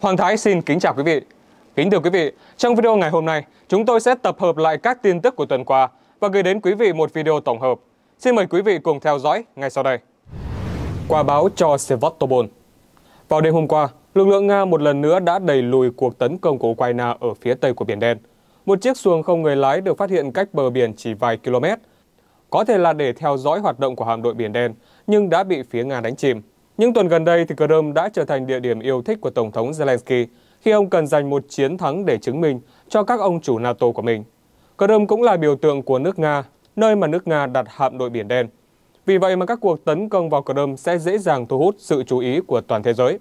Hoàng Thái xin kính chào quý vị. Kính thưa quý vị, trong video ngày hôm nay, chúng tôi sẽ tập hợp lại các tin tức của tuần qua và gửi đến quý vị một video tổng hợp. Xin mời quý vị cùng theo dõi ngay sau đây. Qua báo cho Sevastopol Vào đêm hôm qua, lực lượng Nga một lần nữa đã đẩy lùi cuộc tấn công của Ukraine ở phía tây của Biển Đen. Một chiếc xuồng không người lái được phát hiện cách bờ biển chỉ vài km, có thể là để theo dõi hoạt động của hạm đội Biển Đen, nhưng đã bị phía Nga đánh chìm. Những tuần gần đây thì Crimea đã trở thành địa điểm yêu thích của Tổng thống Zelensky khi ông cần giành một chiến thắng để chứng minh cho các ông chủ NATO của mình. Crimea cũng là biểu tượng của nước Nga, nơi mà nước Nga đặt hạm đội Biển Đen. Vì vậy mà các cuộc tấn công vào Crimea sẽ dễ dàng thu hút sự chú ý của toàn thế giới.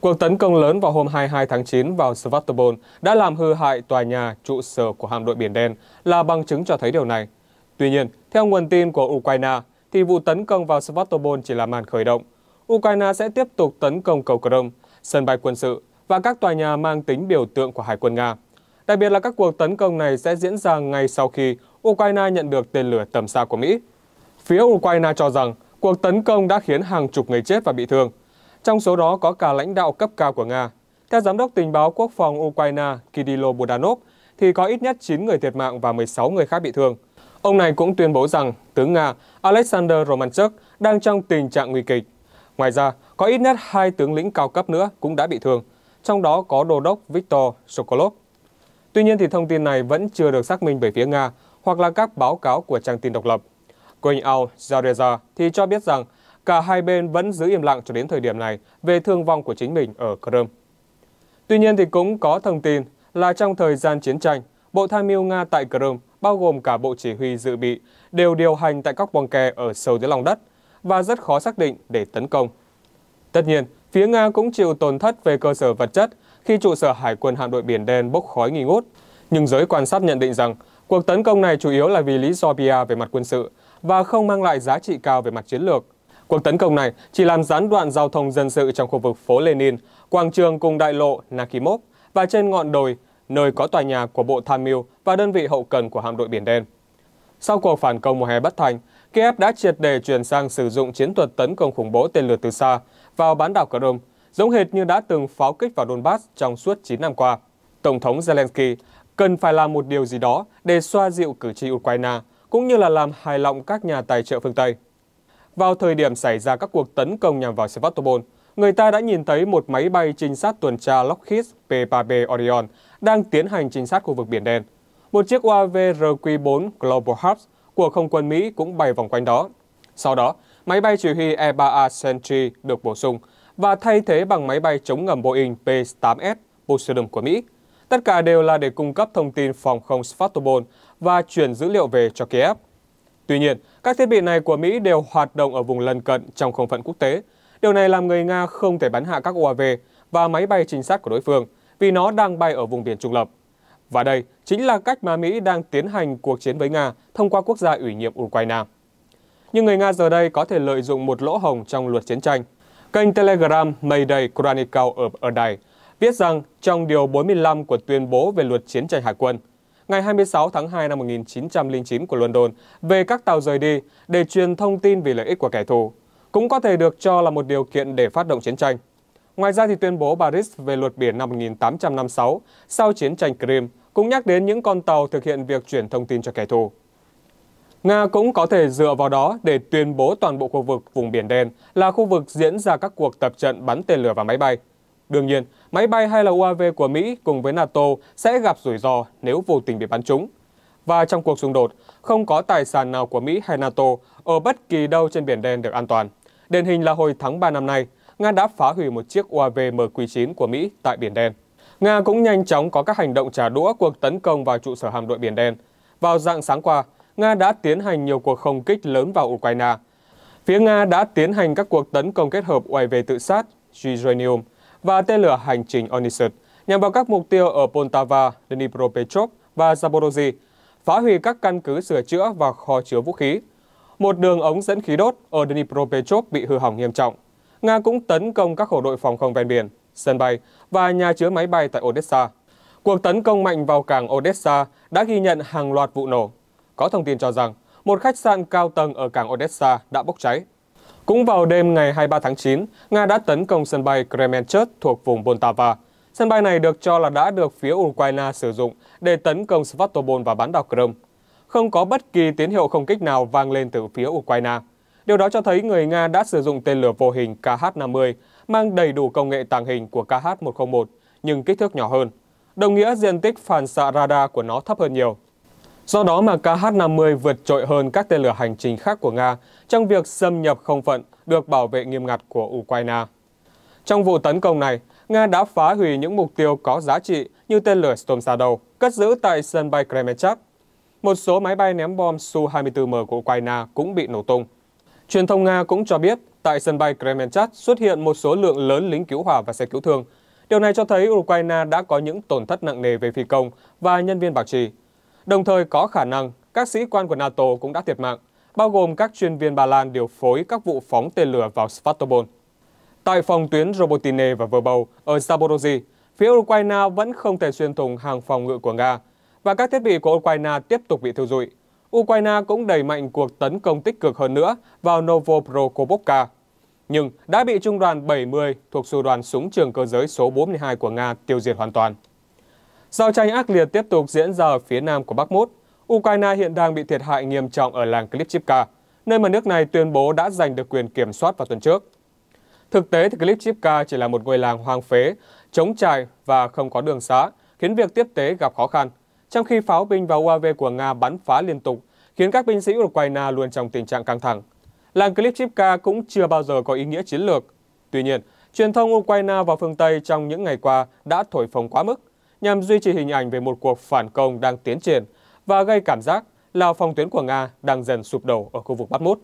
Cuộc tấn công lớn vào hôm 22 tháng 9 vào Sevastopol đã làm hư hại tòa nhà trụ sở của hạm đội Biển Đen là bằng chứng cho thấy điều này. Tuy nhiên, theo nguồn tin của Ukraine, thì vụ tấn công vào Sevastopol chỉ là màn khởi động, Ukraine sẽ tiếp tục tấn công cầu Crimea, sân bay quân sự và các tòa nhà mang tính biểu tượng của Hải quân Nga. Đặc biệt là các cuộc tấn công này sẽ diễn ra ngay sau khi Ukraine nhận được tên lửa tầm xa của Mỹ. Phía Ukraine cho rằng cuộc tấn công đã khiến hàng chục người chết và bị thương. Trong số đó có cả lãnh đạo cấp cao của Nga. Theo Giám đốc Tình báo Quốc phòng Ukraine Kirilo Budanov, thì có ít nhất 9 người thiệt mạng và 16 người khác bị thương. Ông này cũng tuyên bố rằng tướng Nga Alexander Romanchuk đang trong tình trạng nguy kịch. Ngoài ra, có ít nhất hai tướng lĩnh cao cấp nữa cũng đã bị thương, trong đó có đô đốc Viktor Sokolov. Tuy nhiên thì thông tin này vẫn chưa được xác minh về phía Nga hoặc là các báo cáo của trang tin độc lập. Quỳnh Al Zareza thì cho biết rằng cả hai bên vẫn giữ im lặng cho đến thời điểm này về thương vong của chính mình ở Crimea. Tuy nhiên thì cũng có thông tin là trong thời gian chiến tranh, Bộ Tham mưu Nga tại Crimea bao gồm cả Bộ Chỉ huy Dự bị đều điều hành tại các bong kè ở sâu dưới lòng đất và rất khó xác định để tấn công. Tất nhiên, phía Nga cũng chịu tổn thất về cơ sở vật chất khi trụ sở Hải quân hạm đội Biển Đen bốc khói nghi ngút. Nhưng giới quan sát nhận định rằng cuộc tấn công này chủ yếu là vì lý do PR về mặt quân sự và không mang lại giá trị cao về mặt chiến lược. Cuộc tấn công này chỉ làm gián đoạn giao thông dân sự trong khu vực phố Lenin, quảng trường cùng đại lộ Nakimov và trên ngọn đồi, nơi có tòa nhà của Bộ Tham mưu và đơn vị hậu cần của hạm đội Biển Đen. Sau cuộc phản công mùa hè bất thành, Kiev đã triệt đề chuyển sang sử dụng chiến thuật tấn công khủng bố tên lửa từ xa vào bán đảo Crimea, giống hệt như đã từng pháo kích vào Donbass trong suốt 9 năm qua. Tổng thống Zelensky cần phải làm một điều gì đó để xoa dịu cử tri Ukraine, cũng như là làm hài lòng các nhà tài trợ phương Tây. Vào thời điểm xảy ra các cuộc tấn công nhằm vào Sevastopol, người ta đã nhìn thấy một máy bay trinh sát tuần tra Lockheed P-3B Orion đang tiến hành trinh sát khu vực Biển Đen. Một chiếc UAV RQ-4 Global Hawk của không quân Mỹ cũng bay vòng quanh đó. Sau đó, máy bay chỉ huy E-3A Sentry được bổ sung và thay thế bằng máy bay chống ngầm Boeing P-8S Poseidon của Mỹ. Tất cả đều là để cung cấp thông tin phòng không Svatopol và chuyển dữ liệu về cho Kiev. Tuy nhiên, các thiết bị này của Mỹ đều hoạt động ở vùng lân cận trong không phận quốc tế. Điều này làm người Nga không thể bắn hạ các UAV và máy bay trinh sát của đối phương vì nó đang bay ở vùng biển trung lập. Và đây chính là cách mà Mỹ đang tiến hành cuộc chiến với Nga thông qua quốc gia ủy nhiệm Ukraine. Nhưng người Nga giờ đây có thể lợi dụng một lỗ hồng trong luật chiến tranh. Kênh Telegram Mayday Chronicle ở, ở Đài viết rằng trong Điều 45 của tuyên bố về luật chiến tranh hải quân, ngày 26 tháng 2 năm 1909 của London về các tàu rời đi để truyền thông tin vì lợi ích của kẻ thù, cũng có thể được cho là một điều kiện để phát động chiến tranh. Ngoài ra thì tuyên bố Paris về luật biển năm 1856 sau chiến tranh Crimea cũng nhắc đến những con tàu thực hiện việc chuyển thông tin cho kẻ thù. Nga cũng có thể dựa vào đó để tuyên bố toàn bộ khu vực vùng Biển Đen là khu vực diễn ra các cuộc tập trận bắn tên lửa và máy bay. Đương nhiên, máy bay hay là UAV của Mỹ cùng với NATO sẽ gặp rủi ro nếu vô tình bị bắn trúng. Và trong cuộc xung đột, không có tài sản nào của Mỹ hay NATO ở bất kỳ đâu trên Biển Đen được an toàn. Điển hình là hồi tháng 3 năm nay, Nga đã phá hủy một chiếc UAV MQ-9 của Mỹ tại Biển Đen. Nga cũng nhanh chóng có các hành động trả đũa cuộc tấn công vào trụ sở hạm đội Biển Đen. Vào dạng sáng qua, Nga đã tiến hành nhiều cuộc không kích lớn vào Ukraine. Phía Nga đã tiến hành các cuộc tấn công kết hợp UAV tự sát, Zhizhenium, và tên lửa hành trình Onisut nhằm vào các mục tiêu ở Poltava, Dnipropetrovsk và Zaporozhye, phá hủy các căn cứ sửa chữa và kho chứa vũ khí. Một đường ống dẫn khí đốt ở Dnipropetrovsk bị hư hỏng nghiêm trọng. Nga cũng tấn công các khẩu đội phòng không ven biển sân bay và nhà chứa máy bay tại Odessa. Cuộc tấn công mạnh vào cảng Odessa đã ghi nhận hàng loạt vụ nổ. Có thông tin cho rằng một khách sạn cao tầng ở cảng Odessa đã bốc cháy. Cũng vào đêm ngày 23 tháng 9, Nga đã tấn công sân bay Kremenchuk thuộc vùng Poltava. Sân bay này được cho là đã được phía Ukraine sử dụng để tấn công Svatopol và bán đảo Crimea. Không có bất kỳ tín hiệu không kích nào vang lên từ phía Ukraine. Điều đó cho thấy người Nga đã sử dụng tên lửa vô hình KH-50 mang đầy đủ công nghệ tàng hình của KH-101 nhưng kích thước nhỏ hơn, đồng nghĩa diện tích phản xạ radar của nó thấp hơn nhiều. Do đó mà KH-50 vượt trội hơn các tên lửa hành trình khác của Nga trong việc xâm nhập không phận được bảo vệ nghiêm ngặt của Ukraine. Trong vụ tấn công này, Nga đã phá hủy những mục tiêu có giá trị như tên lửa Storm Shadow cất giữ tại sân bay Kremenchuk. Một số máy bay ném bom Su-24M của Ukraine cũng bị nổ tung. Truyền thông Nga cũng cho biết tại sân bay Kremenchat xuất hiện một số lượng lớn lính cứu hỏa và xe cứu thương. Điều này cho thấy Ukraine đã có những tổn thất nặng nề về phi công và nhân viên bảo trì. Đồng thời có khả năng các sĩ quan của NATO cũng đã thiệt mạng, bao gồm các chuyên viên Ba Lan điều phối các vụ phóng tên lửa vào Svatopol. Tại phòng tuyến Robotine và Verbov ở Zaporozhye, phía Ukraine vẫn không thể xuyên thủng hàng phòng ngự của Nga và các thiết bị của Ukraine tiếp tục bị thiêu rụi. Ukraine cũng đẩy mạnh cuộc tấn công tích cực hơn nữa vào Novoprokovka, nhưng đã bị trung đoàn 70 thuộc sư đoàn súng trường cơ giới số 42 của Nga tiêu diệt hoàn toàn. Giao tranh ác liệt tiếp tục diễn ra ở phía nam của Bắc Mốt. Ukraine hiện đang bị thiệt hại nghiêm trọng ở làng Klitschivka, nơi mà nước này tuyên bố đã giành được quyền kiểm soát vào tuần trước. Thực tế thì Klitschivka chỉ là một ngôi làng hoang phế, trống trải và không có đường xá, khiến việc tiếp tế gặp khó khăn trong khi pháo binh và UAV của Nga bắn phá liên tục, khiến các binh sĩ Ukraine luôn trong tình trạng căng thẳng. Làng Klitschivka cũng chưa bao giờ có ý nghĩa chiến lược. Tuy nhiên, truyền thông Ukraine và phương Tây trong những ngày qua đã thổi phồng quá mức, nhằm duy trì hình ảnh về một cuộc phản công đang tiến triển và gây cảm giác là phòng tuyến của Nga đang dần sụp đổ ở khu vực Bakhmut.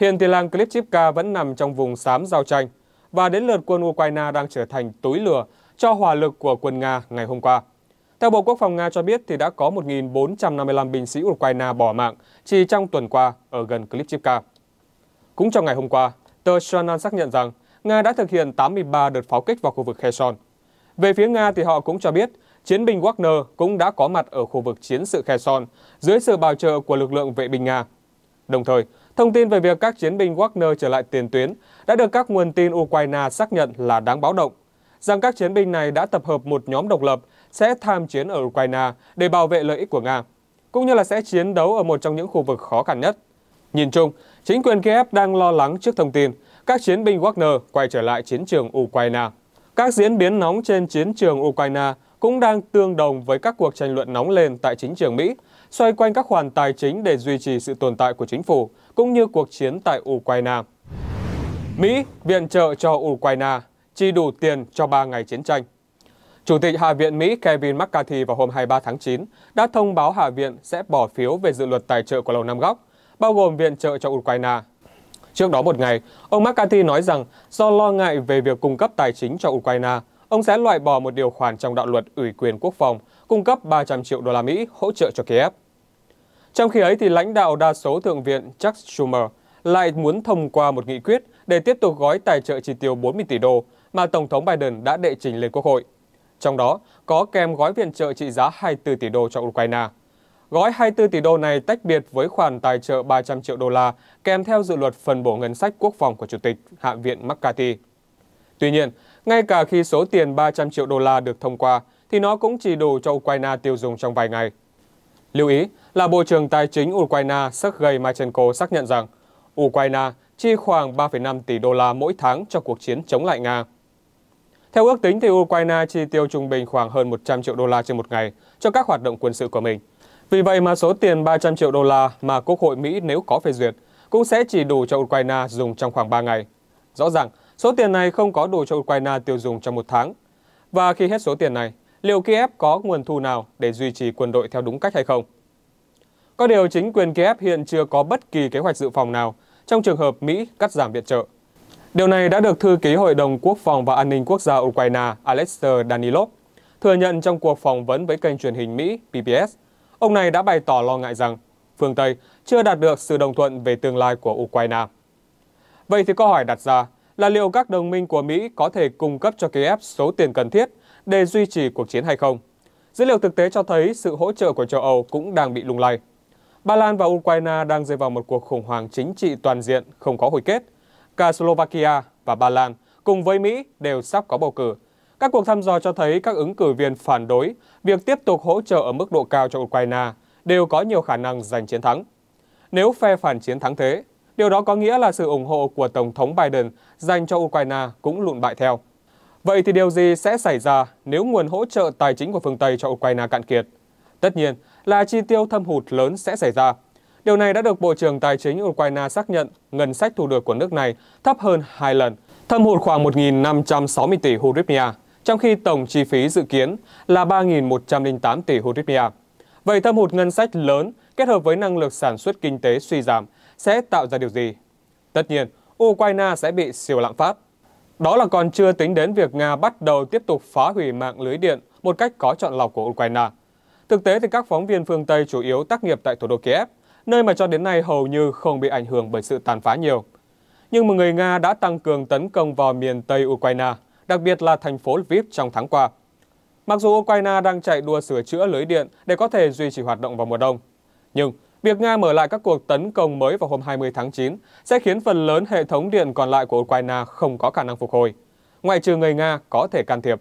Hiện thì làng Klitschivka vẫn nằm trong vùng xám giao tranh, và đến lượt quân Ukraine đang trở thành túi lửa cho hỏa lực của quân Nga ngày hôm qua. Theo Bộ Quốc phòng Nga cho biết thì đã có 1.455 binh sĩ Ukraine bỏ mạng chỉ trong tuần qua ở gần Klitschivka. Cũng trong ngày hôm qua, tờ Shannon xác nhận rằng Nga đã thực hiện 83 đợt pháo kích vào khu vực Kherson. Về phía Nga thì họ cũng cho biết chiến binh Wagner cũng đã có mặt ở khu vực chiến sự Kherson dưới sự bảo trợ của lực lượng vệ binh Nga. Đồng thời, thông tin về việc các chiến binh Wagner trở lại tiền tuyến đã được các nguồn tin Ukraine xác nhận là đáng báo động, rằng các chiến binh này đã tập hợp một nhóm độc lập sẽ tham chiến ở Ukraine để bảo vệ lợi ích của Nga, cũng như là sẽ chiến đấu ở một trong những khu vực khó khăn nhất. Nhìn chung, chính quyền Kiev đang lo lắng trước thông tin các chiến binh Wagner quay trở lại chiến trường Ukraine. Các diễn biến nóng trên chiến trường Ukraine cũng đang tương đồng với các cuộc tranh luận nóng lên tại chính trường Mỹ, xoay quanh các khoản tài chính để duy trì sự tồn tại của chính phủ, cũng như cuộc chiến tại Ukraine. Mỹ viện trợ cho Ukraine, chi đủ tiền cho 3 ngày chiến tranh. Chủ tịch Hạ viện Mỹ Kevin McCarthy vào hôm 23 tháng 9 đã thông báo Hạ viện sẽ bỏ phiếu về dự luật tài trợ của Lầu Năm Góc, bao gồm viện trợ cho Ukraine. Trước đó một ngày, ông McCarthy nói rằng do lo ngại về việc cung cấp tài chính cho Ukraine, ông sẽ loại bỏ một điều khoản trong đạo luật ủy quyền quốc phòng cung cấp 300 triệu đô la Mỹ hỗ trợ cho Kiev. Trong khi ấy, thì lãnh đạo đa số Thượng viện Chuck Schumer lại muốn thông qua một nghị quyết để tiếp tục gói tài trợ chi tiêu 40 tỷ đô mà Tổng thống Biden đã đệ trình lên Quốc hội. Trong đó có kèm gói viện trợ trị giá 24 tỷ đô cho Ukraine. Gói 24 tỷ đô này tách biệt với khoản tài trợ 300 triệu đô la kèm theo dự luật phân bổ ngân sách quốc phòng của Chủ tịch Hạ viện McCarthy. Tuy nhiên, ngay cả khi số tiền 300 triệu đô la được thông qua, thì nó cũng chỉ đủ cho Ukraine tiêu dùng trong vài ngày. Lưu ý là Bộ trưởng Tài chính Ukraine Sergei machenko xác nhận rằng Ukraine chi khoảng 3,5 tỷ đô la mỗi tháng cho cuộc chiến chống lại Nga. Theo ước tính thì Ukraine chi tiêu trung bình khoảng hơn 100 triệu đô la trên một ngày cho các hoạt động quân sự của mình. Vì vậy mà số tiền 300 triệu đô la mà Quốc hội Mỹ nếu có phê duyệt cũng sẽ chỉ đủ cho Ukraine dùng trong khoảng 3 ngày. Rõ ràng, số tiền này không có đủ cho Ukraine tiêu dùng trong một tháng. Và khi hết số tiền này, liệu Kiev có nguồn thu nào để duy trì quân đội theo đúng cách hay không? Có điều chính quyền Kiev hiện chưa có bất kỳ kế hoạch dự phòng nào trong trường hợp Mỹ cắt giảm viện trợ. Điều này đã được thư ký Hội đồng Quốc phòng và An ninh Quốc gia Ukraine Alexei Danilov thừa nhận trong cuộc phỏng vấn với kênh truyền hình Mỹ PBS. Ông này đã bày tỏ lo ngại rằng phương Tây chưa đạt được sự đồng thuận về tương lai của Ukraine. Vậy thì câu hỏi đặt ra là liệu các đồng minh của Mỹ có thể cung cấp cho Kiev số tiền cần thiết để duy trì cuộc chiến hay không? Dữ liệu thực tế cho thấy sự hỗ trợ của châu Âu cũng đang bị lung lay. Ba Lan và Ukraine đang rơi vào một cuộc khủng hoảng chính trị toàn diện không có hồi kết – cả Slovakia và Ba Lan cùng với Mỹ đều sắp có bầu cử. Các cuộc thăm dò cho thấy các ứng cử viên phản đối việc tiếp tục hỗ trợ ở mức độ cao cho Ukraine đều có nhiều khả năng giành chiến thắng. Nếu phe phản chiến thắng thế, điều đó có nghĩa là sự ủng hộ của Tổng thống Biden dành cho Ukraine cũng lụn bại theo. Vậy thì điều gì sẽ xảy ra nếu nguồn hỗ trợ tài chính của phương Tây cho Ukraine cạn kiệt? Tất nhiên là chi tiêu thâm hụt lớn sẽ xảy ra. Điều này đã được Bộ trưởng Tài chính Ukraine xác nhận ngân sách thu được của nước này thấp hơn 2 lần, thâm hụt khoảng 1.560 tỷ hryvnia, trong khi tổng chi phí dự kiến là 3.108 tỷ hryvnia. Vậy thâm hụt ngân sách lớn kết hợp với năng lực sản xuất kinh tế suy giảm sẽ tạo ra điều gì? Tất nhiên, Ukraine sẽ bị siêu lạm phát. Đó là còn chưa tính đến việc Nga bắt đầu tiếp tục phá hủy mạng lưới điện một cách có chọn lọc của Ukraine. Thực tế thì các phóng viên phương Tây chủ yếu tác nghiệp tại thủ đô Kiev nơi mà cho đến nay hầu như không bị ảnh hưởng bởi sự tàn phá nhiều. Nhưng mà người Nga đã tăng cường tấn công vào miền Tây Ukraine, đặc biệt là thành phố Lviv trong tháng qua. Mặc dù Ukraine đang chạy đua sửa chữa lưới điện để có thể duy trì hoạt động vào mùa đông, nhưng việc Nga mở lại các cuộc tấn công mới vào hôm 20 tháng 9 sẽ khiến phần lớn hệ thống điện còn lại của Ukraine không có khả năng phục hồi, ngoại trừ người Nga có thể can thiệp.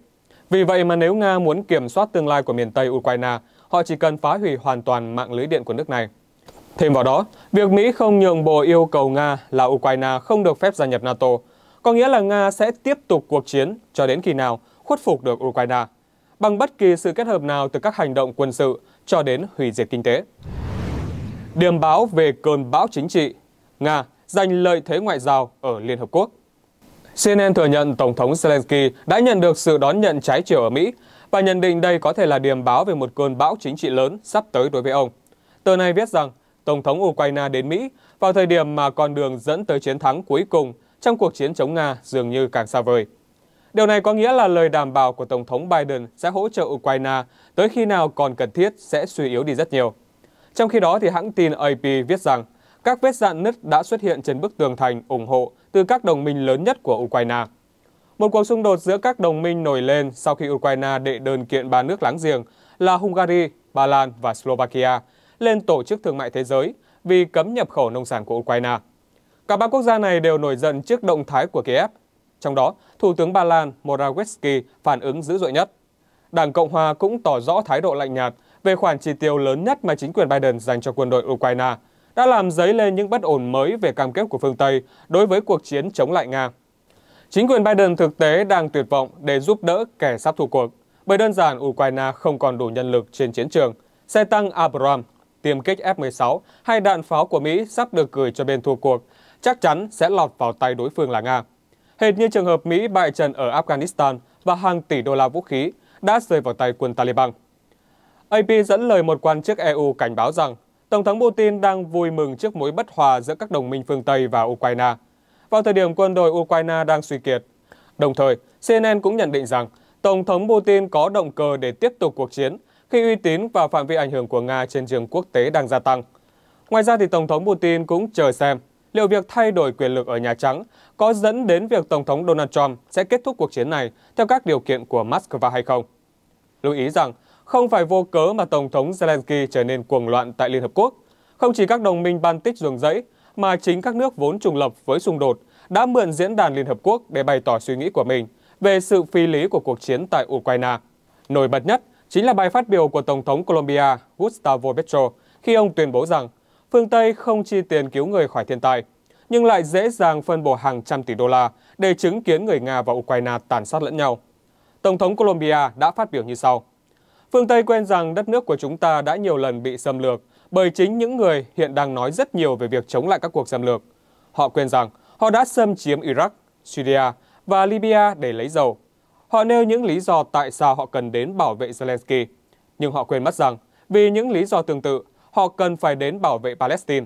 Vì vậy mà nếu Nga muốn kiểm soát tương lai của miền Tây Ukraine, họ chỉ cần phá hủy hoàn toàn mạng lưới điện của nước này. Thêm vào đó, việc Mỹ không nhường bộ yêu cầu Nga là Ukraine không được phép gia nhập NATO, có nghĩa là Nga sẽ tiếp tục cuộc chiến cho đến khi nào khuất phục được Ukraine, bằng bất kỳ sự kết hợp nào từ các hành động quân sự cho đến hủy diệt kinh tế. Điểm báo về cơn bão chính trị, Nga giành lợi thế ngoại giao ở Liên Hợp Quốc. CNN thừa nhận Tổng thống Zelensky đã nhận được sự đón nhận trái chiều ở Mỹ và nhận định đây có thể là điểm báo về một cơn bão chính trị lớn sắp tới đối với ông. Tờ này viết rằng Tổng thống Ukraine đến Mỹ vào thời điểm mà con đường dẫn tới chiến thắng cuối cùng trong cuộc chiến chống Nga dường như càng xa vời. Điều này có nghĩa là lời đảm bảo của Tổng thống Biden sẽ hỗ trợ Ukraine tới khi nào còn cần thiết sẽ suy yếu đi rất nhiều. Trong khi đó, thì hãng tin AP viết rằng các vết dạn nứt đã xuất hiện trên bức tường thành ủng hộ từ các đồng minh lớn nhất của Ukraine. Một cuộc xung đột giữa các đồng minh nổi lên sau khi Ukraine đệ đơn kiện ba nước láng giềng là Hungary, Ba Lan và Slovakia lên Tổ chức Thương mại Thế giới vì cấm nhập khẩu nông sản của Ukraine. Cả ba quốc gia này đều nổi giận trước động thái của Kiev. Trong đó, Thủ tướng Ba Lan Morawiecki phản ứng dữ dội nhất. Đảng Cộng Hòa cũng tỏ rõ thái độ lạnh nhạt về khoản chi tiêu lớn nhất mà chính quyền Biden dành cho quân đội Ukraine, đã làm dấy lên những bất ổn mới về cam kết của phương Tây đối với cuộc chiến chống lại Nga. Chính quyền Biden thực tế đang tuyệt vọng để giúp đỡ kẻ sắp thua cuộc, bởi đơn giản Ukraine không còn đủ nhân lực trên chiến trường. Xe tăng Abrams tiêm kích F-16 hay đạn pháo của Mỹ sắp được gửi cho bên thua cuộc, chắc chắn sẽ lọt vào tay đối phương là Nga. Hệt như trường hợp Mỹ bại trận ở Afghanistan và hàng tỷ đô la vũ khí đã rơi vào tay quân Taliban. AP dẫn lời một quan chức EU cảnh báo rằng Tổng thống Putin đang vui mừng trước mối bất hòa giữa các đồng minh phương Tây và Ukraine. Vào thời điểm quân đội Ukraine đang suy kiệt, đồng thời CNN cũng nhận định rằng Tổng thống Putin có động cơ để tiếp tục cuộc chiến khi uy tín và phạm vi ảnh hưởng của Nga trên trường quốc tế đang gia tăng. Ngoài ra, thì Tổng thống Putin cũng chờ xem liệu việc thay đổi quyền lực ở Nhà Trắng có dẫn đến việc Tổng thống Donald Trump sẽ kết thúc cuộc chiến này theo các điều kiện của Moscow hay không. Lưu ý rằng, không phải vô cớ mà Tổng thống Zelensky trở nên cuồng loạn tại Liên Hợp Quốc. Không chỉ các đồng minh Baltic ruồng rẫy, mà chính các nước vốn trùng lập với xung đột đã mượn diễn đàn Liên Hợp Quốc để bày tỏ suy nghĩ của mình về sự phi lý của cuộc chiến tại Ukraine. Nổi bật nhất chính là bài phát biểu của Tổng thống Colombia Gustavo Petro khi ông tuyên bố rằng phương Tây không chi tiền cứu người khỏi thiên tai, nhưng lại dễ dàng phân bổ hàng trăm tỷ đô la để chứng kiến người Nga và Ukraine tàn sát lẫn nhau. Tổng thống Colombia đã phát biểu như sau. Phương Tây quen rằng đất nước của chúng ta đã nhiều lần bị xâm lược bởi chính những người hiện đang nói rất nhiều về việc chống lại các cuộc xâm lược. Họ quên rằng họ đã xâm chiếm Iraq, Syria và Libya để lấy dầu, Họ nêu những lý do tại sao họ cần đến bảo vệ Zelensky, nhưng họ quên mất rằng vì những lý do tương tự, họ cần phải đến bảo vệ Palestine.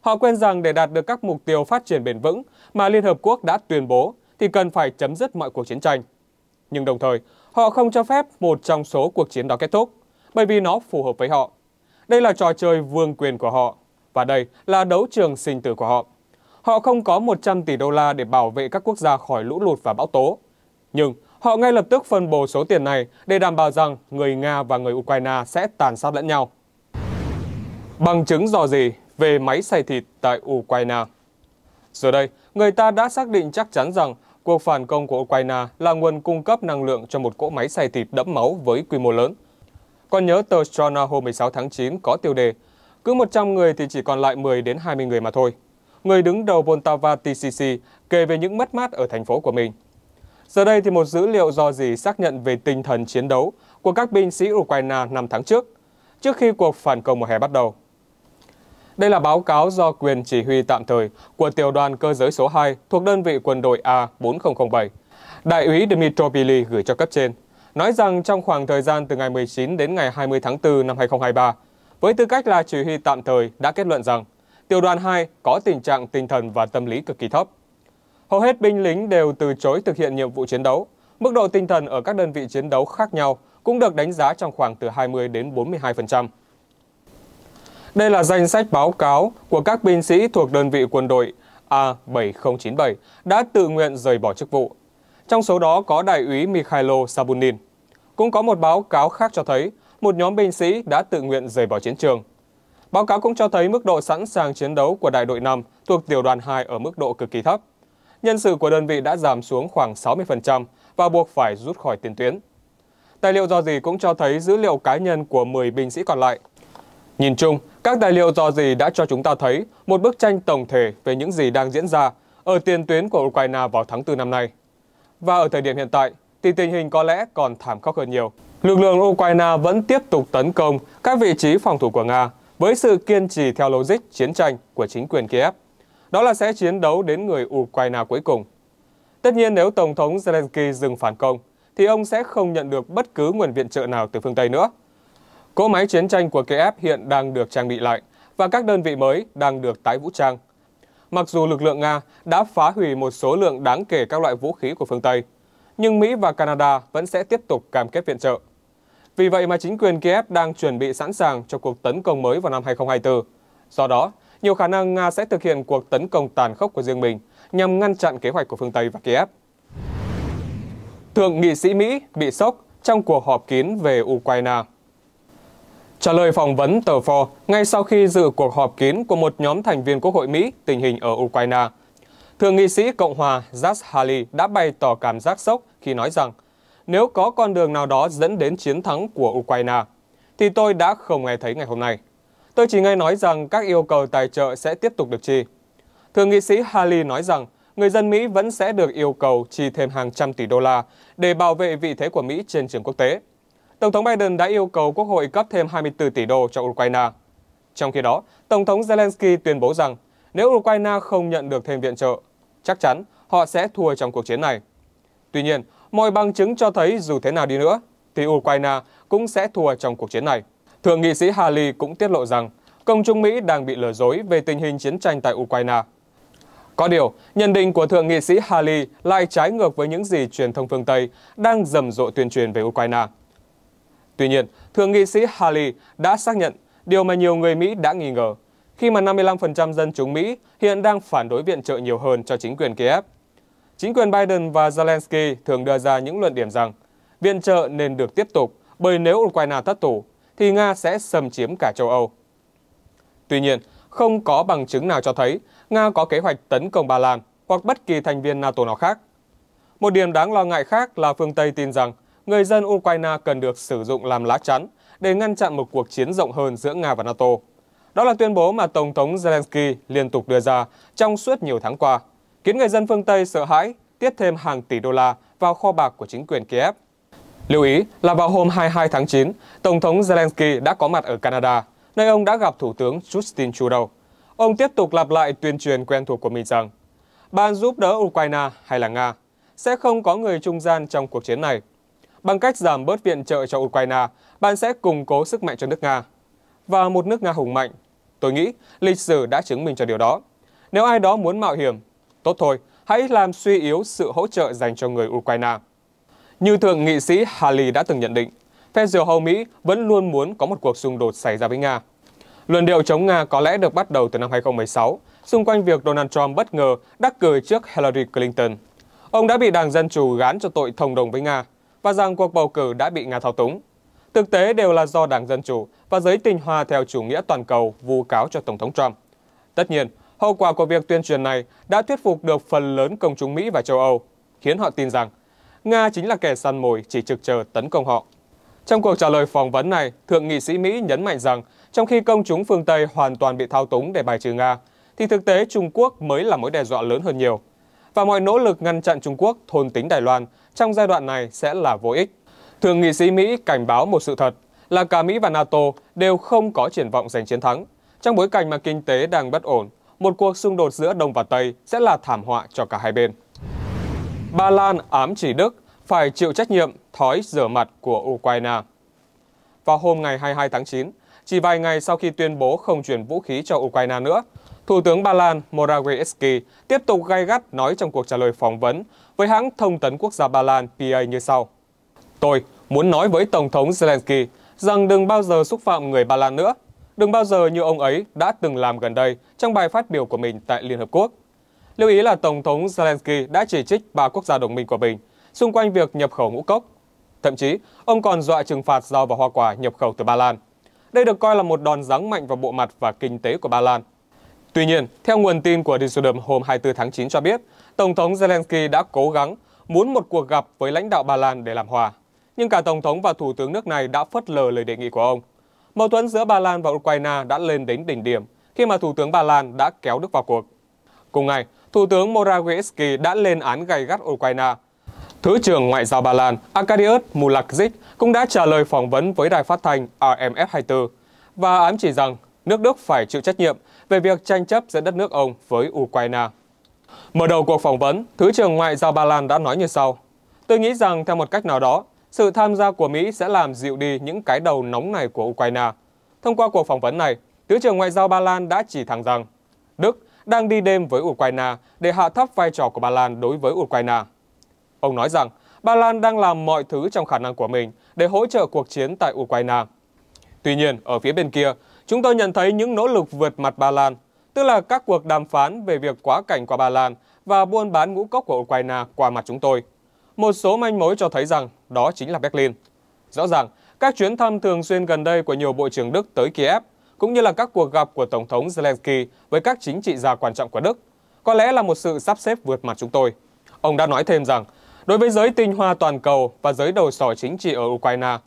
Họ quên rằng để đạt được các mục tiêu phát triển bền vững mà Liên Hợp Quốc đã tuyên bố thì cần phải chấm dứt mọi cuộc chiến tranh. Nhưng đồng thời, họ không cho phép một trong số cuộc chiến đó kết thúc, bởi vì nó phù hợp với họ. Đây là trò chơi vương quyền của họ, và đây là đấu trường sinh tử của họ. Họ không có 100 tỷ đô la để bảo vệ các quốc gia khỏi lũ lụt và bão tố. Nhưng Họ ngay lập tức phân bổ số tiền này để đảm bảo rằng người Nga và người Ukraine sẽ tàn sát lẫn nhau. Bằng chứng dò gì về máy xay thịt tại Ukraine? Giờ đây, người ta đã xác định chắc chắn rằng cuộc phản công của Ukraine là nguồn cung cấp năng lượng cho một cỗ máy xay thịt đẫm máu với quy mô lớn. Còn nhớ tờ Strana hôm 16 tháng 9 có tiêu đề Cứ 100 người thì chỉ còn lại 10 đến 20 người mà thôi. Người đứng đầu Poltava TCC kể về những mất mát ở thành phố của mình – Giờ đây thì một dữ liệu do gì xác nhận về tinh thần chiến đấu của các binh sĩ Ukraine năm tháng trước, trước khi cuộc phản công mùa hè bắt đầu. Đây là báo cáo do quyền chỉ huy tạm thời của tiểu đoàn cơ giới số 2 thuộc đơn vị quân đội A4007. Đại úy Dmitro Pili gửi cho cấp trên, nói rằng trong khoảng thời gian từ ngày 19 đến ngày 20 tháng 4 năm 2023, với tư cách là chỉ huy tạm thời đã kết luận rằng tiểu đoàn 2 có tình trạng tinh thần và tâm lý cực kỳ thấp. Hầu hết binh lính đều từ chối thực hiện nhiệm vụ chiến đấu. Mức độ tinh thần ở các đơn vị chiến đấu khác nhau cũng được đánh giá trong khoảng từ 20 đến 42%. Đây là danh sách báo cáo của các binh sĩ thuộc đơn vị quân đội A7097 đã tự nguyện rời bỏ chức vụ. Trong số đó có đại úy Mikhailo Sabunin. Cũng có một báo cáo khác cho thấy một nhóm binh sĩ đã tự nguyện rời bỏ chiến trường. Báo cáo cũng cho thấy mức độ sẵn sàng chiến đấu của đại đội 5 thuộc tiểu đoàn 2 ở mức độ cực kỳ thấp nhân sự của đơn vị đã giảm xuống khoảng 60% và buộc phải rút khỏi tiền tuyến. Tài liệu dò dỉ cũng cho thấy dữ liệu cá nhân của 10 binh sĩ còn lại. Nhìn chung, các tài liệu dò dỉ đã cho chúng ta thấy một bức tranh tổng thể về những gì đang diễn ra ở tiền tuyến của Ukraine vào tháng 4 năm nay. Và ở thời điểm hiện tại, thì tình hình có lẽ còn thảm khốc hơn nhiều. Lực lượng Ukraine vẫn tiếp tục tấn công các vị trí phòng thủ của Nga với sự kiên trì theo logic chiến tranh của chính quyền Kiev đó là sẽ chiến đấu đến người Ukraine cuối cùng. Tất nhiên nếu Tổng thống Zelensky dừng phản công, thì ông sẽ không nhận được bất cứ nguồn viện trợ nào từ phương Tây nữa. Cỗ máy chiến tranh của Kiev hiện đang được trang bị lại và các đơn vị mới đang được tái vũ trang. Mặc dù lực lượng Nga đã phá hủy một số lượng đáng kể các loại vũ khí của phương Tây, nhưng Mỹ và Canada vẫn sẽ tiếp tục cam kết viện trợ. Vì vậy mà chính quyền Kiev đang chuẩn bị sẵn sàng cho cuộc tấn công mới vào năm 2024. Do đó, nhiều khả năng Nga sẽ thực hiện cuộc tấn công tàn khốc của riêng mình nhằm ngăn chặn kế hoạch của phương Tây và Kiev. Thượng nghị sĩ Mỹ bị sốc trong cuộc họp kín về Ukraine. Trả lời phỏng vấn tờ Ford ngay sau khi dự cuộc họp kín của một nhóm thành viên Quốc hội Mỹ tình hình ở Ukraine, Thượng nghị sĩ Cộng hòa Josh Hawley đã bày tỏ cảm giác sốc khi nói rằng nếu có con đường nào đó dẫn đến chiến thắng của Ukraine, thì tôi đã không nghe thấy ngày hôm nay. Tôi chỉ nghe nói rằng các yêu cầu tài trợ sẽ tiếp tục được chi. Thượng nghị sĩ Haley nói rằng người dân Mỹ vẫn sẽ được yêu cầu chi thêm hàng trăm tỷ đô la để bảo vệ vị thế của Mỹ trên trường quốc tế. Tổng thống Biden đã yêu cầu Quốc hội cấp thêm 24 tỷ đô cho Ukraine. Trong khi đó, Tổng thống Zelensky tuyên bố rằng nếu Ukraine không nhận được thêm viện trợ, chắc chắn họ sẽ thua trong cuộc chiến này. Tuy nhiên, mọi bằng chứng cho thấy dù thế nào đi nữa, thì Ukraine cũng sẽ thua trong cuộc chiến này. Thượng nghị sĩ Haley cũng tiết lộ rằng công chúng Mỹ đang bị lừa dối về tình hình chiến tranh tại Ukraine. Có điều, nhận định của Thượng nghị sĩ Haley lại trái ngược với những gì truyền thông phương Tây đang rầm rộ tuyên truyền về Ukraine. Tuy nhiên, Thượng nghị sĩ Haley đã xác nhận điều mà nhiều người Mỹ đã nghi ngờ, khi mà 55% dân chúng Mỹ hiện đang phản đối viện trợ nhiều hơn cho chính quyền Kiev. Chính quyền Biden và Zelensky thường đưa ra những luận điểm rằng viện trợ nên được tiếp tục bởi nếu Ukraine thất thủ thì Nga sẽ xâm chiếm cả châu Âu. Tuy nhiên, không có bằng chứng nào cho thấy Nga có kế hoạch tấn công Ba Lan hoặc bất kỳ thành viên NATO nào khác. Một điểm đáng lo ngại khác là phương Tây tin rằng người dân Ukraine cần được sử dụng làm lá chắn để ngăn chặn một cuộc chiến rộng hơn giữa Nga và NATO. Đó là tuyên bố mà Tổng thống Zelensky liên tục đưa ra trong suốt nhiều tháng qua, khiến người dân phương Tây sợ hãi tiết thêm hàng tỷ đô la vào kho bạc của chính quyền Kiev Lưu ý là vào hôm 22 tháng 9, Tổng thống Zelensky đã có mặt ở Canada, nơi ông đã gặp Thủ tướng Justin Trudeau. Ông tiếp tục lặp lại tuyên truyền quen thuộc của mình rằng bạn giúp đỡ Ukraine hay là Nga sẽ không có người trung gian trong cuộc chiến này. Bằng cách giảm bớt viện trợ cho Ukraine, bạn sẽ củng cố sức mạnh cho nước Nga. Và một nước Nga hùng mạnh. Tôi nghĩ lịch sử đã chứng minh cho điều đó. Nếu ai đó muốn mạo hiểm, tốt thôi, hãy làm suy yếu sự hỗ trợ dành cho người Ukraine. Như thượng nghị sĩ Haley đã từng nhận định, phe diều hâu Mỹ vẫn luôn muốn có một cuộc xung đột xảy ra với Nga. Luận điệu chống Nga có lẽ được bắt đầu từ năm 2016, xung quanh việc Donald Trump bất ngờ đắc cử trước Hillary Clinton. Ông đã bị đảng Dân Chủ gán cho tội thông đồng với Nga và rằng cuộc bầu cử đã bị Nga thao túng. Thực tế đều là do đảng Dân Chủ và giới tình hòa theo chủ nghĩa toàn cầu vu cáo cho Tổng thống Trump. Tất nhiên, hậu quả của việc tuyên truyền này đã thuyết phục được phần lớn công chúng Mỹ và châu Âu, khiến họ tin rằng Nga chính là kẻ săn mồi chỉ trực chờ tấn công họ. Trong cuộc trả lời phỏng vấn này, Thượng nghị sĩ Mỹ nhấn mạnh rằng trong khi công chúng phương Tây hoàn toàn bị thao túng để bài trừ Nga, thì thực tế Trung Quốc mới là mối đe dọa lớn hơn nhiều. Và mọi nỗ lực ngăn chặn Trung Quốc thôn tính Đài Loan trong giai đoạn này sẽ là vô ích. Thượng nghị sĩ Mỹ cảnh báo một sự thật là cả Mỹ và NATO đều không có triển vọng giành chiến thắng. Trong bối cảnh mà kinh tế đang bất ổn, một cuộc xung đột giữa Đông và Tây sẽ là thảm họa cho cả hai bên. Ba Lan ám chỉ Đức phải chịu trách nhiệm thói rửa mặt của Ukraine. Vào hôm ngày 22 tháng 9, chỉ vài ngày sau khi tuyên bố không chuyển vũ khí cho Ukraine nữa, Thủ tướng Ba Lan Morawiecki tiếp tục gay gắt nói trong cuộc trả lời phỏng vấn với hãng thông tấn quốc gia Ba Lan PA như sau. Tôi muốn nói với Tổng thống Zelensky rằng đừng bao giờ xúc phạm người Ba Lan nữa, đừng bao giờ như ông ấy đã từng làm gần đây trong bài phát biểu của mình tại Liên Hợp Quốc. Lưu ý là Tổng thống Zelensky đã chỉ trích ba quốc gia đồng minh của mình xung quanh việc nhập khẩu ngũ cốc. Thậm chí, ông còn dọa trừng phạt rau và hoa quả nhập khẩu từ Ba Lan. Đây được coi là một đòn giáng mạnh vào bộ mặt và kinh tế của Ba Lan. Tuy nhiên, theo nguồn tin của Dusseldorf hôm 24 tháng 9 cho biết, Tổng thống Zelensky đã cố gắng muốn một cuộc gặp với lãnh đạo Ba Lan để làm hòa. Nhưng cả Tổng thống và Thủ tướng nước này đã phớt lờ lời đề nghị của ông. Mâu thuẫn giữa Ba Lan và Ukraine đã lên đến đỉnh điểm khi mà Thủ tướng Ba Lan đã kéo Đức vào cuộc. Cùng ngày, Thủ tướng Morawiecki đã lên án gay gắt Ukraine. Thứ trưởng Ngoại giao Ba Lan Arkadiusz Mulakzic cũng đã trả lời phỏng vấn với đài phát thanh RMF24 và ám chỉ rằng nước Đức phải chịu trách nhiệm về việc tranh chấp giữa đất nước ông với Ukraine. Mở đầu cuộc phỏng vấn, Thứ trưởng Ngoại giao Ba Lan đã nói như sau. Tôi nghĩ rằng theo một cách nào đó, sự tham gia của Mỹ sẽ làm dịu đi những cái đầu nóng này của Ukraine. Thông qua cuộc phỏng vấn này, Thứ trưởng Ngoại giao Ba Lan đã chỉ thẳng rằng Đức đang đi đêm với Ukraine để hạ thấp vai trò của Ba Lan đối với Ukraine. Ông nói rằng Ba Lan đang làm mọi thứ trong khả năng của mình để hỗ trợ cuộc chiến tại Ukraine. Tuy nhiên, ở phía bên kia, chúng tôi nhận thấy những nỗ lực vượt mặt Ba Lan, tức là các cuộc đàm phán về việc quá cảnh qua Ba Lan và buôn bán ngũ cốc của Ukraine qua mặt chúng tôi. Một số manh mối cho thấy rằng đó chính là Berlin. Rõ ràng, các chuyến thăm thường xuyên gần đây của nhiều bộ trưởng Đức tới Kiev cũng như là các cuộc gặp của Tổng thống Zelensky với các chính trị gia quan trọng của Đức, có lẽ là một sự sắp xếp vượt mặt chúng tôi. Ông đã nói thêm rằng, đối với giới tinh hoa toàn cầu và giới đầu sỏ chính trị ở Ukraine,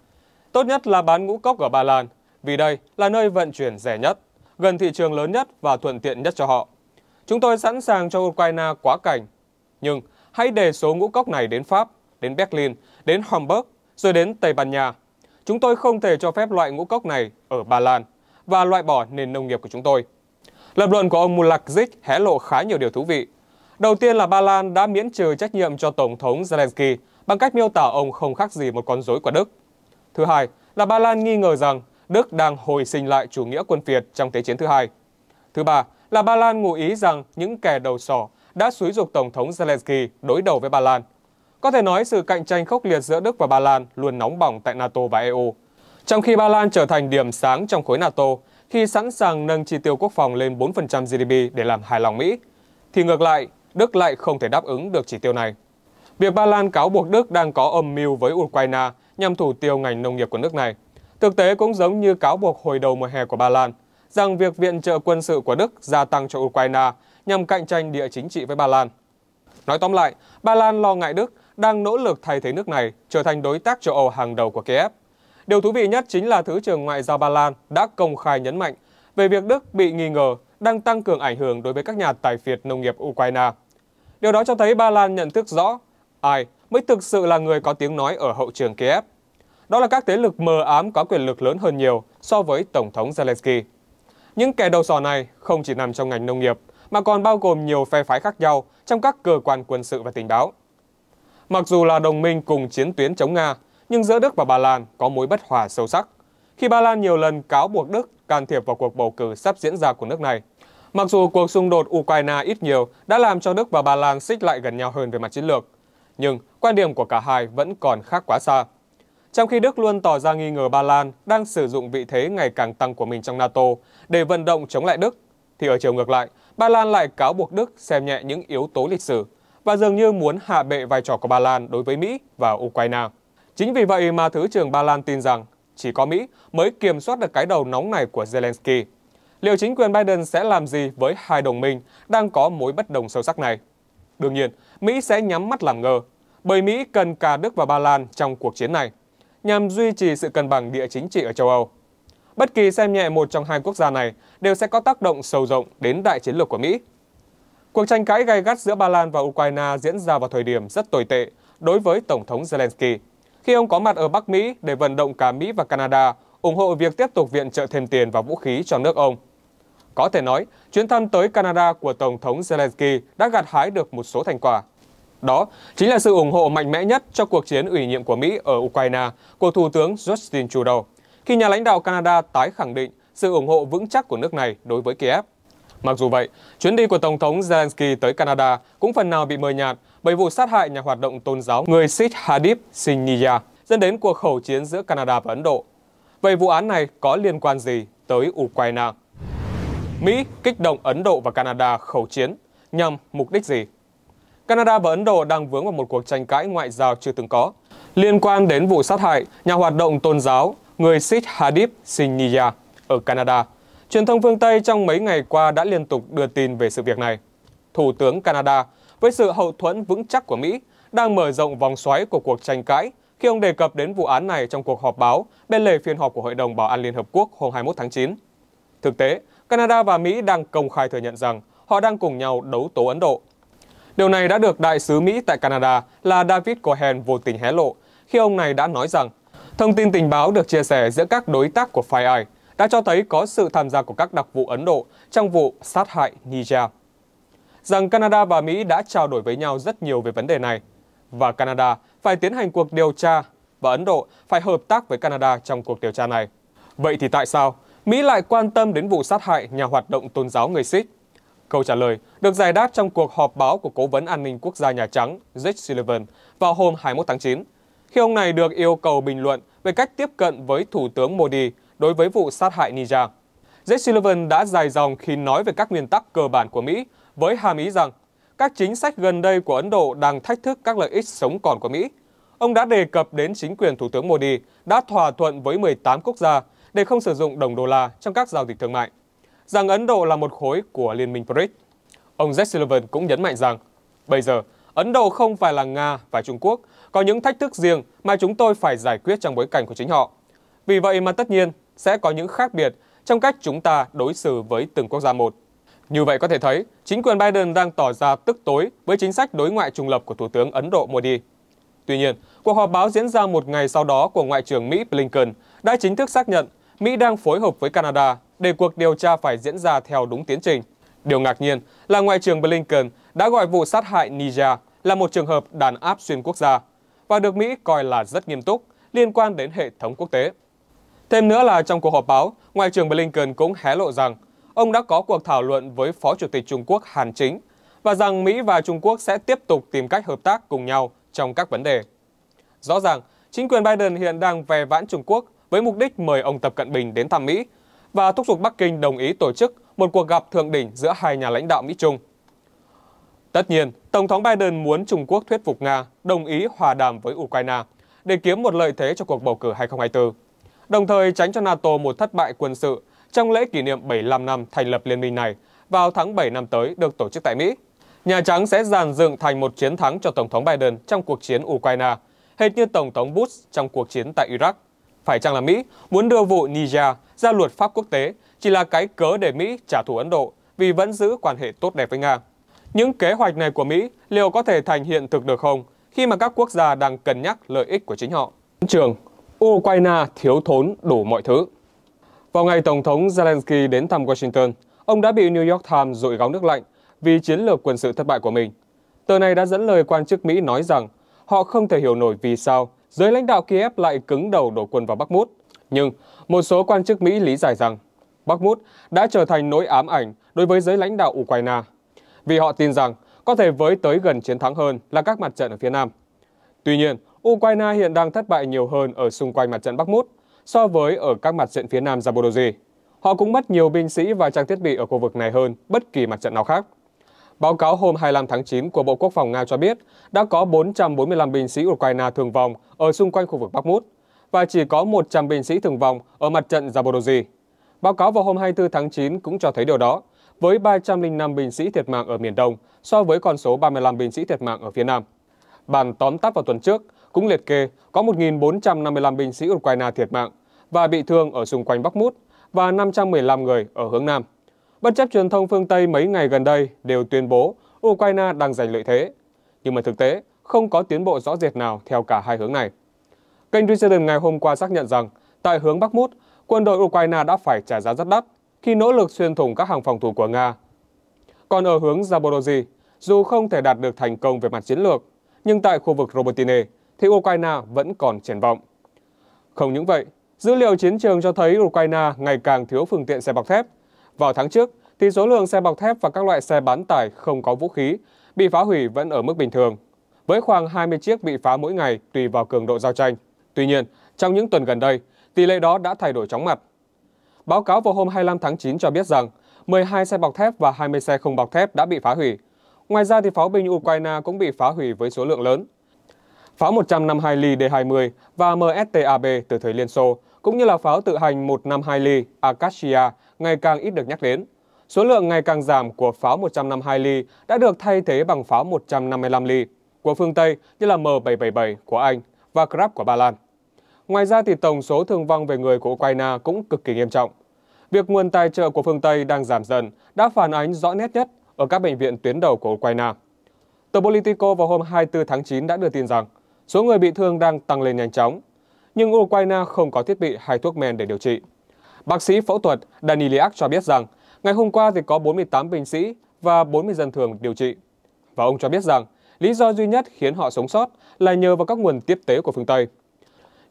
tốt nhất là bán ngũ cốc ở Ba Lan, vì đây là nơi vận chuyển rẻ nhất, gần thị trường lớn nhất và thuận tiện nhất cho họ. Chúng tôi sẵn sàng cho Ukraine quá cảnh, nhưng hãy để số ngũ cốc này đến Pháp, đến Berlin, đến Hamburg, rồi đến Tây Ban Nha. Chúng tôi không thể cho phép loại ngũ cốc này ở Ba Lan và loại bỏ nền nông nghiệp của chúng tôi. Lập luận của ông Mulakzic hé lộ khá nhiều điều thú vị. Đầu tiên là Ba Lan đã miễn trừ trách nhiệm cho Tổng thống Zelensky bằng cách miêu tả ông không khác gì một con rối của Đức. Thứ hai là Ba Lan nghi ngờ rằng Đức đang hồi sinh lại chủ nghĩa quân phiệt trong Thế chiến thứ hai. Thứ ba là Ba Lan ngụ ý rằng những kẻ đầu sỏ đã xúi dục Tổng thống Zelensky đối đầu với Ba Lan. Có thể nói sự cạnh tranh khốc liệt giữa Đức và Ba Lan luôn nóng bỏng tại NATO và EU, trong khi Ba Lan trở thành điểm sáng trong khối NATO khi sẵn sàng nâng chi tiêu quốc phòng lên 4% GDP để làm hài lòng Mỹ, thì ngược lại, Đức lại không thể đáp ứng được chỉ tiêu này. Việc Ba Lan cáo buộc Đức đang có âm mưu với Ukraine nhằm thủ tiêu ngành nông nghiệp của nước này, thực tế cũng giống như cáo buộc hồi đầu mùa hè của Ba Lan, rằng việc viện trợ quân sự của Đức gia tăng cho Ukraine nhằm cạnh tranh địa chính trị với Ba Lan. Nói tóm lại, Ba Lan lo ngại Đức đang nỗ lực thay thế nước này trở thành đối tác châu Âu hàng đầu của Kiev Điều thú vị nhất chính là Thứ trưởng Ngoại giao Ba Lan đã công khai nhấn mạnh về việc Đức bị nghi ngờ đang tăng cường ảnh hưởng đối với các nhà tài phiệt nông nghiệp Ukraine. Điều đó cho thấy Ba Lan nhận thức rõ ai mới thực sự là người có tiếng nói ở hậu trường Kiev. Đó là các thế lực mờ ám có quyền lực lớn hơn nhiều so với Tổng thống Zelensky. Những kẻ đầu sò này không chỉ nằm trong ngành nông nghiệp, mà còn bao gồm nhiều phe phái khác nhau trong các cơ quan quân sự và tình báo. Mặc dù là đồng minh cùng chiến tuyến chống Nga, nhưng giữa Đức và Ba Lan có mối bất hòa sâu sắc, khi Ba Lan nhiều lần cáo buộc Đức can thiệp vào cuộc bầu cử sắp diễn ra của nước này. Mặc dù cuộc xung đột Ukraine ít nhiều đã làm cho Đức và Ba Lan xích lại gần nhau hơn về mặt chiến lược, nhưng quan điểm của cả hai vẫn còn khác quá xa. Trong khi Đức luôn tỏ ra nghi ngờ Ba Lan đang sử dụng vị thế ngày càng tăng của mình trong NATO để vận động chống lại Đức, thì ở chiều ngược lại, Ba Lan lại cáo buộc Đức xem nhẹ những yếu tố lịch sử và dường như muốn hạ bệ vai trò của Ba Lan đối với Mỹ và Ukraine. Chính vì vậy mà Thứ trưởng Ba Lan tin rằng chỉ có Mỹ mới kiểm soát được cái đầu nóng này của Zelensky. Liệu chính quyền Biden sẽ làm gì với hai đồng minh đang có mối bất đồng sâu sắc này? Đương nhiên, Mỹ sẽ nhắm mắt làm ngơ, bởi Mỹ cần cả Đức và Ba Lan trong cuộc chiến này, nhằm duy trì sự cân bằng địa chính trị ở châu Âu. Bất kỳ xem nhẹ một trong hai quốc gia này đều sẽ có tác động sâu rộng đến đại chiến lược của Mỹ. Cuộc tranh cãi gay gắt giữa Ba Lan và Ukraine diễn ra vào thời điểm rất tồi tệ đối với Tổng thống Zelensky khi ông có mặt ở Bắc Mỹ để vận động cả Mỹ và Canada ủng hộ việc tiếp tục viện trợ thêm tiền và vũ khí cho nước ông. Có thể nói, chuyến thăm tới Canada của Tổng thống Zelensky đã gặt hái được một số thành quả. Đó chính là sự ủng hộ mạnh mẽ nhất cho cuộc chiến ủy nhiệm của Mỹ ở Ukraine của Thủ tướng Justin Trudeau, khi nhà lãnh đạo Canada tái khẳng định sự ủng hộ vững chắc của nước này đối với Kiev. Mặc dù vậy, chuyến đi của Tổng thống Zelensky tới Canada cũng phần nào bị mờ nhạt bởi vụ sát hại nhà hoạt động tôn giáo người Sikh Hadip Singhiya dẫn đến cuộc khẩu chiến giữa Canada và Ấn Độ. Vậy vụ án này có liên quan gì tới Ukraine? Mỹ kích động Ấn Độ và Canada khẩu chiến nhằm mục đích gì? Canada và Ấn Độ đang vướng vào một cuộc tranh cãi ngoại giao chưa từng có liên quan đến vụ sát hại nhà hoạt động tôn giáo người Sikh Hadip Singhiya ở Canada. Truyền thông phương Tây trong mấy ngày qua đã liên tục đưa tin về sự việc này. Thủ tướng Canada với sự hậu thuẫn vững chắc của Mỹ, đang mở rộng vòng xoáy của cuộc tranh cãi khi ông đề cập đến vụ án này trong cuộc họp báo bên lề phiên họp của Hội đồng Bảo an Liên Hợp Quốc hôm 21 tháng 9. Thực tế, Canada và Mỹ đang công khai thừa nhận rằng họ đang cùng nhau đấu tố Ấn Độ. Điều này đã được Đại sứ Mỹ tại Canada là David Cohen vô tình hé lộ khi ông này đã nói rằng thông tin tình báo được chia sẻ giữa các đối tác của Five đã cho thấy có sự tham gia của các đặc vụ Ấn Độ trong vụ sát hại Niger rằng Canada và Mỹ đã trao đổi với nhau rất nhiều về vấn đề này, và Canada phải tiến hành cuộc điều tra và Ấn Độ phải hợp tác với Canada trong cuộc điều tra này. Vậy thì tại sao Mỹ lại quan tâm đến vụ sát hại nhà hoạt động tôn giáo người Sikh? Câu trả lời được giải đáp trong cuộc họp báo của Cố vấn An ninh Quốc gia Nhà Trắng Jake Sullivan vào hôm 21 tháng 9, khi ông này được yêu cầu bình luận về cách tiếp cận với Thủ tướng Modi đối với vụ sát hại Niger. Jake Sullivan đã dài dòng khi nói về các nguyên tắc cơ bản của Mỹ với hàm ý rằng các chính sách gần đây của Ấn Độ đang thách thức các lợi ích sống còn của Mỹ. Ông đã đề cập đến chính quyền Thủ tướng Modi đã thỏa thuận với 18 quốc gia để không sử dụng đồng đô la trong các giao dịch thương mại, rằng Ấn Độ là một khối của Liên minh BRICS. Ông Jake Sullivan cũng nhấn mạnh rằng, bây giờ Ấn Độ không phải là Nga và Trung Quốc, có những thách thức riêng mà chúng tôi phải giải quyết trong bối cảnh của chính họ. Vì vậy mà tất nhiên sẽ có những khác biệt trong cách chúng ta đối xử với từng quốc gia một. Như vậy có thể thấy, chính quyền Biden đang tỏ ra tức tối với chính sách đối ngoại trung lập của Thủ tướng Ấn Độ Modi. Tuy nhiên, cuộc họp báo diễn ra một ngày sau đó của Ngoại trưởng Mỹ Blinken đã chính thức xác nhận Mỹ đang phối hợp với Canada để cuộc điều tra phải diễn ra theo đúng tiến trình. Điều ngạc nhiên là Ngoại trưởng Blinken đã gọi vụ sát hại Nija là một trường hợp đàn áp xuyên quốc gia và được Mỹ coi là rất nghiêm túc liên quan đến hệ thống quốc tế. Thêm nữa là trong cuộc họp báo, Ngoại trưởng Blinken cũng hé lộ rằng ông đã có cuộc thảo luận với Phó Chủ tịch Trung Quốc Hàn Chính và rằng Mỹ và Trung Quốc sẽ tiếp tục tìm cách hợp tác cùng nhau trong các vấn đề. Rõ ràng, chính quyền Biden hiện đang về vãn Trung Quốc với mục đích mời ông Tập Cận Bình đến thăm Mỹ và thúc giục Bắc Kinh đồng ý tổ chức một cuộc gặp thượng đỉnh giữa hai nhà lãnh đạo Mỹ-Trung. Tất nhiên, Tổng thống Biden muốn Trung Quốc thuyết phục Nga đồng ý hòa đàm với Ukraine để kiếm một lợi thế cho cuộc bầu cử 2024, đồng thời tránh cho NATO một thất bại quân sự trong lễ kỷ niệm 75 năm thành lập liên minh này vào tháng 7 năm tới được tổ chức tại Mỹ. Nhà Trắng sẽ dàn dựng thành một chiến thắng cho Tổng thống Biden trong cuộc chiến Ukraine, hệt như Tổng thống Bush trong cuộc chiến tại Iraq. Phải chăng là Mỹ muốn đưa vụ Niger ra luật pháp quốc tế chỉ là cái cớ để Mỹ trả thù Ấn Độ vì vẫn giữ quan hệ tốt đẹp với Nga? Những kế hoạch này của Mỹ liệu có thể thành hiện thực được không khi mà các quốc gia đang cân nhắc lợi ích của chính họ? Trường, Ukraine thiếu thốn đủ mọi thứ. Vào ngày Tổng thống Zelensky đến thăm Washington, ông đã bị New York Times dội gáo nước lạnh vì chiến lược quân sự thất bại của mình. Tờ này đã dẫn lời quan chức Mỹ nói rằng họ không thể hiểu nổi vì sao giới lãnh đạo Kiev lại cứng đầu đổ quân vào Bakhmut. Nhưng một số quan chức Mỹ lý giải rằng Bakhmut đã trở thành nỗi ám ảnh đối với giới lãnh đạo Ukraine vì họ tin rằng có thể với tới gần chiến thắng hơn là các mặt trận ở phía Nam. Tuy nhiên, Ukraine hiện đang thất bại nhiều hơn ở xung quanh mặt trận Bakhmut so với ở các mặt trận phía nam Zaporozhye. Họ cũng mất nhiều binh sĩ và trang thiết bị ở khu vực này hơn bất kỳ mặt trận nào khác. Báo cáo hôm 25 tháng 9 của Bộ Quốc phòng Nga cho biết đã có 445 binh sĩ Ukraine thương vong ở xung quanh khu vực Bakhmut và chỉ có 100 binh sĩ thương vong ở mặt trận Zaporozhye. Báo cáo vào hôm 24 tháng 9 cũng cho thấy điều đó, với 305 binh sĩ thiệt mạng ở miền Đông so với con số 35 binh sĩ thiệt mạng ở phía Nam. Bản tóm tắt vào tuần trước cũng liệt kê có 1.455 binh sĩ Ukraine thiệt mạng và bị thương ở xung quanh Bắc Mút và 515 người ở hướng Nam. Bất chấp truyền thông phương Tây mấy ngày gần đây đều tuyên bố Ukraine đang giành lợi thế, nhưng mà thực tế không có tiến bộ rõ rệt nào theo cả hai hướng này. Kênh reuters ngày hôm qua xác nhận rằng tại hướng Bắc Mút, quân đội Ukraine đã phải trả giá rất đắt khi nỗ lực xuyên thủng các hàng phòng thủ của Nga. Còn ở hướng Zaporozhye, dù không thể đạt được thành công về mặt chiến lược, nhưng tại khu vực Robotine thì Ukraine vẫn còn triển vọng. Không những vậy, Dữ liệu chiến trường cho thấy Ukraine ngày càng thiếu phương tiện xe bọc thép. Vào tháng trước, thì số lượng xe bọc thép và các loại xe bán tải không có vũ khí bị phá hủy vẫn ở mức bình thường, với khoảng 20 chiếc bị phá mỗi ngày tùy vào cường độ giao tranh. Tuy nhiên, trong những tuần gần đây, tỷ lệ đó đã thay đổi chóng mặt. Báo cáo vào hôm 25 tháng 9 cho biết rằng 12 xe bọc thép và 20 xe không bọc thép đã bị phá hủy. Ngoài ra thì pháo binh Ukraine cũng bị phá hủy với số lượng lớn. Pháo 152 ly D-20 và MSTAB từ thời Liên Xô cũng như là pháo tự hành 152 ly Acacia ngày càng ít được nhắc đến. Số lượng ngày càng giảm của pháo 152 ly đã được thay thế bằng pháo 155 ly của phương Tây như là M777 của Anh và Krab của Ba Lan. Ngoài ra thì tổng số thương vong về người của Ukraine cũng cực kỳ nghiêm trọng. Việc nguồn tài trợ của phương Tây đang giảm dần đã phản ánh rõ nét nhất ở các bệnh viện tuyến đầu của Ukraine. Tờ Politico vào hôm 24 tháng 9 đã đưa tin rằng số người bị thương đang tăng lên nhanh chóng nhưng Ukraine không có thiết bị hay thuốc men để điều trị. Bác sĩ phẫu thuật Daniliak cho biết rằng, ngày hôm qua thì có 48 binh sĩ và 40 dân thường điều trị. Và ông cho biết rằng, lý do duy nhất khiến họ sống sót là nhờ vào các nguồn tiếp tế của phương Tây.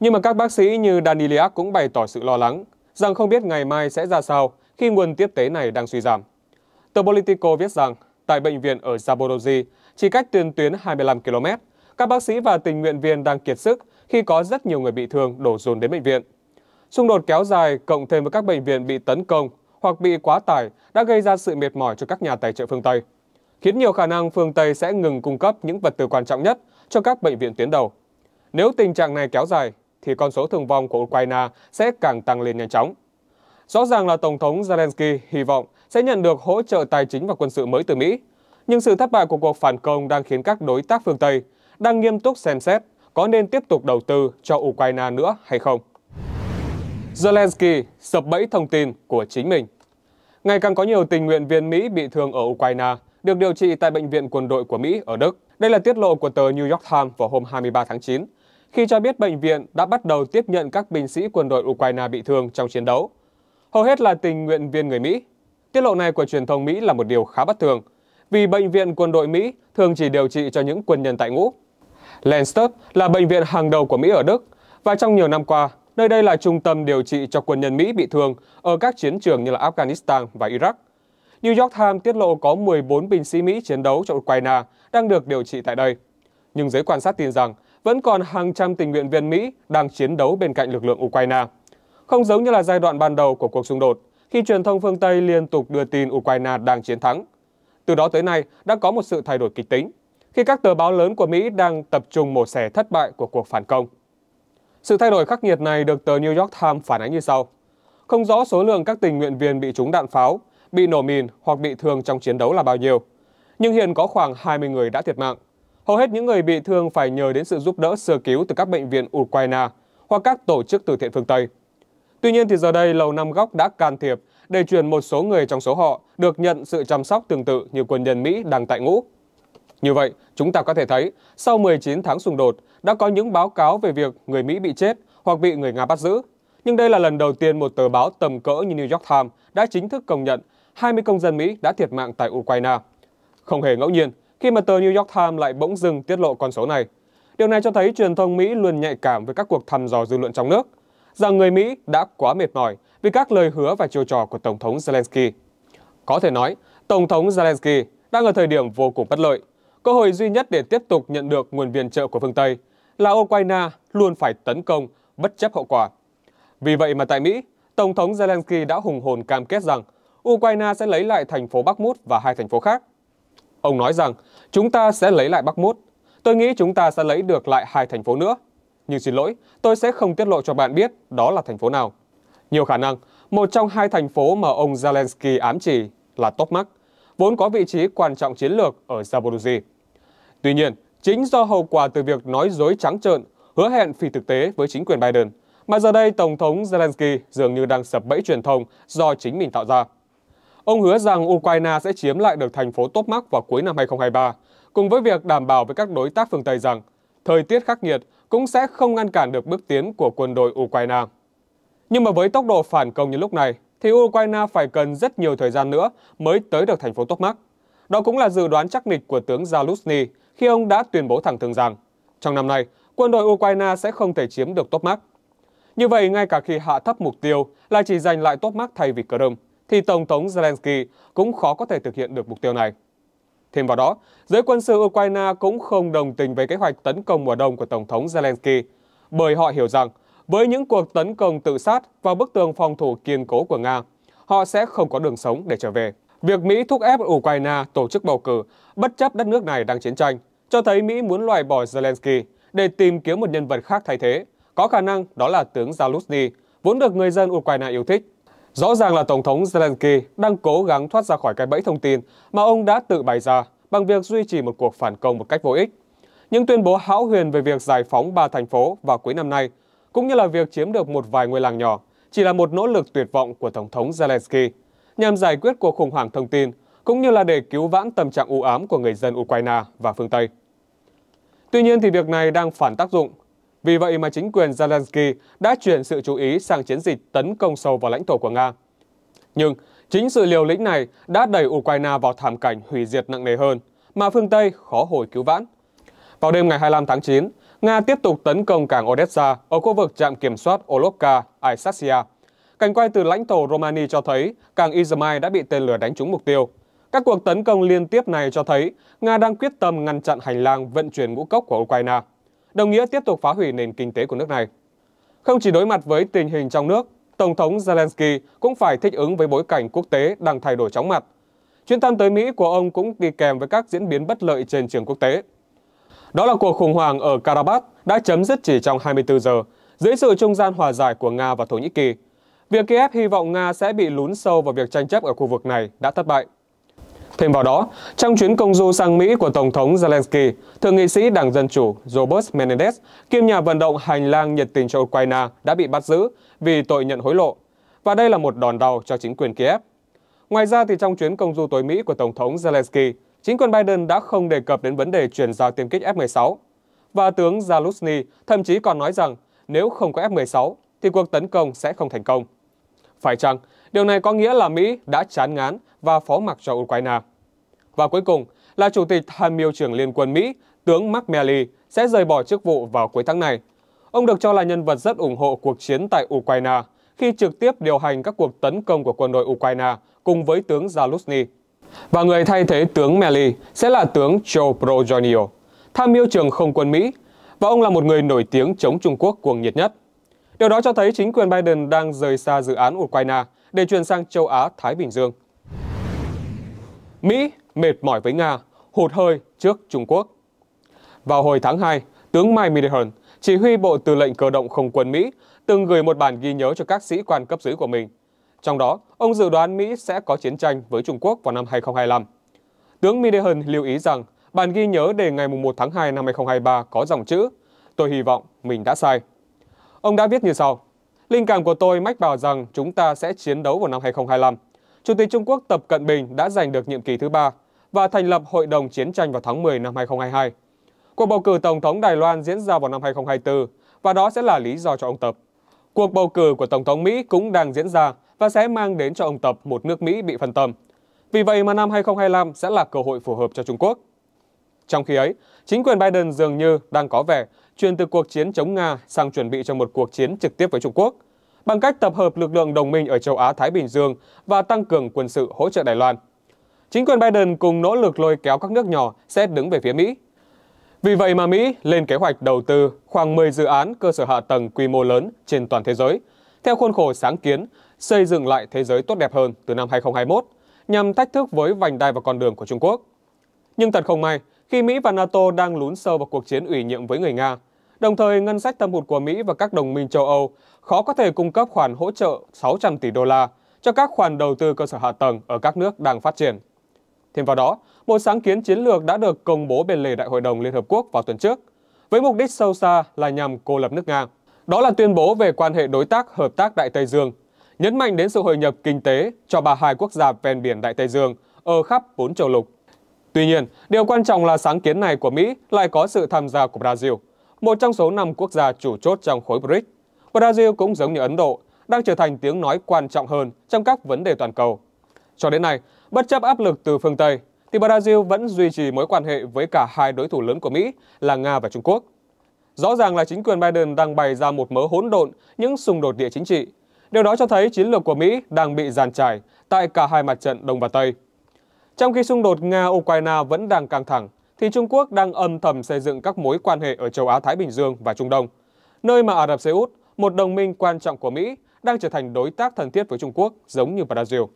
Nhưng mà các bác sĩ như Daniliak cũng bày tỏ sự lo lắng rằng không biết ngày mai sẽ ra sao khi nguồn tiếp tế này đang suy giảm. Tờ Politico viết rằng, tại bệnh viện ở Zaporozhye, chỉ cách tiền tuyến 25 km, các bác sĩ và tình nguyện viên đang kiệt sức khi có rất nhiều người bị thương đổ dồn đến bệnh viện. Xung đột kéo dài cộng thêm với các bệnh viện bị tấn công hoặc bị quá tải đã gây ra sự mệt mỏi cho các nhà tài trợ phương Tây, khiến nhiều khả năng phương Tây sẽ ngừng cung cấp những vật tư quan trọng nhất cho các bệnh viện tuyến đầu. Nếu tình trạng này kéo dài, thì con số thương vong của Ukraine sẽ càng tăng lên nhanh chóng. Rõ ràng là Tổng thống Zelensky hy vọng sẽ nhận được hỗ trợ tài chính và quân sự mới từ Mỹ, nhưng sự thất bại của cuộc phản công đang khiến các đối tác phương Tây đang nghiêm túc xem xét có nên tiếp tục đầu tư cho Ukraine nữa hay không. Zelensky sập bẫy thông tin của chính mình. Ngày càng có nhiều tình nguyện viên Mỹ bị thương ở Ukraine được điều trị tại Bệnh viện quân đội của Mỹ ở Đức. Đây là tiết lộ của tờ New York Times vào hôm 23 tháng 9, khi cho biết bệnh viện đã bắt đầu tiếp nhận các binh sĩ quân đội Ukraine bị thương trong chiến đấu. Hầu hết là tình nguyện viên người Mỹ. Tiết lộ này của truyền thông Mỹ là một điều khá bất thường, vì bệnh viện quân đội Mỹ thường chỉ điều trị cho những quân nhân tại ngũ. Landsted là bệnh viện hàng đầu của Mỹ ở Đức, và trong nhiều năm qua, nơi đây là trung tâm điều trị cho quân nhân Mỹ bị thương ở các chiến trường như là Afghanistan và Iraq. New York Times tiết lộ có 14 binh sĩ Mỹ chiến đấu cho Ukraine đang được điều trị tại đây. Nhưng giới quan sát tin rằng vẫn còn hàng trăm tình nguyện viên Mỹ đang chiến đấu bên cạnh lực lượng Ukraine. Không giống như là giai đoạn ban đầu của cuộc xung đột, khi truyền thông phương Tây liên tục đưa tin Ukraine đang chiến thắng. Từ đó tới nay đã có một sự thay đổi kịch tính khi các tờ báo lớn của Mỹ đang tập trung mổ xẻ thất bại của cuộc phản công. Sự thay đổi khắc nghiệt này được tờ New York Times phản ánh như sau. Không rõ số lượng các tình nguyện viên bị trúng đạn pháo, bị nổ mìn hoặc bị thương trong chiến đấu là bao nhiêu. Nhưng hiện có khoảng 20 người đã thiệt mạng. Hầu hết những người bị thương phải nhờ đến sự giúp đỡ sơ cứu từ các bệnh viện Ukraine hoặc các tổ chức từ thiện phương Tây. Tuy nhiên thì giờ đây Lầu Năm Góc đã can thiệp để chuyển một số người trong số họ được nhận sự chăm sóc tương tự như quân nhân Mỹ đang tại ngũ như vậy, chúng ta có thể thấy, sau 19 tháng xung đột, đã có những báo cáo về việc người Mỹ bị chết hoặc bị người Nga bắt giữ. Nhưng đây là lần đầu tiên một tờ báo tầm cỡ như New York Times đã chính thức công nhận 20 công dân Mỹ đã thiệt mạng tại Ukraine. Không hề ngẫu nhiên, khi mà tờ New York Times lại bỗng dưng tiết lộ con số này. Điều này cho thấy truyền thông Mỹ luôn nhạy cảm với các cuộc thăm dò dư luận trong nước, rằng người Mỹ đã quá mệt mỏi vì các lời hứa và chiêu trò của Tổng thống Zelensky. Có thể nói, Tổng thống Zelensky đang ở thời điểm vô cùng bất lợi cơ hội duy nhất để tiếp tục nhận được nguồn viện trợ của phương Tây là Ukraine luôn phải tấn công bất chấp hậu quả. Vì vậy mà tại Mỹ, Tổng thống Zelensky đã hùng hồn cam kết rằng Ukraine sẽ lấy lại thành phố Bakhmut và hai thành phố khác. Ông nói rằng, chúng ta sẽ lấy lại Bakhmut. Tôi nghĩ chúng ta sẽ lấy được lại hai thành phố nữa. Nhưng xin lỗi, tôi sẽ không tiết lộ cho bạn biết đó là thành phố nào. Nhiều khả năng, một trong hai thành phố mà ông Zelensky ám chỉ là Topmak, vốn có vị trí quan trọng chiến lược ở Zaporozhye. Tuy nhiên, chính do hậu quả từ việc nói dối trắng trợn, hứa hẹn phi thực tế với chính quyền Biden, mà giờ đây Tổng thống Zelensky dường như đang sập bẫy truyền thông do chính mình tạo ra. Ông hứa rằng Ukraine sẽ chiếm lại được thành phố Topmak vào cuối năm 2023, cùng với việc đảm bảo với các đối tác phương Tây rằng thời tiết khắc nghiệt cũng sẽ không ngăn cản được bước tiến của quân đội Ukraine. Nhưng mà với tốc độ phản công như lúc này, thì Ukraine phải cần rất nhiều thời gian nữa mới tới được thành phố Tokmak. Đó cũng là dự đoán chắc nịch của tướng Zaluzny khi ông đã tuyên bố thẳng thừng rằng trong năm nay, quân đội Ukraine sẽ không thể chiếm được Tokmak. Như vậy, ngay cả khi hạ thấp mục tiêu là chỉ giành lại Tokmak thay vì Crimea, thì Tổng thống Zelensky cũng khó có thể thực hiện được mục tiêu này. Thêm vào đó, giới quân sự Ukraine cũng không đồng tình với kế hoạch tấn công mùa đông của Tổng thống Zelensky, bởi họ hiểu rằng với những cuộc tấn công tự sát vào bức tường phòng thủ kiên cố của Nga, họ sẽ không có đường sống để trở về. Việc Mỹ thúc ép Ukraine tổ chức bầu cử, bất chấp đất nước này đang chiến tranh, cho thấy Mỹ muốn loại bỏ Zelensky để tìm kiếm một nhân vật khác thay thế. Có khả năng đó là tướng Zaluzny, vốn được người dân Ukraine yêu thích. Rõ ràng là Tổng thống Zelensky đang cố gắng thoát ra khỏi cái bẫy thông tin mà ông đã tự bày ra bằng việc duy trì một cuộc phản công một cách vô ích. Những tuyên bố hão huyền về việc giải phóng ba thành phố vào cuối năm nay cũng như là việc chiếm được một vài ngôi làng nhỏ chỉ là một nỗ lực tuyệt vọng của Tổng thống Zelensky nhằm giải quyết cuộc khủng hoảng thông tin cũng như là để cứu vãn tâm trạng u ám của người dân Ukraine và phương Tây. Tuy nhiên thì việc này đang phản tác dụng. Vì vậy mà chính quyền Zelensky đã chuyển sự chú ý sang chiến dịch tấn công sâu vào lãnh thổ của Nga. Nhưng chính sự liều lĩnh này đã đẩy Ukraine vào thảm cảnh hủy diệt nặng nề hơn, mà phương Tây khó hồi cứu vãn. Vào đêm ngày 25 tháng 9, Nga tiếp tục tấn công cảng Odessa ở khu vực trạm kiểm soát Olovka, Alsacia. Cảnh quay từ lãnh thổ Romania cho thấy cảng Izmail đã bị tên lửa đánh trúng mục tiêu. Các cuộc tấn công liên tiếp này cho thấy Nga đang quyết tâm ngăn chặn hành lang vận chuyển ngũ cốc của Ukraine, đồng nghĩa tiếp tục phá hủy nền kinh tế của nước này. Không chỉ đối mặt với tình hình trong nước, Tổng thống Zelensky cũng phải thích ứng với bối cảnh quốc tế đang thay đổi chóng mặt. Chuyến thăm tới Mỹ của ông cũng đi kèm với các diễn biến bất lợi trên trường quốc tế. Đó là cuộc khủng hoảng ở Karabakh đã chấm dứt chỉ trong 24 giờ, dưới sự trung gian hòa giải của Nga và Thổ Nhĩ Kỳ. Việc Kiev hy vọng Nga sẽ bị lún sâu vào việc tranh chấp ở khu vực này đã thất bại. Thêm vào đó, trong chuyến công du sang Mỹ của Tổng thống Zelensky, Thượng nghị sĩ Đảng Dân Chủ Robert Menendez, kiêm nhà vận động hành lang nhiệt tình cho Ukraine, đã bị bắt giữ vì tội nhận hối lộ. Và đây là một đòn đau cho chính quyền Kiev. Ngoài ra, thì trong chuyến công du tối Mỹ của Tổng thống Zelensky, chính quyền Biden đã không đề cập đến vấn đề chuyển giao tiêm kích F-16. Và tướng Zaluzny thậm chí còn nói rằng nếu không có F-16 thì cuộc tấn công sẽ không thành công. Phải chăng, điều này có nghĩa là Mỹ đã chán ngán và phó mặc cho Ukraine? Và cuối cùng là Chủ tịch Tham mưu trưởng Liên quân Mỹ, tướng Mark Milley sẽ rời bỏ chức vụ vào cuối tháng này. Ông được cho là nhân vật rất ủng hộ cuộc chiến tại Ukraine khi trực tiếp điều hành các cuộc tấn công của quân đội Ukraine cùng với tướng Zaluzny. Và người thay thế tướng Melly sẽ là tướng Joe Projonio, tham mưu trưởng không quân Mỹ, và ông là một người nổi tiếng chống Trung Quốc cuồng nhiệt nhất. Điều đó cho thấy chính quyền Biden đang rời xa dự án Ukraine để chuyển sang châu Á-Thái Bình Dương. Mỹ mệt mỏi với Nga, hụt hơi trước Trung Quốc. Vào hồi tháng 2, tướng Mike Milhern, chỉ huy Bộ Tư lệnh Cơ động Không quân Mỹ, từng gửi một bản ghi nhớ cho các sĩ quan cấp dưới của mình. Trong đó, Ông dự đoán Mỹ sẽ có chiến tranh với Trung Quốc vào năm 2025. Tướng Midehen lưu ý rằng bản ghi nhớ đề ngày 1 tháng 2 năm 2023 có dòng chữ Tôi hy vọng mình đã sai. Ông đã viết như sau. Linh cảm của tôi mách bảo rằng chúng ta sẽ chiến đấu vào năm 2025. Chủ tịch Trung Quốc Tập Cận Bình đã giành được nhiệm kỳ thứ ba và thành lập Hội đồng Chiến tranh vào tháng 10 năm 2022. Cuộc bầu cử Tổng thống Đài Loan diễn ra vào năm 2024 và đó sẽ là lý do cho ông Tập. Cuộc bầu cử của Tổng thống Mỹ cũng đang diễn ra và sẽ mang đến cho ông Tập một nước Mỹ bị phân tâm. Vì vậy mà năm 2025 sẽ là cơ hội phù hợp cho Trung Quốc. Trong khi ấy, chính quyền Biden dường như đang có vẻ chuyển từ cuộc chiến chống Nga sang chuẩn bị cho một cuộc chiến trực tiếp với Trung Quốc bằng cách tập hợp lực lượng đồng minh ở châu Á Thái Bình Dương và tăng cường quân sự hỗ trợ Đài Loan. Chính quyền Biden cùng nỗ lực lôi kéo các nước nhỏ sẽ đứng về phía Mỹ. Vì vậy mà Mỹ lên kế hoạch đầu tư khoảng 10 dự án cơ sở hạ tầng quy mô lớn trên toàn thế giới, theo khuôn khổ sáng kiến xây dựng lại thế giới tốt đẹp hơn từ năm 2021 nhằm thách thức với vành đai và con đường của Trung Quốc. Nhưng thật không may, khi Mỹ và NATO đang lún sâu vào cuộc chiến ủy nhiệm với người Nga, đồng thời ngân sách thâm hụt của Mỹ và các đồng minh châu Âu khó có thể cung cấp khoản hỗ trợ 600 tỷ đô la cho các khoản đầu tư cơ sở hạ tầng ở các nước đang phát triển. Thêm vào đó, một sáng kiến chiến lược đã được công bố bên lề Đại hội đồng Liên Hợp Quốc vào tuần trước, với mục đích sâu xa là nhằm cô lập nước Nga. Đó là tuyên bố về quan hệ đối tác hợp tác Đại Tây Dương nhấn mạnh đến sự hội nhập kinh tế cho 32 quốc gia ven biển Đại Tây Dương ở khắp 4 châu lục. Tuy nhiên, điều quan trọng là sáng kiến này của Mỹ lại có sự tham gia của Brazil, một trong số 5 quốc gia chủ chốt trong khối BRICS. Brazil cũng giống như Ấn Độ, đang trở thành tiếng nói quan trọng hơn trong các vấn đề toàn cầu. Cho đến nay, bất chấp áp lực từ phương Tây, thì Brazil vẫn duy trì mối quan hệ với cả hai đối thủ lớn của Mỹ là Nga và Trung Quốc. Rõ ràng là chính quyền Biden đang bày ra một mớ hỗn độn những xung đột địa chính trị Điều đó cho thấy chiến lược của Mỹ đang bị giàn trải tại cả hai mặt trận Đông và Tây. Trong khi xung đột Nga-Ukraine vẫn đang căng thẳng, thì Trung Quốc đang âm thầm xây dựng các mối quan hệ ở châu Á-Thái Bình Dương và Trung Đông, nơi mà Ả Rập Xê Út, một đồng minh quan trọng của Mỹ, đang trở thành đối tác thân thiết với Trung Quốc giống như Brazil.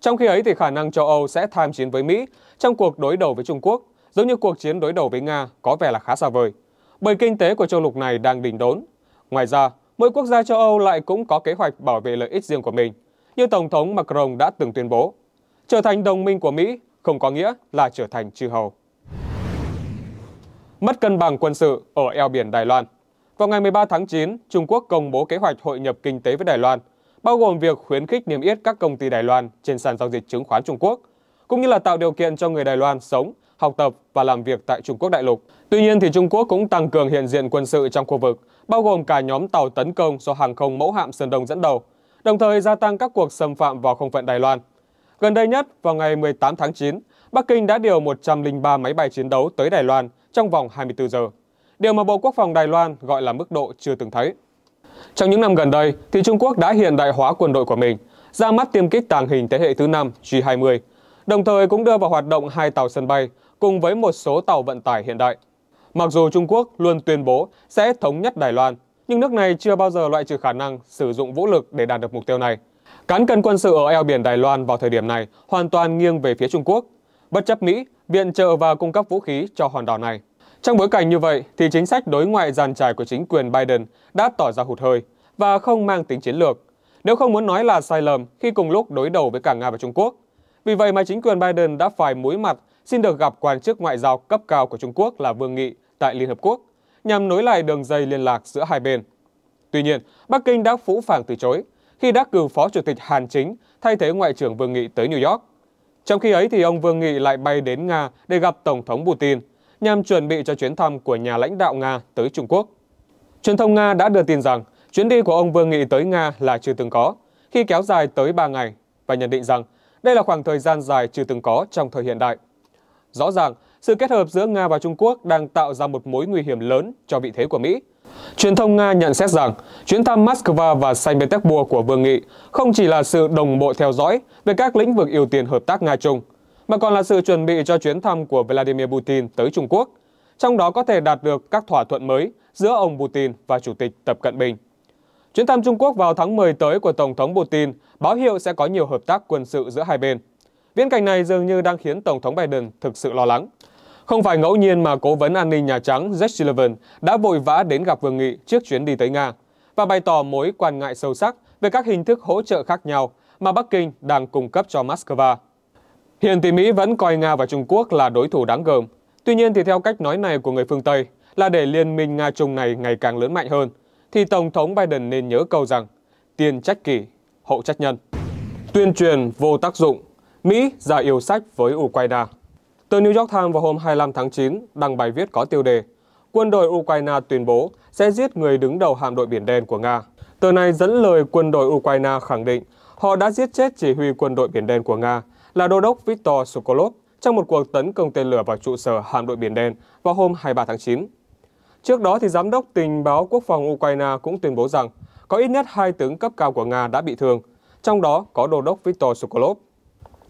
Trong khi ấy thì khả năng châu Âu sẽ tham chiến với Mỹ trong cuộc đối đầu với Trung Quốc, giống như cuộc chiến đối đầu với Nga có vẻ là khá xa vời, bởi kinh tế của châu lục này đang đình đốn. Ngoài ra, mỗi quốc gia châu Âu lại cũng có kế hoạch bảo vệ lợi ích riêng của mình, như Tổng thống Macron đã từng tuyên bố. Trở thành đồng minh của Mỹ không có nghĩa là trở thành chư hầu. Mất cân bằng quân sự ở eo biển Đài Loan Vào ngày 13 tháng 9, Trung Quốc công bố kế hoạch hội nhập kinh tế với Đài Loan, bao gồm việc khuyến khích niêm yết các công ty Đài Loan trên sàn giao dịch chứng khoán Trung Quốc, cũng như là tạo điều kiện cho người Đài Loan sống học tập và làm việc tại Trung Quốc đại lục. Tuy nhiên, thì Trung Quốc cũng tăng cường hiện diện quân sự trong khu vực, bao gồm cả nhóm tàu tấn công do hàng không mẫu hạm Sơn Đông dẫn đầu, đồng thời gia tăng các cuộc xâm phạm vào không phận Đài Loan. Gần đây nhất, vào ngày 18 tháng 9, Bắc Kinh đã điều 103 máy bay chiến đấu tới Đài Loan trong vòng 24 giờ, điều mà Bộ Quốc phòng Đài Loan gọi là mức độ chưa từng thấy. Trong những năm gần đây, thì Trung Quốc đã hiện đại hóa quân đội của mình, ra mắt tiêm kích tàng hình thế hệ thứ 5 G20, đồng thời cũng đưa vào hoạt động hai tàu sân bay cùng với một số tàu vận tải hiện đại. Mặc dù Trung Quốc luôn tuyên bố sẽ thống nhất Đài Loan, nhưng nước này chưa bao giờ loại trừ khả năng sử dụng vũ lực để đạt được mục tiêu này. Cán cân quân sự ở eo biển Đài Loan vào thời điểm này hoàn toàn nghiêng về phía Trung Quốc, bất chấp Mỹ viện trợ và cung cấp vũ khí cho hòn đảo này. Trong bối cảnh như vậy thì chính sách đối ngoại giàn trải của chính quyền Biden đã tỏ ra hụt hơi và không mang tính chiến lược, nếu không muốn nói là sai lầm khi cùng lúc đối đầu với cả Nga và Trung Quốc. Vì vậy mà chính quyền Biden đã phải mũi mặt xin được gặp quan chức ngoại giao cấp cao của Trung Quốc là Vương Nghị tại Liên Hợp Quốc, nhằm nối lại đường dây liên lạc giữa hai bên. Tuy nhiên, Bắc Kinh đã phũ phàng từ chối khi đã cử Phó Chủ tịch Hàn Chính thay thế Ngoại trưởng Vương Nghị tới New York. Trong khi ấy thì ông Vương Nghị lại bay đến Nga để gặp Tổng thống Putin nhằm chuẩn bị cho chuyến thăm của nhà lãnh đạo Nga tới Trung Quốc. Truyền thông Nga đã đưa tin rằng chuyến đi của ông Vương Nghị tới Nga là chưa từng có, khi kéo dài tới 3 ngày và nhận định rằng đây là khoảng thời gian dài chưa từng có trong thời hiện đại. Rõ ràng, sự kết hợp giữa Nga và Trung Quốc đang tạo ra một mối nguy hiểm lớn cho vị thế của Mỹ. Truyền thông Nga nhận xét rằng chuyến thăm Moscow và Saint Petersburg của Vương Nghị không chỉ là sự đồng bộ theo dõi về các lĩnh vực ưu tiên hợp tác Nga-Trung, mà còn là sự chuẩn bị cho chuyến thăm của Vladimir Putin tới Trung Quốc, trong đó có thể đạt được các thỏa thuận mới giữa ông Putin và Chủ tịch Tập Cận Bình. Chuyến thăm Trung Quốc vào tháng 10 tới của Tổng thống Putin báo hiệu sẽ có nhiều hợp tác quân sự giữa hai bên. Viễn cảnh này dường như đang khiến Tổng thống Biden thực sự lo lắng. Không phải ngẫu nhiên mà Cố vấn An ninh Nhà Trắng Jake Sullivan đã vội vã đến gặp Vương Nghị trước chuyến đi tới Nga và bày tỏ mối quan ngại sâu sắc về các hình thức hỗ trợ khác nhau mà Bắc Kinh đang cung cấp cho Moscow. Hiện thì Mỹ vẫn coi Nga và Trung Quốc là đối thủ đáng gờm. Tuy nhiên thì theo cách nói này của người phương Tây là để liên minh Nga-Trung này ngày càng lớn mạnh hơn, thì Tổng thống Biden nên nhớ câu rằng tiền trách kỷ, hậu trách nhân. Tuyên truyền vô tác dụng Mỹ giả yêu sách với Ukraine. Tờ New York Times vào hôm 25 tháng 9 đăng bài viết có tiêu đề Quân đội Ukraine tuyên bố sẽ giết người đứng đầu hạm đội Biển Đen của Nga. Tờ này dẫn lời quân đội Ukraine khẳng định họ đã giết chết chỉ huy quân đội Biển Đen của Nga là đô đốc Viktor Sokolov trong một cuộc tấn công tên lửa vào trụ sở hạm đội Biển Đen vào hôm 23 tháng 9. Trước đó, thì Giám đốc tình báo quốc phòng Ukraine cũng tuyên bố rằng có ít nhất hai tướng cấp cao của Nga đã bị thương, trong đó có đô đốc Viktor Sokolov.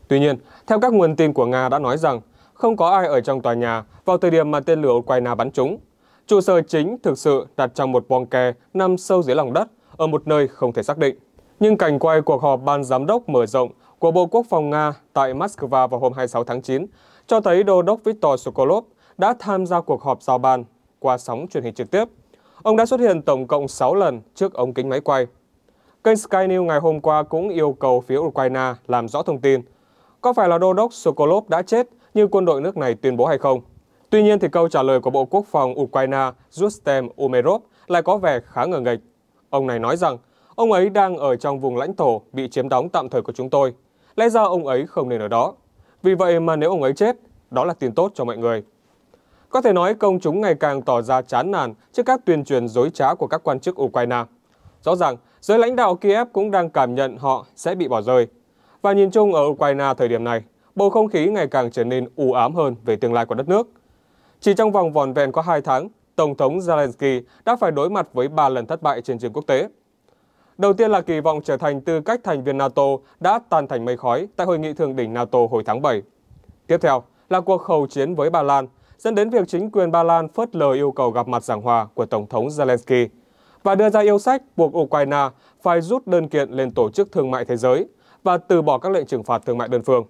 Tuy nhiên, theo các nguồn tin của Nga đã nói rằng không có ai ở trong tòa nhà vào thời điểm mà tên lửa Ukraine bắn trúng. Trụ sở chính thực sự đặt trong một bong ke nằm sâu dưới lòng đất ở một nơi không thể xác định. Nhưng cảnh quay cuộc họp ban giám đốc mở rộng của Bộ Quốc phòng Nga tại Moscow vào hôm 26 tháng 9 cho thấy Đô đốc Viktor Sokolov đã tham gia cuộc họp giao ban qua sóng truyền hình trực tiếp. Ông đã xuất hiện tổng cộng 6 lần trước ống kính máy quay. Kênh Sky News ngày hôm qua cũng yêu cầu phía Ukraine làm rõ thông tin – có phải là đô đốc Sokolov đã chết như quân đội nước này tuyên bố hay không? Tuy nhiên thì câu trả lời của Bộ Quốc phòng Ukraine Rustem Umerov lại có vẻ khá ngờ nghệch. Ông này nói rằng, ông ấy đang ở trong vùng lãnh thổ bị chiếm đóng tạm thời của chúng tôi. Lẽ ra ông ấy không nên ở đó. Vì vậy mà nếu ông ấy chết, đó là tin tốt cho mọi người. Có thể nói công chúng ngày càng tỏ ra chán nản trước các tuyên truyền dối trá của các quan chức Ukraine. Rõ ràng, giới lãnh đạo Kiev cũng đang cảm nhận họ sẽ bị bỏ rơi. Và nhìn chung ở Ukraine thời điểm này, bầu không khí ngày càng trở nên u ám hơn về tương lai của đất nước. Chỉ trong vòng vòn vẹn có 2 tháng, Tổng thống Zelensky đã phải đối mặt với 3 lần thất bại trên trường quốc tế. Đầu tiên là kỳ vọng trở thành tư cách thành viên NATO đã tan thành mây khói tại hội nghị thượng đỉnh NATO hồi tháng 7. Tiếp theo là cuộc khẩu chiến với Ba Lan, dẫn đến việc chính quyền Ba Lan phớt lờ yêu cầu gặp mặt giảng hòa của Tổng thống Zelensky và đưa ra yêu sách buộc Ukraine phải rút đơn kiện lên Tổ chức Thương mại Thế giới và từ bỏ các lệnh trừng phạt thương mại đơn phương.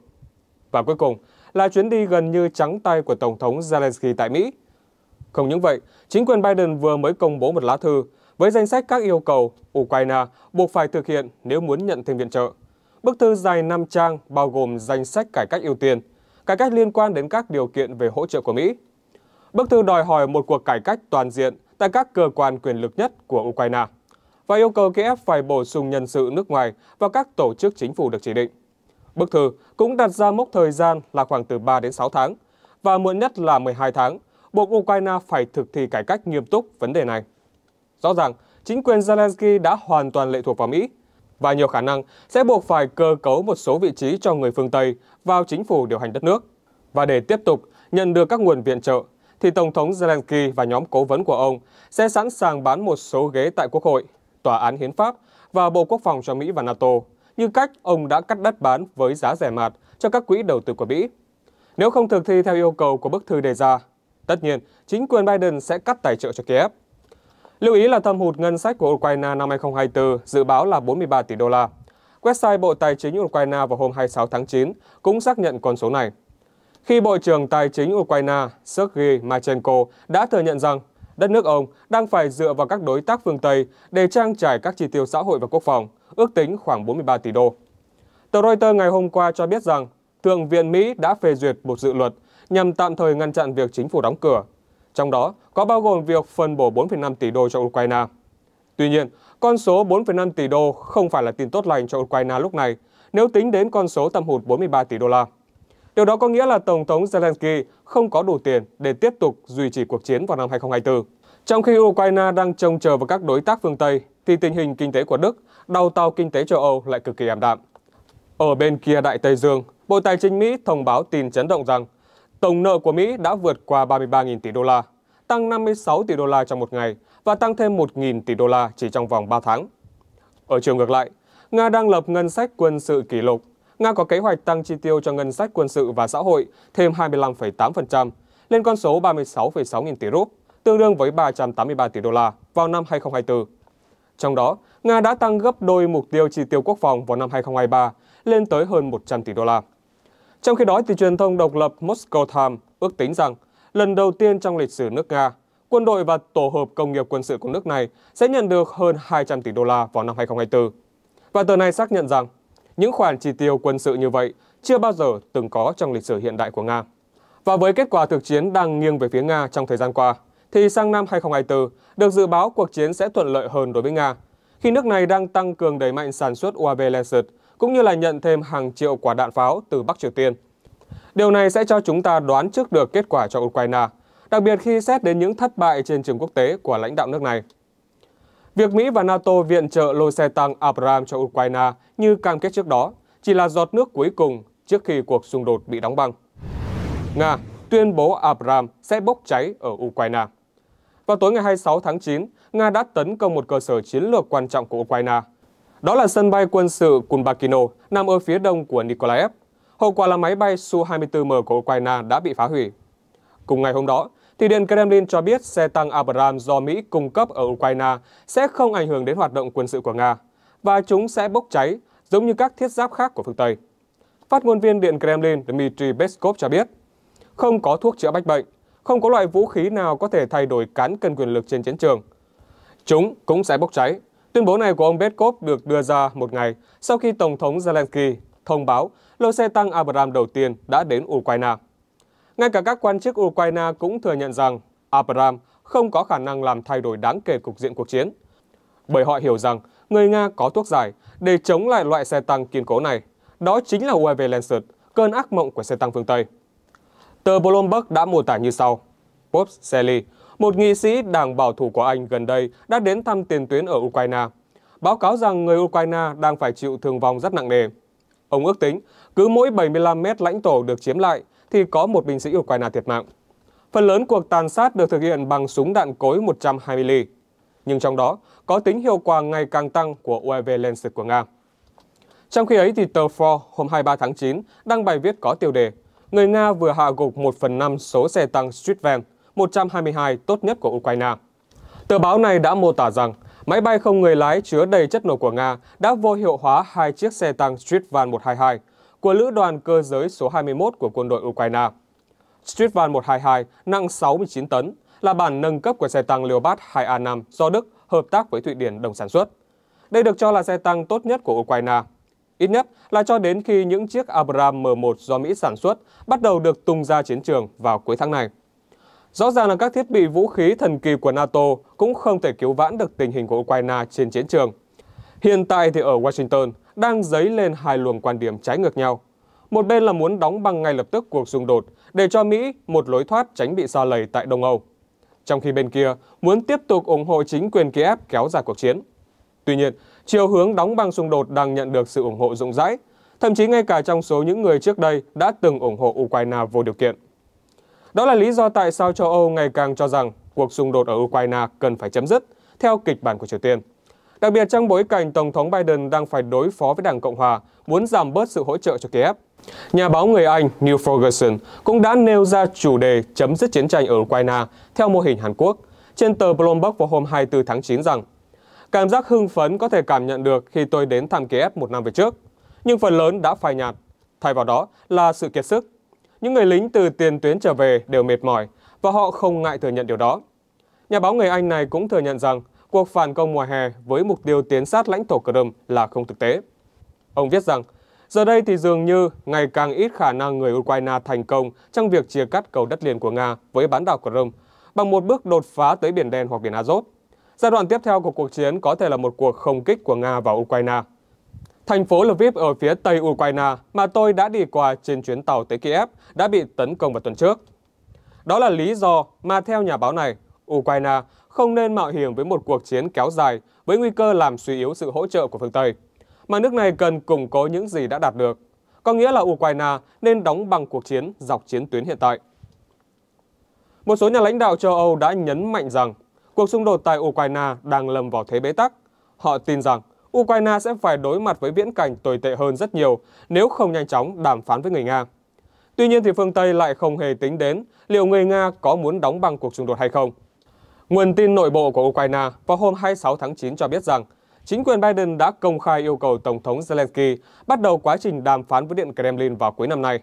Và cuối cùng là chuyến đi gần như trắng tay của Tổng thống Zelensky tại Mỹ. Không những vậy, chính quyền Biden vừa mới công bố một lá thư với danh sách các yêu cầu Ukraine buộc phải thực hiện nếu muốn nhận thêm viện trợ. Bức thư dài 5 trang bao gồm danh sách cải cách ưu tiên, cải cách liên quan đến các điều kiện về hỗ trợ của Mỹ. Bức thư đòi hỏi một cuộc cải cách toàn diện tại các cơ quan quyền lực nhất của Ukraine và yêu cầu Kiev phải bổ sung nhân sự nước ngoài và các tổ chức chính phủ được chỉ định. Bức thư cũng đặt ra mốc thời gian là khoảng từ 3 đến 6 tháng và muộn nhất là 12 tháng, buộc Ukraine phải thực thi cải cách nghiêm túc vấn đề này. Rõ ràng, chính quyền Zelensky đã hoàn toàn lệ thuộc vào Mỹ và nhiều khả năng sẽ buộc phải cơ cấu một số vị trí cho người phương Tây vào chính phủ điều hành đất nước. Và để tiếp tục nhận được các nguồn viện trợ, thì Tổng thống Zelensky và nhóm cố vấn của ông sẽ sẵn sàng bán một số ghế tại Quốc hội Tòa án Hiến pháp và Bộ Quốc phòng cho Mỹ và NATO, như cách ông đã cắt đất bán với giá rẻ mạt cho các quỹ đầu tư của Mỹ. Nếu không thực thi theo yêu cầu của bức thư đề ra, tất nhiên chính quyền Biden sẽ cắt tài trợ cho Kiev. Lưu ý là thâm hụt ngân sách của Ukraine năm 2024 dự báo là 43 tỷ đô la. Website Bộ Tài chính Ukraine vào hôm 26 tháng 9 cũng xác nhận con số này. Khi Bộ trưởng Tài chính Ukraine Sergei Marchenko đã thừa nhận rằng đất nước ông đang phải dựa vào các đối tác phương Tây để trang trải các chi tiêu xã hội và quốc phòng, ước tính khoảng 43 tỷ đô. Tờ Reuters ngày hôm qua cho biết rằng Thượng viện Mỹ đã phê duyệt một dự luật nhằm tạm thời ngăn chặn việc chính phủ đóng cửa, trong đó có bao gồm việc phân bổ 4,5 tỷ đô cho Ukraine. Tuy nhiên, con số 4,5 tỷ đô không phải là tin tốt lành cho Ukraine lúc này nếu tính đến con số tầm hụt 43 tỷ đô la. Điều đó có nghĩa là Tổng thống Zelensky không có đủ tiền để tiếp tục duy trì cuộc chiến vào năm 2024. Trong khi Ukraine đang trông chờ vào các đối tác phương Tây, thì tình hình kinh tế của Đức, đầu tàu kinh tế châu Âu lại cực kỳ ảm đạm. Ở bên kia Đại Tây Dương, Bộ Tài chính Mỹ thông báo tin chấn động rằng tổng nợ của Mỹ đã vượt qua 33.000 tỷ đô la, tăng 56 tỷ đô la trong một ngày và tăng thêm 1.000 tỷ đô la chỉ trong vòng 3 tháng. Ở chiều ngược lại, Nga đang lập ngân sách quân sự kỷ lục Nga có kế hoạch tăng chi tiêu cho ngân sách quân sự và xã hội thêm 25,8% lên con số 36,6 nghìn tỷ rúp, tương đương với 383 tỷ đô la vào năm 2024. Trong đó, Nga đã tăng gấp đôi mục tiêu chi tiêu quốc phòng vào năm 2023 lên tới hơn 100 tỷ đô la. Trong khi đó, thì truyền thông độc lập Moscow Times ước tính rằng lần đầu tiên trong lịch sử nước Nga, quân đội và tổ hợp công nghiệp quân sự của nước này sẽ nhận được hơn 200 tỷ đô la vào năm 2024. Và tờ này xác nhận rằng những khoản chi tiêu quân sự như vậy chưa bao giờ từng có trong lịch sử hiện đại của Nga. Và với kết quả thực chiến đang nghiêng về phía Nga trong thời gian qua, thì sang năm 2024 được dự báo cuộc chiến sẽ thuận lợi hơn đối với Nga, khi nước này đang tăng cường đẩy mạnh sản xuất UAV Lancet cũng như là nhận thêm hàng triệu quả đạn pháo từ Bắc Triều Tiên. Điều này sẽ cho chúng ta đoán trước được kết quả cho Ukraine, đặc biệt khi xét đến những thất bại trên trường quốc tế của lãnh đạo nước này. Việc Mỹ và NATO viện trợ lô xe tăng Abrams cho Ukraine như cam kết trước đó chỉ là giọt nước cuối cùng trước khi cuộc xung đột bị đóng băng. Nga tuyên bố Abrams sẽ bốc cháy ở Ukraine. Vào tối ngày 26 tháng 9, Nga đã tấn công một cơ sở chiến lược quan trọng của Ukraine. Đó là sân bay quân sự Kulbakino, nằm ở phía đông của Nikolaev. Hậu quả là máy bay Su-24M của Ukraine đã bị phá hủy. Cùng ngày hôm đó, thì Điện Kremlin cho biết xe tăng Abrams do Mỹ cung cấp ở Ukraine sẽ không ảnh hưởng đến hoạt động quân sự của Nga, và chúng sẽ bốc cháy giống như các thiết giáp khác của phương Tây. Phát ngôn viên Điện Kremlin Dmitry Peskov cho biết, không có thuốc chữa bách bệnh, không có loại vũ khí nào có thể thay đổi cán cân quyền lực trên chiến trường. Chúng cũng sẽ bốc cháy. Tuyên bố này của ông Peskov được đưa ra một ngày sau khi Tổng thống Zelensky thông báo lô xe tăng Abrams đầu tiên đã đến Ukraine. Ngay cả các quan chức Ukraine cũng thừa nhận rằng Abram không có khả năng làm thay đổi đáng kể cục diện cuộc chiến. Bởi họ hiểu rằng người Nga có thuốc giải để chống lại loại xe tăng kiên cố này. Đó chính là UAV Lancet, cơn ác mộng của xe tăng phương Tây. Tờ Bloomberg đã mô tả như sau. Bob Shelley, một nghị sĩ đảng bảo thủ của Anh gần đây đã đến thăm tiền tuyến ở Ukraine, báo cáo rằng người Ukraine đang phải chịu thương vong rất nặng nề. Ông ước tính, cứ mỗi 75 mét lãnh thổ được chiếm lại, thì có một binh sĩ Ukraine thiệt mạng. Phần lớn cuộc tàn sát được thực hiện bằng súng đạn cối 120 mm nhưng trong đó có tính hiệu quả ngày càng tăng của UAV Lancet của Nga. Trong khi ấy, thì tờ Ford hôm 23 tháng 9 đăng bài viết có tiêu đề Người Nga vừa hạ gục 1 phần 5 số xe tăng Streetvan 122 tốt nhất của Ukraine. Tờ báo này đã mô tả rằng máy bay không người lái chứa đầy chất nổ của Nga đã vô hiệu hóa hai chiếc xe tăng Streetvan 122 của Lữ đoàn cơ giới số 21 của quân đội Ukraine. Streetvan 122 nặng 69 tấn là bản nâng cấp của xe tăng Leopard 2A5 do Đức hợp tác với Thụy Điển đồng sản xuất. Đây được cho là xe tăng tốt nhất của Ukraine. Ít nhất là cho đến khi những chiếc Abrams M1 do Mỹ sản xuất bắt đầu được tung ra chiến trường vào cuối tháng này. Rõ ràng là các thiết bị vũ khí thần kỳ của NATO cũng không thể cứu vãn được tình hình của Ukraine trên chiến trường. Hiện tại thì ở Washington, đang dấy lên hai luồng quan điểm trái ngược nhau. Một bên là muốn đóng băng ngay lập tức cuộc xung đột để cho Mỹ một lối thoát tránh bị xa lầy tại Đông Âu. Trong khi bên kia muốn tiếp tục ủng hộ chính quyền Kiev kéo dài cuộc chiến. Tuy nhiên, chiều hướng đóng băng xung đột đang nhận được sự ủng hộ rộng rãi, thậm chí ngay cả trong số những người trước đây đã từng ủng hộ Ukraine vô điều kiện. Đó là lý do tại sao châu Âu ngày càng cho rằng cuộc xung đột ở Ukraine cần phải chấm dứt theo kịch bản của Triều Tiên. Đặc biệt trong bối cảnh Tổng thống Biden đang phải đối phó với Đảng Cộng Hòa, muốn giảm bớt sự hỗ trợ cho Kiev. Nhà báo người Anh Neil Ferguson cũng đã nêu ra chủ đề chấm dứt chiến tranh ở Ukraine theo mô hình Hàn Quốc trên tờ Bloomberg vào hôm 24 tháng 9 rằng Cảm giác hưng phấn có thể cảm nhận được khi tôi đến thăm Kiev một năm về trước, nhưng phần lớn đã phai nhạt. Thay vào đó là sự kiệt sức. Những người lính từ tiền tuyến trở về đều mệt mỏi và họ không ngại thừa nhận điều đó. Nhà báo người Anh này cũng thừa nhận rằng cuộc phản công mùa hè với mục tiêu tiến sát lãnh thổ Crimea là không thực tế. Ông viết rằng, giờ đây thì dường như ngày càng ít khả năng người Ukraine thành công trong việc chia cắt cầu đất liền của Nga với bán đảo Crimea bằng một bước đột phá tới Biển Đen hoặc Biển Azov. Giai đoạn tiếp theo của cuộc chiến có thể là một cuộc không kích của Nga vào Ukraine. Thành phố Lviv ở phía tây Ukraine mà tôi đã đi qua trên chuyến tàu tới Kiev đã bị tấn công vào tuần trước. Đó là lý do mà theo nhà báo này, Ukraine không nên mạo hiểm với một cuộc chiến kéo dài với nguy cơ làm suy yếu sự hỗ trợ của phương Tây, mà nước này cần củng cố những gì đã đạt được, có nghĩa là Ukraine nên đóng bằng cuộc chiến dọc chiến tuyến hiện tại. Một số nhà lãnh đạo châu Âu đã nhấn mạnh rằng cuộc xung đột tại Ukraine đang lâm vào thế bế tắc. Họ tin rằng Ukraine sẽ phải đối mặt với viễn cảnh tồi tệ hơn rất nhiều nếu không nhanh chóng đàm phán với người Nga. Tuy nhiên thì phương Tây lại không hề tính đến liệu người Nga có muốn đóng băng cuộc xung đột hay không. Nguồn tin nội bộ của Ukraine vào hôm 26 tháng 9 cho biết rằng chính quyền Biden đã công khai yêu cầu Tổng thống Zelensky bắt đầu quá trình đàm phán với Điện Kremlin vào cuối năm nay,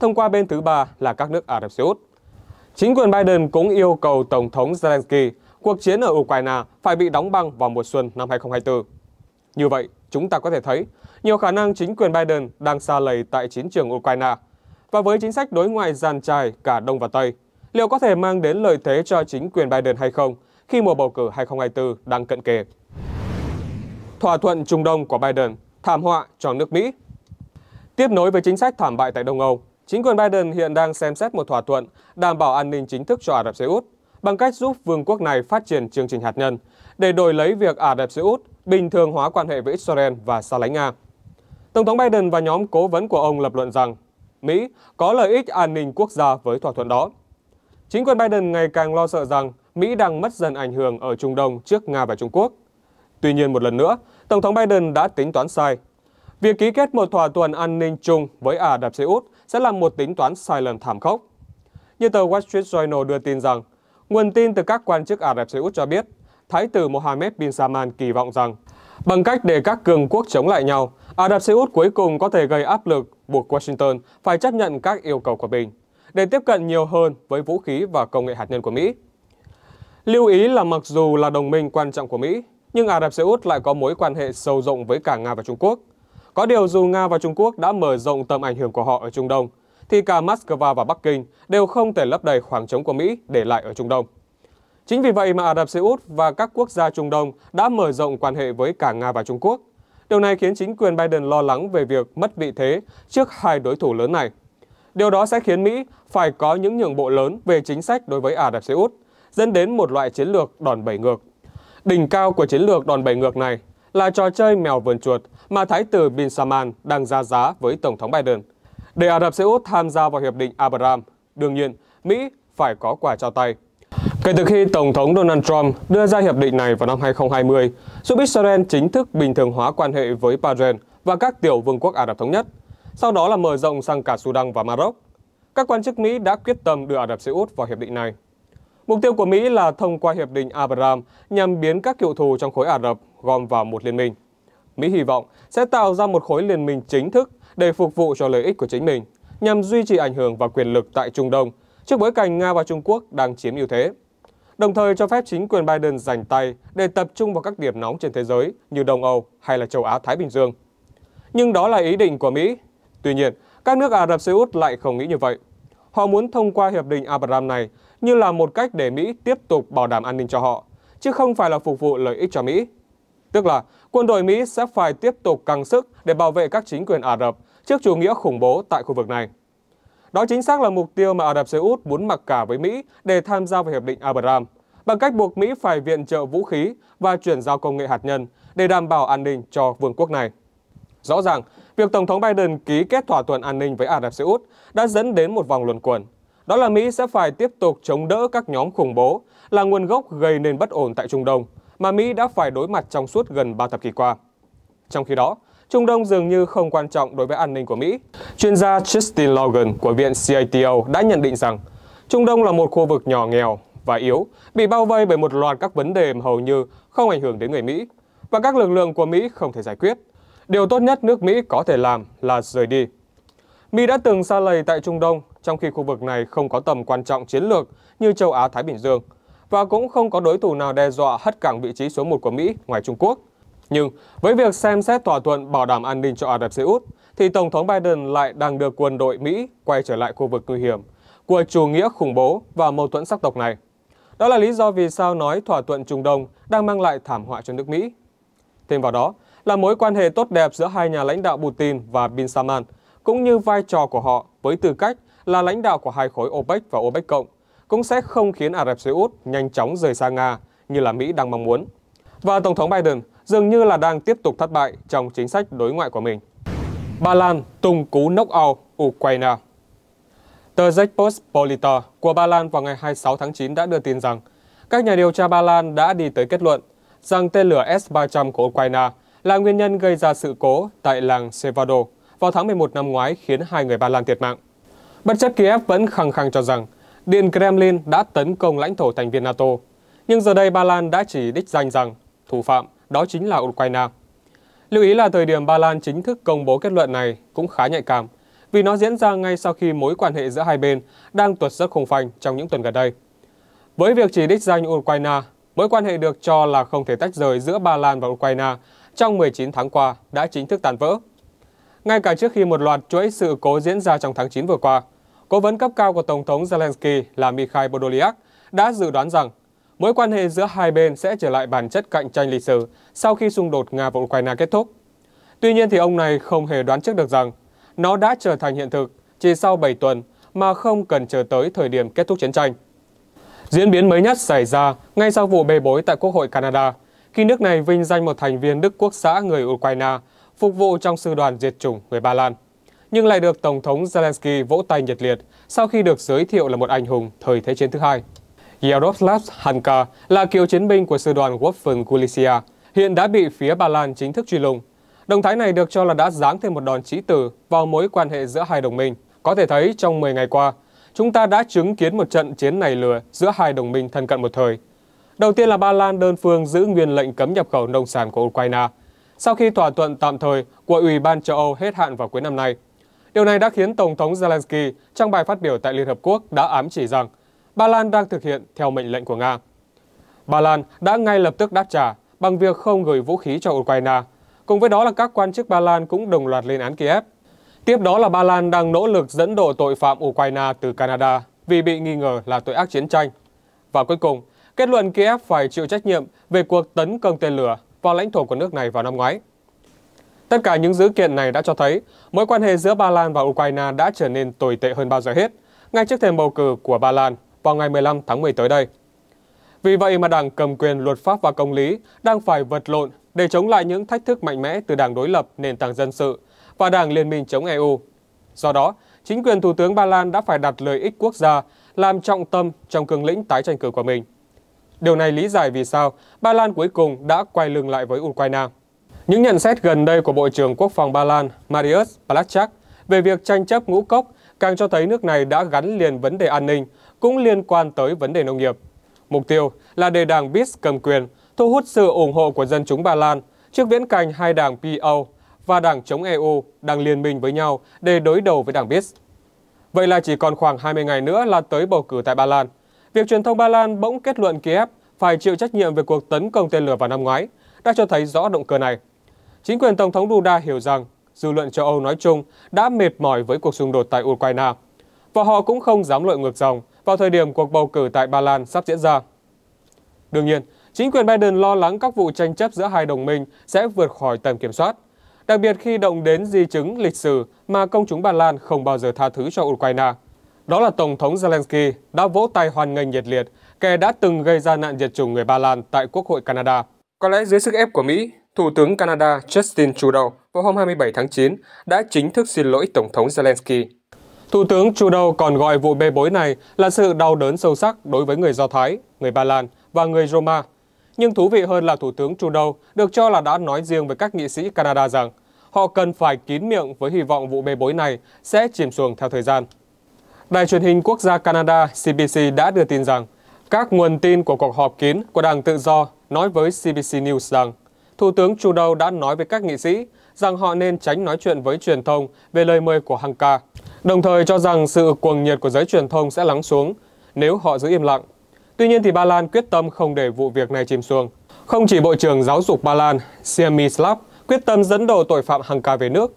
thông qua bên thứ ba là các nước Ả Rập Xê Út. Chính quyền Biden cũng yêu cầu Tổng thống Zelensky cuộc chiến ở Ukraine phải bị đóng băng vào mùa xuân năm 2024. Như vậy, chúng ta có thể thấy nhiều khả năng chính quyền Biden đang xa lầy tại chiến trường Ukraine. Và với chính sách đối ngoại giàn trải cả Đông và Tây, liệu có thể mang đến lợi thế cho chính quyền Biden hay không khi mùa bầu cử 2024 đang cận kề. Thỏa thuận Trung Đông của Biden, thảm họa cho nước Mỹ. Tiếp nối với chính sách thảm bại tại Đông Âu, chính quyền Biden hiện đang xem xét một thỏa thuận đảm bảo an ninh chính thức cho Ả Rập Xê Út bằng cách giúp vương quốc này phát triển chương trình hạt nhân để đổi lấy việc Ả Rập Xê Út bình thường hóa quan hệ với Israel và xa lánh Nga. Tổng thống Biden và nhóm cố vấn của ông lập luận rằng Mỹ có lợi ích an ninh quốc gia với thỏa thuận đó. Chính quyền Biden ngày càng lo sợ rằng Mỹ đang mất dần ảnh hưởng ở Trung Đông trước Nga và Trung Quốc. Tuy nhiên một lần nữa, Tổng thống Biden đã tính toán sai. Việc ký kết một thỏa thuận an ninh chung với Ả Rập Xê Út sẽ là một tính toán sai lầm thảm khốc. Như tờ Wall Street Journal đưa tin rằng, nguồn tin từ các quan chức Ả Rập Xê Út cho biết, Thái tử Mohammed bin Salman kỳ vọng rằng, bằng cách để các cường quốc chống lại nhau, Ả Rập Xê Út cuối cùng có thể gây áp lực buộc Washington phải chấp nhận các yêu cầu của mình để tiếp cận nhiều hơn với vũ khí và công nghệ hạt nhân của Mỹ. Lưu ý là mặc dù là đồng minh quan trọng của Mỹ, nhưng Ả Rập Xê Út lại có mối quan hệ sâu rộng với cả Nga và Trung Quốc. Có điều dù Nga và Trung Quốc đã mở rộng tầm ảnh hưởng của họ ở Trung Đông, thì cả Moscow và Bắc Kinh đều không thể lấp đầy khoảng trống của Mỹ để lại ở Trung Đông. Chính vì vậy mà Ả Rập Xê Út và các quốc gia Trung Đông đã mở rộng quan hệ với cả Nga và Trung Quốc. Điều này khiến chính quyền Biden lo lắng về việc mất vị thế trước hai đối thủ lớn này. Điều đó sẽ khiến Mỹ phải có những nhượng bộ lớn về chính sách đối với Ả Rập Xê Út, dẫn đến một loại chiến lược đòn bẩy ngược. Đỉnh cao của chiến lược đòn bẩy ngược này là trò chơi mèo vườn chuột mà Thái tử Bin Salman đang ra giá với Tổng thống Biden. Để Ả Rập Xê Út tham gia vào Hiệp định Abraham, đương nhiên, Mỹ phải có quả trao tay. Kể từ khi Tổng thống Donald Trump đưa ra hiệp định này vào năm 2020, giúp Israel chính thức bình thường hóa quan hệ với Bahrain và các tiểu vương quốc Ả Rập Thống Nhất – sau đó là mở rộng sang cả Sudan và Maroc. Các quan chức Mỹ đã quyết tâm đưa Ả Rập Xê Út vào hiệp định này. Mục tiêu của Mỹ là thông qua hiệp định Abraham nhằm biến các cựu thù trong khối Ả Rập gom vào một liên minh. Mỹ hy vọng sẽ tạo ra một khối liên minh chính thức để phục vụ cho lợi ích của chính mình, nhằm duy trì ảnh hưởng và quyền lực tại Trung Đông trước bối cảnh Nga và Trung Quốc đang chiếm ưu thế. Đồng thời cho phép chính quyền Biden giành tay để tập trung vào các điểm nóng trên thế giới như Đông Âu hay là châu Á Thái Bình Dương. Nhưng đó là ý định của Mỹ, Tuy nhiên, các nước Ả Rập Xê Út lại không nghĩ như vậy. Họ muốn thông qua Hiệp định Abraham này như là một cách để Mỹ tiếp tục bảo đảm an ninh cho họ, chứ không phải là phục vụ lợi ích cho Mỹ. Tức là quân đội Mỹ sẽ phải tiếp tục căng sức để bảo vệ các chính quyền Ả Rập trước chủ nghĩa khủng bố tại khu vực này. Đó chính xác là mục tiêu mà Ả Rập Xê Út muốn mặc cả với Mỹ để tham gia vào Hiệp định Abraham, bằng cách buộc Mỹ phải viện trợ vũ khí và chuyển giao công nghệ hạt nhân để đảm bảo an ninh cho vương quốc này. Rõ ràng, việc Tổng thống Biden ký kết thỏa thuận an ninh với Ả Rập Xê Út đã dẫn đến một vòng luẩn quẩn. Đó là Mỹ sẽ phải tiếp tục chống đỡ các nhóm khủng bố là nguồn gốc gây nên bất ổn tại Trung Đông mà Mỹ đã phải đối mặt trong suốt gần 3 thập kỷ qua. Trong khi đó, Trung Đông dường như không quan trọng đối với an ninh của Mỹ. Chuyên gia Justin Logan của viện CATO đã nhận định rằng Trung Đông là một khu vực nhỏ nghèo và yếu, bị bao vây bởi một loạt các vấn đề hầu như không ảnh hưởng đến người Mỹ và các lực lượng của Mỹ không thể giải quyết điều tốt nhất nước Mỹ có thể làm là rời đi. Mỹ đã từng xa lầy tại Trung Đông, trong khi khu vực này không có tầm quan trọng chiến lược như châu Á-Thái Bình Dương, và cũng không có đối thủ nào đe dọa hất cảng vị trí số 1 của Mỹ ngoài Trung Quốc. Nhưng với việc xem xét thỏa thuận bảo đảm an ninh cho Ả Rập Xê Út, thì Tổng thống Biden lại đang đưa quân đội Mỹ quay trở lại khu vực nguy hiểm của chủ nghĩa khủng bố và mâu thuẫn sắc tộc này. Đó là lý do vì sao nói thỏa thuận Trung Đông đang mang lại thảm họa cho nước Mỹ. Thêm vào đó, là mối quan hệ tốt đẹp giữa hai nhà lãnh đạo Putin và Bin Salman, cũng như vai trò của họ với tư cách là lãnh đạo của hai khối OPEC và OPEC cộng, cũng sẽ không khiến Ả Rập Xê Út nhanh chóng rời xa Nga như là Mỹ đang mong muốn. Và Tổng thống Biden dường như là đang tiếp tục thất bại trong chính sách đối ngoại của mình. Ba Lan tung cú knockout Ukraine Tờ Rzeczpospolita của Ba Lan vào ngày 26 tháng 9 đã đưa tin rằng các nhà điều tra Ba Lan đã đi tới kết luận rằng tên lửa S-300 của Ukraine là nguyên nhân gây ra sự cố tại làng Sevado vào tháng 11 năm ngoái khiến hai người Ba Lan thiệt mạng. Bất chấp Kiev vẫn khăng khăng cho rằng Điện Kremlin đã tấn công lãnh thổ thành viên NATO, nhưng giờ đây Ba Lan đã chỉ đích danh rằng thủ phạm đó chính là Ukraine. Lưu ý là thời điểm Ba Lan chính thức công bố kết luận này cũng khá nhạy cảm, vì nó diễn ra ngay sau khi mối quan hệ giữa hai bên đang tuột rất khủng phanh trong những tuần gần đây. Với việc chỉ đích danh Ukraine, mối quan hệ được cho là không thể tách rời giữa Ba Lan và Ukraine trong 19 tháng qua đã chính thức tàn vỡ. Ngay cả trước khi một loạt chuỗi sự cố diễn ra trong tháng 9 vừa qua, cố vấn cấp cao của Tổng thống Zelensky là Mikhail Podolyak đã dự đoán rằng mối quan hệ giữa hai bên sẽ trở lại bản chất cạnh tranh lịch sử sau khi xung đột Nga và Ukraine kết thúc. Tuy nhiên thì ông này không hề đoán trước được rằng nó đã trở thành hiện thực chỉ sau 7 tuần mà không cần chờ tới thời điểm kết thúc chiến tranh. Diễn biến mới nhất xảy ra ngay sau vụ bê bối tại Quốc hội Canada khi nước này vinh danh một thành viên Đức Quốc xã người Ukraine phục vụ trong sư đoàn diệt chủng người Ba Lan, nhưng lại được Tổng thống Zelensky vỗ tay nhiệt liệt sau khi được giới thiệu là một anh hùng thời Thế chiến thứ hai. Yaroslav Hanka là cựu chiến binh của sư đoàn Waffen Galicia, hiện đã bị phía Ba Lan chính thức truy lùng. Động thái này được cho là đã giáng thêm một đòn trí tử vào mối quan hệ giữa hai đồng minh. Có thể thấy trong 10 ngày qua, chúng ta đã chứng kiến một trận chiến này lừa giữa hai đồng minh thân cận một thời – Đầu tiên là Ba Lan đơn phương giữ nguyên lệnh cấm nhập khẩu nông sản của Ukraine sau khi thỏa thuận tạm thời của Ủy ban châu Âu hết hạn vào cuối năm nay. Điều này đã khiến Tổng thống Zelensky trong bài phát biểu tại Liên Hợp Quốc đã ám chỉ rằng Ba Lan đang thực hiện theo mệnh lệnh của Nga. Ba Lan đã ngay lập tức đáp trả bằng việc không gửi vũ khí cho Ukraine. Cùng với đó là các quan chức Ba Lan cũng đồng loạt lên án Kiev. Tiếp đó là Ba Lan đang nỗ lực dẫn độ tội phạm Ukraine từ Canada vì bị nghi ngờ là tội ác chiến tranh. Và cuối cùng kết luận Kiev phải chịu trách nhiệm về cuộc tấn công tên lửa vào lãnh thổ của nước này vào năm ngoái. Tất cả những dữ kiện này đã cho thấy mối quan hệ giữa Ba Lan và Ukraine đã trở nên tồi tệ hơn bao giờ hết, ngay trước thềm bầu cử của Ba Lan vào ngày 15 tháng 10 tới đây. Vì vậy mà Đảng cầm quyền luật pháp và công lý đang phải vật lộn để chống lại những thách thức mạnh mẽ từ Đảng đối lập nền tảng dân sự và Đảng Liên minh chống EU. Do đó, chính quyền Thủ tướng Ba Lan đã phải đặt lợi ích quốc gia làm trọng tâm trong cương lĩnh tái tranh cử của mình. Điều này lý giải vì sao Ba Lan cuối cùng đã quay lưng lại với Ukraine. Những nhận xét gần đây của Bộ trưởng Quốc phòng Ba Lan Mariusz Blaszczak về việc tranh chấp ngũ cốc càng cho thấy nước này đã gắn liền vấn đề an ninh cũng liên quan tới vấn đề nông nghiệp. Mục tiêu là để đảng BIS cầm quyền, thu hút sự ủng hộ của dân chúng Ba Lan trước viễn cảnh hai đảng PO và đảng chống EU đang liên minh với nhau để đối đầu với đảng BIS. Vậy là chỉ còn khoảng 20 ngày nữa là tới bầu cử tại Ba Lan. Việc truyền thông Ba Lan bỗng kết luận Kiev phải chịu trách nhiệm về cuộc tấn công tên lửa vào năm ngoái đã cho thấy rõ động cơ này. Chính quyền Tổng thống Duda hiểu rằng dư luận châu Âu nói chung đã mệt mỏi với cuộc xung đột tại Ukraine và họ cũng không dám lội ngược dòng vào thời điểm cuộc bầu cử tại Ba Lan sắp diễn ra. Đương nhiên, chính quyền Biden lo lắng các vụ tranh chấp giữa hai đồng minh sẽ vượt khỏi tầm kiểm soát, đặc biệt khi động đến di chứng lịch sử mà công chúng Ba Lan không bao giờ tha thứ cho Ukraine đó là Tổng thống Zelensky đã vỗ tay hoan nghênh nhiệt liệt kẻ đã từng gây ra nạn diệt chủng người Ba Lan tại Quốc hội Canada. Có lẽ dưới sức ép của Mỹ, Thủ tướng Canada Justin Trudeau vào hôm 27 tháng 9 đã chính thức xin lỗi Tổng thống Zelensky. Thủ tướng Trudeau còn gọi vụ bê bối này là sự đau đớn sâu sắc đối với người Do Thái, người Ba Lan và người Roma. Nhưng thú vị hơn là Thủ tướng Trudeau được cho là đã nói riêng với các nghị sĩ Canada rằng họ cần phải kín miệng với hy vọng vụ bê bối này sẽ chìm xuồng theo thời gian. Đài truyền hình quốc gia Canada CBC đã đưa tin rằng các nguồn tin của cuộc họp kín của Đảng Tự Do nói với CBC News rằng Thủ tướng Trudeau đã nói với các nghị sĩ rằng họ nên tránh nói chuyện với truyền thông về lời mời của Hanka, đồng thời cho rằng sự cuồng nhiệt của giới truyền thông sẽ lắng xuống nếu họ giữ im lặng. Tuy nhiên thì Ba Lan quyết tâm không để vụ việc này chìm xuống. Không chỉ Bộ trưởng Giáo dục Ba Lan Siemi quyết tâm dẫn đầu tội phạm Hanka về nước,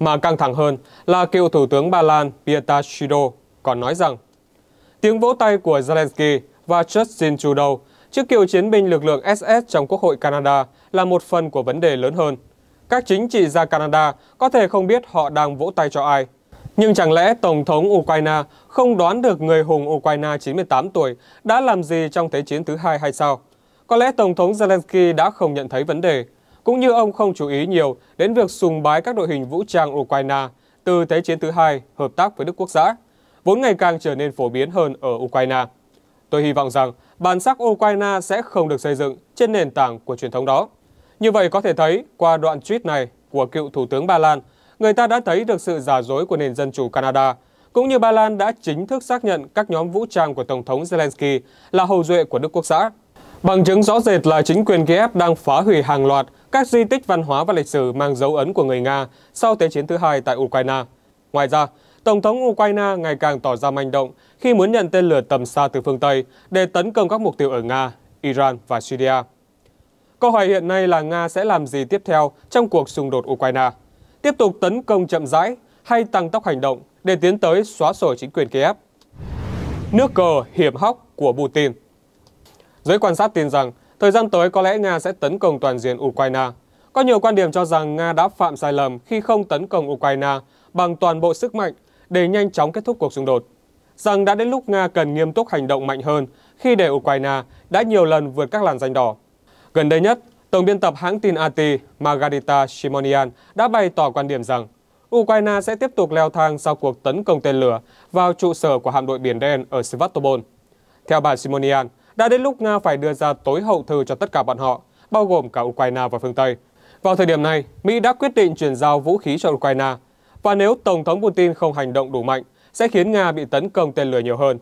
mà căng thẳng hơn là cựu Thủ tướng Ba Lan Pieter Schido còn nói rằng tiếng vỗ tay của Zelensky và Justin Trudeau trước kiệu chiến binh lực lượng SS trong Quốc hội Canada là một phần của vấn đề lớn hơn. Các chính trị gia Canada có thể không biết họ đang vỗ tay cho ai. Nhưng chẳng lẽ Tổng thống Ukraine không đoán được người hùng Ukraine 98 tuổi đã làm gì trong Thế chiến thứ hai hay sao? Có lẽ Tổng thống Zelensky đã không nhận thấy vấn đề, cũng như ông không chú ý nhiều đến việc sùng bái các đội hình vũ trang Ukraine từ Thế chiến thứ hai hợp tác với Đức Quốc xã vốn ngày càng trở nên phổ biến hơn ở Ukraine. Tôi hy vọng rằng bản sắc Ukraine sẽ không được xây dựng trên nền tảng của truyền thống đó. Như vậy có thể thấy, qua đoạn tweet này của cựu Thủ tướng Ba Lan, người ta đã thấy được sự giả dối của nền dân chủ Canada, cũng như Ba Lan đã chính thức xác nhận các nhóm vũ trang của Tổng thống Zelensky là hầu duệ của Đức Quốc xã. Bằng chứng rõ rệt là chính quyền Kiev đang phá hủy hàng loạt các di tích văn hóa và lịch sử mang dấu ấn của người Nga sau Thế chiến thứ hai tại Ukraine. Ngoài ra, Tổng thống Ukraine ngày càng tỏ ra manh động khi muốn nhận tên lửa tầm xa từ phương Tây để tấn công các mục tiêu ở Nga, Iran và Syria. Câu hỏi hiện nay là Nga sẽ làm gì tiếp theo trong cuộc xung đột Ukraine? Tiếp tục tấn công chậm rãi hay tăng tốc hành động để tiến tới xóa sổ chính quyền Kiev? Nước cờ hiểm hóc của Putin Giới quan sát tin rằng, thời gian tới có lẽ Nga sẽ tấn công toàn diện Ukraine. Có nhiều quan điểm cho rằng Nga đã phạm sai lầm khi không tấn công Ukraine bằng toàn bộ sức mạnh để nhanh chóng kết thúc cuộc xung đột, rằng đã đến lúc Nga cần nghiêm túc hành động mạnh hơn khi để Ukraine đã nhiều lần vượt các làn danh đỏ. Gần đây nhất, Tổng biên tập hãng tin AT Margarita Shimonian đã bày tỏ quan điểm rằng Ukraine sẽ tiếp tục leo thang sau cuộc tấn công tên lửa vào trụ sở của hạm đội Biển Đen ở Sevastopol. Theo bà Simonian, đã đến lúc Nga phải đưa ra tối hậu thư cho tất cả bọn họ, bao gồm cả Ukraine và phương Tây. Vào thời điểm này, Mỹ đã quyết định chuyển giao vũ khí cho Ukraine và nếu Tổng thống Putin không hành động đủ mạnh, sẽ khiến Nga bị tấn công tên lửa nhiều hơn.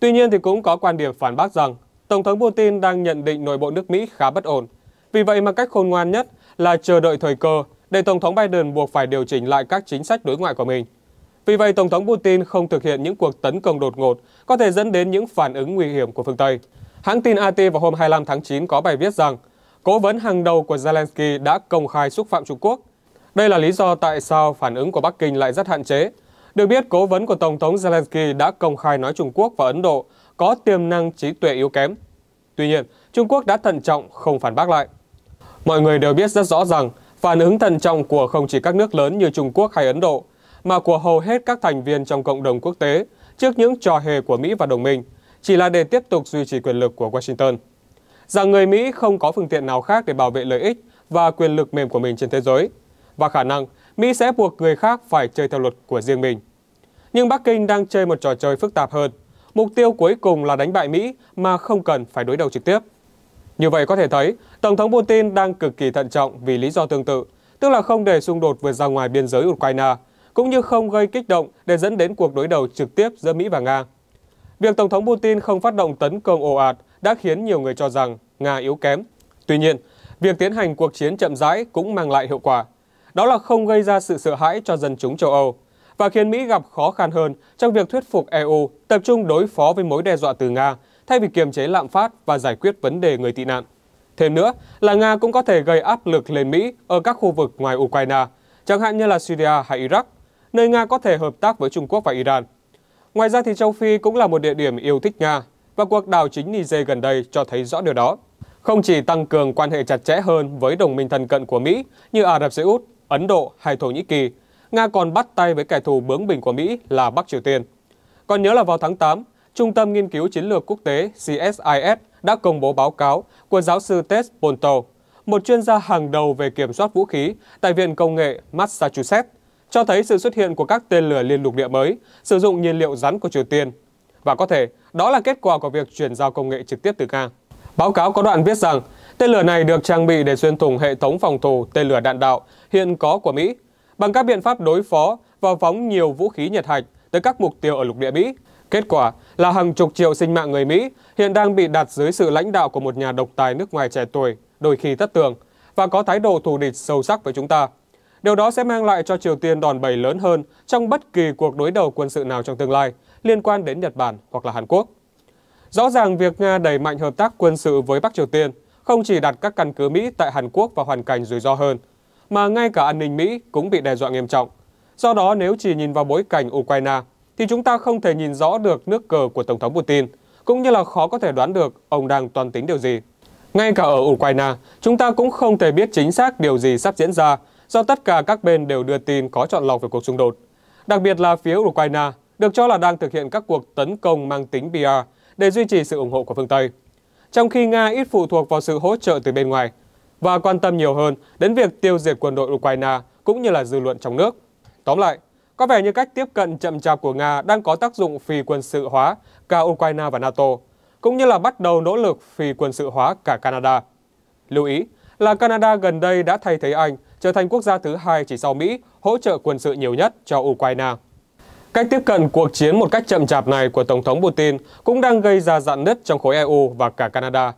Tuy nhiên thì cũng có quan điểm phản bác rằng Tổng thống Putin đang nhận định nội bộ nước Mỹ khá bất ổn. Vì vậy mà cách khôn ngoan nhất là chờ đợi thời cơ để Tổng thống Biden buộc phải điều chỉnh lại các chính sách đối ngoại của mình. Vì vậy, Tổng thống Putin không thực hiện những cuộc tấn công đột ngột có thể dẫn đến những phản ứng nguy hiểm của phương Tây. Hãng tin AT vào hôm 25 tháng 9 có bài viết rằng, cố vấn hàng đầu của Zelensky đã công khai xúc phạm Trung Quốc đây là lý do tại sao phản ứng của Bắc Kinh lại rất hạn chế. Được biết, cố vấn của Tổng thống Zelensky đã công khai nói Trung Quốc và Ấn Độ có tiềm năng trí tuệ yếu kém. Tuy nhiên, Trung Quốc đã thận trọng không phản bác lại. Mọi người đều biết rất rõ rằng phản ứng thận trọng của không chỉ các nước lớn như Trung Quốc hay Ấn Độ, mà của hầu hết các thành viên trong cộng đồng quốc tế trước những trò hề của Mỹ và đồng minh chỉ là để tiếp tục duy trì quyền lực của Washington. Rằng người Mỹ không có phương tiện nào khác để bảo vệ lợi ích và quyền lực mềm của mình trên thế giới – và khả năng Mỹ sẽ buộc người khác phải chơi theo luật của riêng mình. Nhưng Bắc Kinh đang chơi một trò chơi phức tạp hơn. Mục tiêu cuối cùng là đánh bại Mỹ mà không cần phải đối đầu trực tiếp. Như vậy có thể thấy, Tổng thống Putin đang cực kỳ thận trọng vì lý do tương tự, tức là không để xung đột vượt ra ngoài biên giới Ukraine, cũng như không gây kích động để dẫn đến cuộc đối đầu trực tiếp giữa Mỹ và Nga. Việc Tổng thống Putin không phát động tấn công ồ ạt đã khiến nhiều người cho rằng Nga yếu kém. Tuy nhiên, việc tiến hành cuộc chiến chậm rãi cũng mang lại hiệu quả đó là không gây ra sự sợ hãi cho dân chúng châu Âu và khiến Mỹ gặp khó khăn hơn trong việc thuyết phục EU tập trung đối phó với mối đe dọa từ Nga thay vì kiềm chế lạm phát và giải quyết vấn đề người tị nạn. Thêm nữa là Nga cũng có thể gây áp lực lên Mỹ ở các khu vực ngoài Ukraine, chẳng hạn như là Syria hay Iraq, nơi Nga có thể hợp tác với Trung Quốc và Iran. Ngoài ra thì châu Phi cũng là một địa điểm yêu thích Nga và cuộc đảo chính Niger gần đây cho thấy rõ điều đó. Không chỉ tăng cường quan hệ chặt chẽ hơn với đồng minh thân cận của Mỹ như Ả Rập Xê Út Ấn Độ hay Thổ Nhĩ Kỳ, Nga còn bắt tay với kẻ thù bướng bỉnh của Mỹ là Bắc Triều Tiên. Còn nhớ là vào tháng 8, Trung tâm Nghiên cứu Chiến lược Quốc tế CSIS đã công bố báo cáo của giáo sư Ted Ponto, một chuyên gia hàng đầu về kiểm soát vũ khí tại Viện Công nghệ Massachusetts, cho thấy sự xuất hiện của các tên lửa liên lục địa mới sử dụng nhiên liệu rắn của Triều Tiên. Và có thể đó là kết quả của việc chuyển giao công nghệ trực tiếp từ Nga. Báo cáo có đoạn viết rằng Tên lửa này được trang bị để xuyên thủng hệ thống phòng thủ tên lửa đạn đạo hiện có của Mỹ bằng các biện pháp đối phó và phóng nhiều vũ khí nhiệt hạch tới các mục tiêu ở lục địa Mỹ. Kết quả là hàng chục triệu sinh mạng người Mỹ hiện đang bị đặt dưới sự lãnh đạo của một nhà độc tài nước ngoài trẻ tuổi, đôi khi thất thường, và có thái độ thù địch sâu sắc với chúng ta. Điều đó sẽ mang lại cho Triều Tiên đòn bẩy lớn hơn trong bất kỳ cuộc đối đầu quân sự nào trong tương lai liên quan đến Nhật Bản hoặc là Hàn Quốc. Rõ ràng việc Nga đẩy mạnh hợp tác quân sự với Bắc Triều Tiên không chỉ đặt các căn cứ Mỹ tại Hàn Quốc vào hoàn cảnh rủi ro hơn, mà ngay cả an ninh Mỹ cũng bị đe dọa nghiêm trọng. Do đó, nếu chỉ nhìn vào bối cảnh Ukraine, thì chúng ta không thể nhìn rõ được nước cờ của Tổng thống Putin, cũng như là khó có thể đoán được ông đang toàn tính điều gì. Ngay cả ở Ukraine, chúng ta cũng không thể biết chính xác điều gì sắp diễn ra, do tất cả các bên đều đưa tin có chọn lọc về cuộc xung đột. Đặc biệt là phía Ukraine, được cho là đang thực hiện các cuộc tấn công mang tính PR để duy trì sự ủng hộ của phương Tây trong khi Nga ít phụ thuộc vào sự hỗ trợ từ bên ngoài và quan tâm nhiều hơn đến việc tiêu diệt quân đội Ukraine cũng như là dư luận trong nước. Tóm lại, có vẻ như cách tiếp cận chậm chạp của Nga đang có tác dụng phi quân sự hóa cả Ukraine và NATO, cũng như là bắt đầu nỗ lực phi quân sự hóa cả Canada. Lưu ý là Canada gần đây đã thay thế Anh trở thành quốc gia thứ hai chỉ sau Mỹ hỗ trợ quân sự nhiều nhất cho Ukraine. Cách tiếp cận cuộc chiến một cách chậm chạp này của Tổng thống Putin cũng đang gây ra dạn nứt trong khối EU và cả Canada.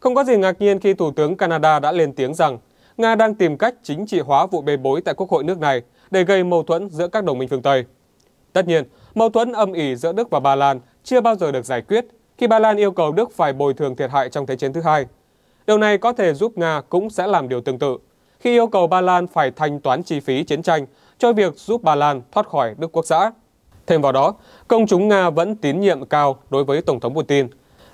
Không có gì ngạc nhiên khi Thủ tướng Canada đã lên tiếng rằng Nga đang tìm cách chính trị hóa vụ bê bối tại Quốc hội nước này để gây mâu thuẫn giữa các đồng minh phương Tây. Tất nhiên, mâu thuẫn âm ỉ giữa Đức và Ba Lan chưa bao giờ được giải quyết khi Ba Lan yêu cầu Đức phải bồi thường thiệt hại trong Thế chiến thứ hai. Điều này có thể giúp Nga cũng sẽ làm điều tương tự khi yêu cầu Ba Lan phải thanh toán chi phí chiến tranh cho việc giúp Ba Lan thoát khỏi Đức quốc xã. Thêm vào đó, công chúng Nga vẫn tín nhiệm cao đối với Tổng thống Putin.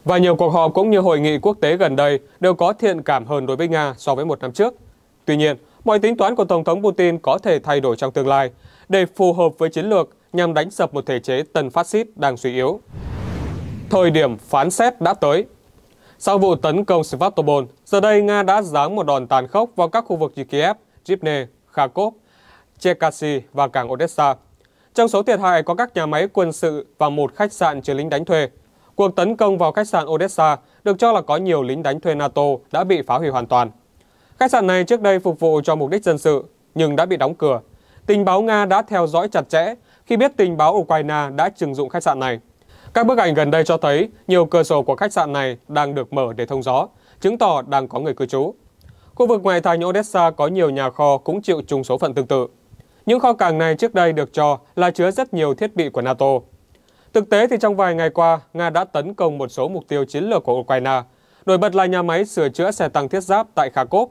Và nhiều cuộc họp cũng như hội nghị quốc tế gần đây đều có thiện cảm hơn đối với Nga so với một năm trước. Tuy nhiên, mọi tính toán của Tổng thống Putin có thể thay đổi trong tương lai để phù hợp với chiến lược nhằm đánh sập một thể chế tân phát xít đang suy yếu. Thời điểm phán xét đã tới. Sau vụ tấn công Sevastopol, giờ đây Nga đã giáng một đòn tàn khốc vào các khu vực như Kiev, Chipne, Kharkov, Cherkasy và cảng Odessa, trong số thiệt hại có các nhà máy quân sự và một khách sạn chứa lính đánh thuê. Cuộc tấn công vào khách sạn Odessa được cho là có nhiều lính đánh thuê NATO đã bị phá hủy hoàn toàn. Khách sạn này trước đây phục vụ cho mục đích dân sự, nhưng đã bị đóng cửa. Tình báo Nga đã theo dõi chặt chẽ khi biết tình báo Ukraine đã trừng dụng khách sạn này. Các bức ảnh gần đây cho thấy nhiều cửa sổ của khách sạn này đang được mở để thông gió, chứng tỏ đang có người cư trú. Khu vực ngoại thành Odessa có nhiều nhà kho cũng chịu chung số phận tương tự. Những kho cảng này trước đây được cho là chứa rất nhiều thiết bị của NATO. Thực tế thì trong vài ngày qua, Nga đã tấn công một số mục tiêu chiến lược của Ukraine, nổi bật là nhà máy sửa chữa xe tăng thiết giáp tại Kharkov.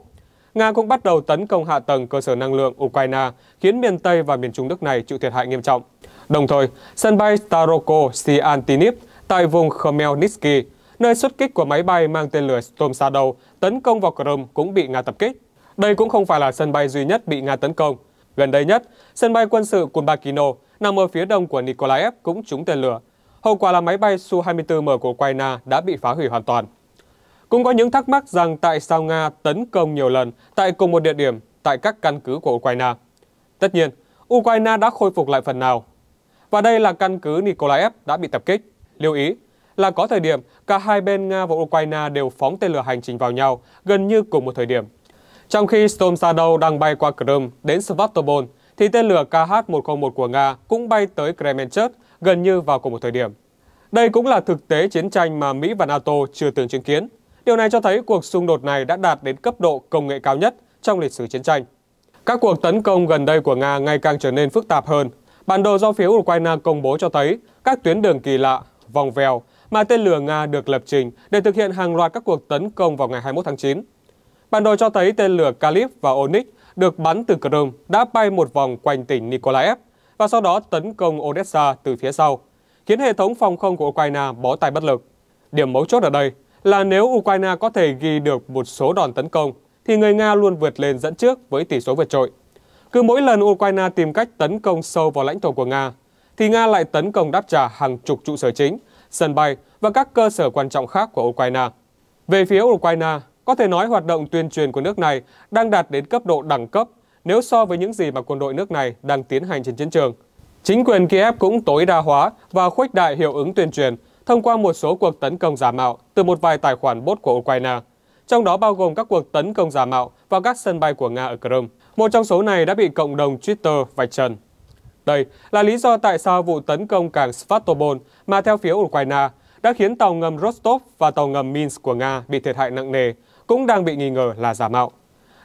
Nga cũng bắt đầu tấn công hạ tầng cơ sở năng lượng Ukraine, khiến miền Tây và miền Trung nước này chịu thiệt hại nghiêm trọng. Đồng thời, sân bay Staroko Siantinip tại vùng Khmelnytsky, nơi xuất kích của máy bay mang tên lửa Storm Shadow tấn công vào Crimea cũng bị Nga tập kích. Đây cũng không phải là sân bay duy nhất bị Nga tấn công. Gần đây nhất, sân bay quân sự Kumbakino nằm ở phía đông của Nikolaev cũng trúng tên lửa. Hậu quả là máy bay Su-24M của Ukraine đã bị phá hủy hoàn toàn. Cũng có những thắc mắc rằng tại sao Nga tấn công nhiều lần tại cùng một địa điểm tại các căn cứ của Ukraine. Tất nhiên, Ukraine đã khôi phục lại phần nào. Và đây là căn cứ Nikolaev đã bị tập kích. Lưu ý là có thời điểm cả hai bên Nga và Ukraine đều phóng tên lửa hành trình vào nhau gần như cùng một thời điểm. Trong khi Storm Shadow đang bay qua Crimea đến Sevastopol, thì tên lửa KH-101 của Nga cũng bay tới Kremenchuk gần như vào cùng một thời điểm. Đây cũng là thực tế chiến tranh mà Mỹ và NATO chưa từng chứng kiến. Điều này cho thấy cuộc xung đột này đã đạt đến cấp độ công nghệ cao nhất trong lịch sử chiến tranh. Các cuộc tấn công gần đây của Nga ngày càng trở nên phức tạp hơn. Bản đồ do phía Ukraine công bố cho thấy các tuyến đường kỳ lạ, vòng vèo mà tên lửa Nga được lập trình để thực hiện hàng loạt các cuộc tấn công vào ngày 21 tháng 9. Bản đồ cho thấy tên lửa Kalib và Onyx được bắn từ Crimea đã bay một vòng quanh tỉnh Nikolaev và sau đó tấn công Odessa từ phía sau, khiến hệ thống phòng không của Ukraine bó tay bất lực. Điểm mấu chốt ở đây là nếu Ukraine có thể ghi được một số đòn tấn công, thì người Nga luôn vượt lên dẫn trước với tỷ số vượt trội. Cứ mỗi lần Ukraine tìm cách tấn công sâu vào lãnh thổ của Nga, thì Nga lại tấn công đáp trả hàng chục trụ sở chính, sân bay và các cơ sở quan trọng khác của Ukraine. Về phía Ukraine, có thể nói hoạt động tuyên truyền của nước này đang đạt đến cấp độ đẳng cấp nếu so với những gì mà quân đội nước này đang tiến hành trên chiến trường. Chính quyền Kiev cũng tối đa hóa và khuếch đại hiệu ứng tuyên truyền thông qua một số cuộc tấn công giả mạo từ một vài tài khoản bot của Ukraine, trong đó bao gồm các cuộc tấn công giả mạo vào các sân bay của Nga ở Crimea. Một trong số này đã bị cộng đồng Twitter vạch trần. Đây là lý do tại sao vụ tấn công cảng Svatopol mà theo phía Ukraine đã khiến tàu ngầm Rostov và tàu ngầm Minsk của Nga bị thiệt hại nặng nề cũng đang bị nghi ngờ là giả mạo.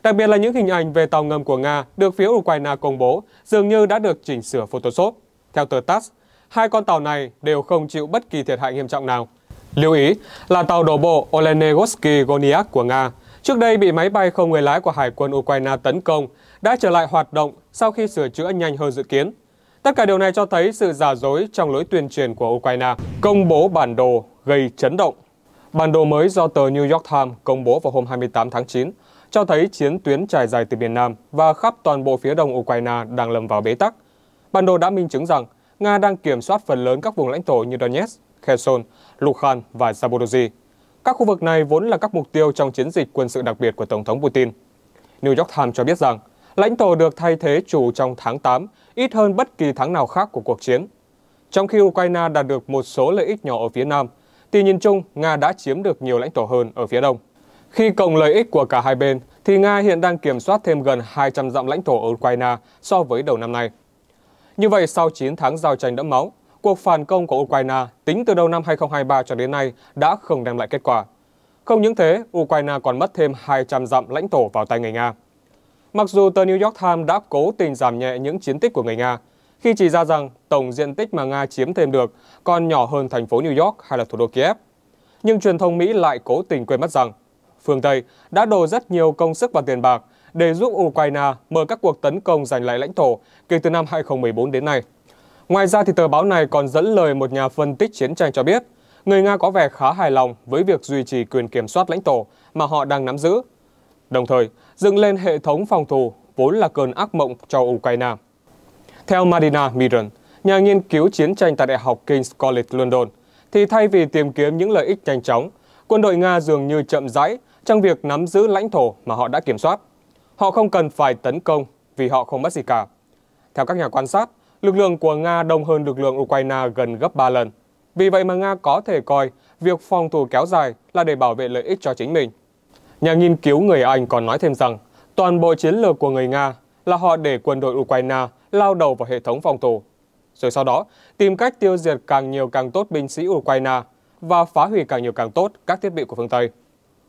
Đặc biệt là những hình ảnh về tàu ngầm của Nga được phía Ukraine công bố dường như đã được chỉnh sửa Photoshop. Theo tờ TASS, hai con tàu này đều không chịu bất kỳ thiệt hại nghiêm trọng nào. Lưu ý là tàu đổ bộ Olenegorsky Goniak của Nga, trước đây bị máy bay không người lái của Hải quân Ukraine tấn công, đã trở lại hoạt động sau khi sửa chữa nhanh hơn dự kiến. Tất cả điều này cho thấy sự giả dối trong lối tuyên truyền của Ukraine, công bố bản đồ gây chấn động Bản đồ mới do tờ New York Times công bố vào hôm 28 tháng 9 cho thấy chiến tuyến trải dài từ miền Nam và khắp toàn bộ phía đông Ukraine đang lâm vào bế tắc. Bản đồ đã minh chứng rằng Nga đang kiểm soát phần lớn các vùng lãnh thổ như Donetsk, Kherson, Luhansk và Zaporozhye. Các khu vực này vốn là các mục tiêu trong chiến dịch quân sự đặc biệt của Tổng thống Putin. New York Times cho biết rằng lãnh thổ được thay thế chủ trong tháng 8, ít hơn bất kỳ tháng nào khác của cuộc chiến. Trong khi Ukraine đạt được một số lợi ích nhỏ ở phía Nam, Tuy nhiên chung, Nga đã chiếm được nhiều lãnh thổ hơn ở phía đông. Khi cộng lợi ích của cả hai bên, thì Nga hiện đang kiểm soát thêm gần 200 dặm lãnh thổ ở Ukraine so với đầu năm nay. Như vậy, sau 9 tháng giao tranh đẫm máu, cuộc phản công của Ukraine tính từ đầu năm 2023 cho đến nay đã không đem lại kết quả. Không những thế, Ukraine còn mất thêm 200 dặm lãnh thổ vào tay người Nga. Mặc dù tờ New York Times đã cố tình giảm nhẹ những chiến tích của người Nga, khi chỉ ra rằng tổng diện tích mà Nga chiếm thêm được còn nhỏ hơn thành phố New York hay là thủ đô Kiev. Nhưng truyền thông Mỹ lại cố tình quên mất rằng phương Tây đã đổ rất nhiều công sức và tiền bạc để giúp Ukraine mở các cuộc tấn công giành lại lãnh thổ kể từ năm 2014 đến nay. Ngoài ra, thì tờ báo này còn dẫn lời một nhà phân tích chiến tranh cho biết, người Nga có vẻ khá hài lòng với việc duy trì quyền kiểm soát lãnh thổ mà họ đang nắm giữ, đồng thời dựng lên hệ thống phòng thủ vốn là cơn ác mộng cho Ukraine. Theo Marina Miran, nhà nghiên cứu chiến tranh tại Đại học King's College London, thì thay vì tìm kiếm những lợi ích nhanh chóng, quân đội Nga dường như chậm rãi trong việc nắm giữ lãnh thổ mà họ đã kiểm soát. Họ không cần phải tấn công vì họ không mất gì cả. Theo các nhà quan sát, lực lượng của Nga đông hơn lực lượng Ukraine gần gấp 3 lần. Vì vậy mà Nga có thể coi việc phòng thủ kéo dài là để bảo vệ lợi ích cho chính mình. Nhà nghiên cứu người Anh còn nói thêm rằng, toàn bộ chiến lược của người Nga là họ để quân đội Ukraine lao đầu vào hệ thống phòng thủ, rồi sau đó tìm cách tiêu diệt càng nhiều càng tốt binh sĩ Ukraine và phá hủy càng nhiều càng tốt các thiết bị của phương Tây.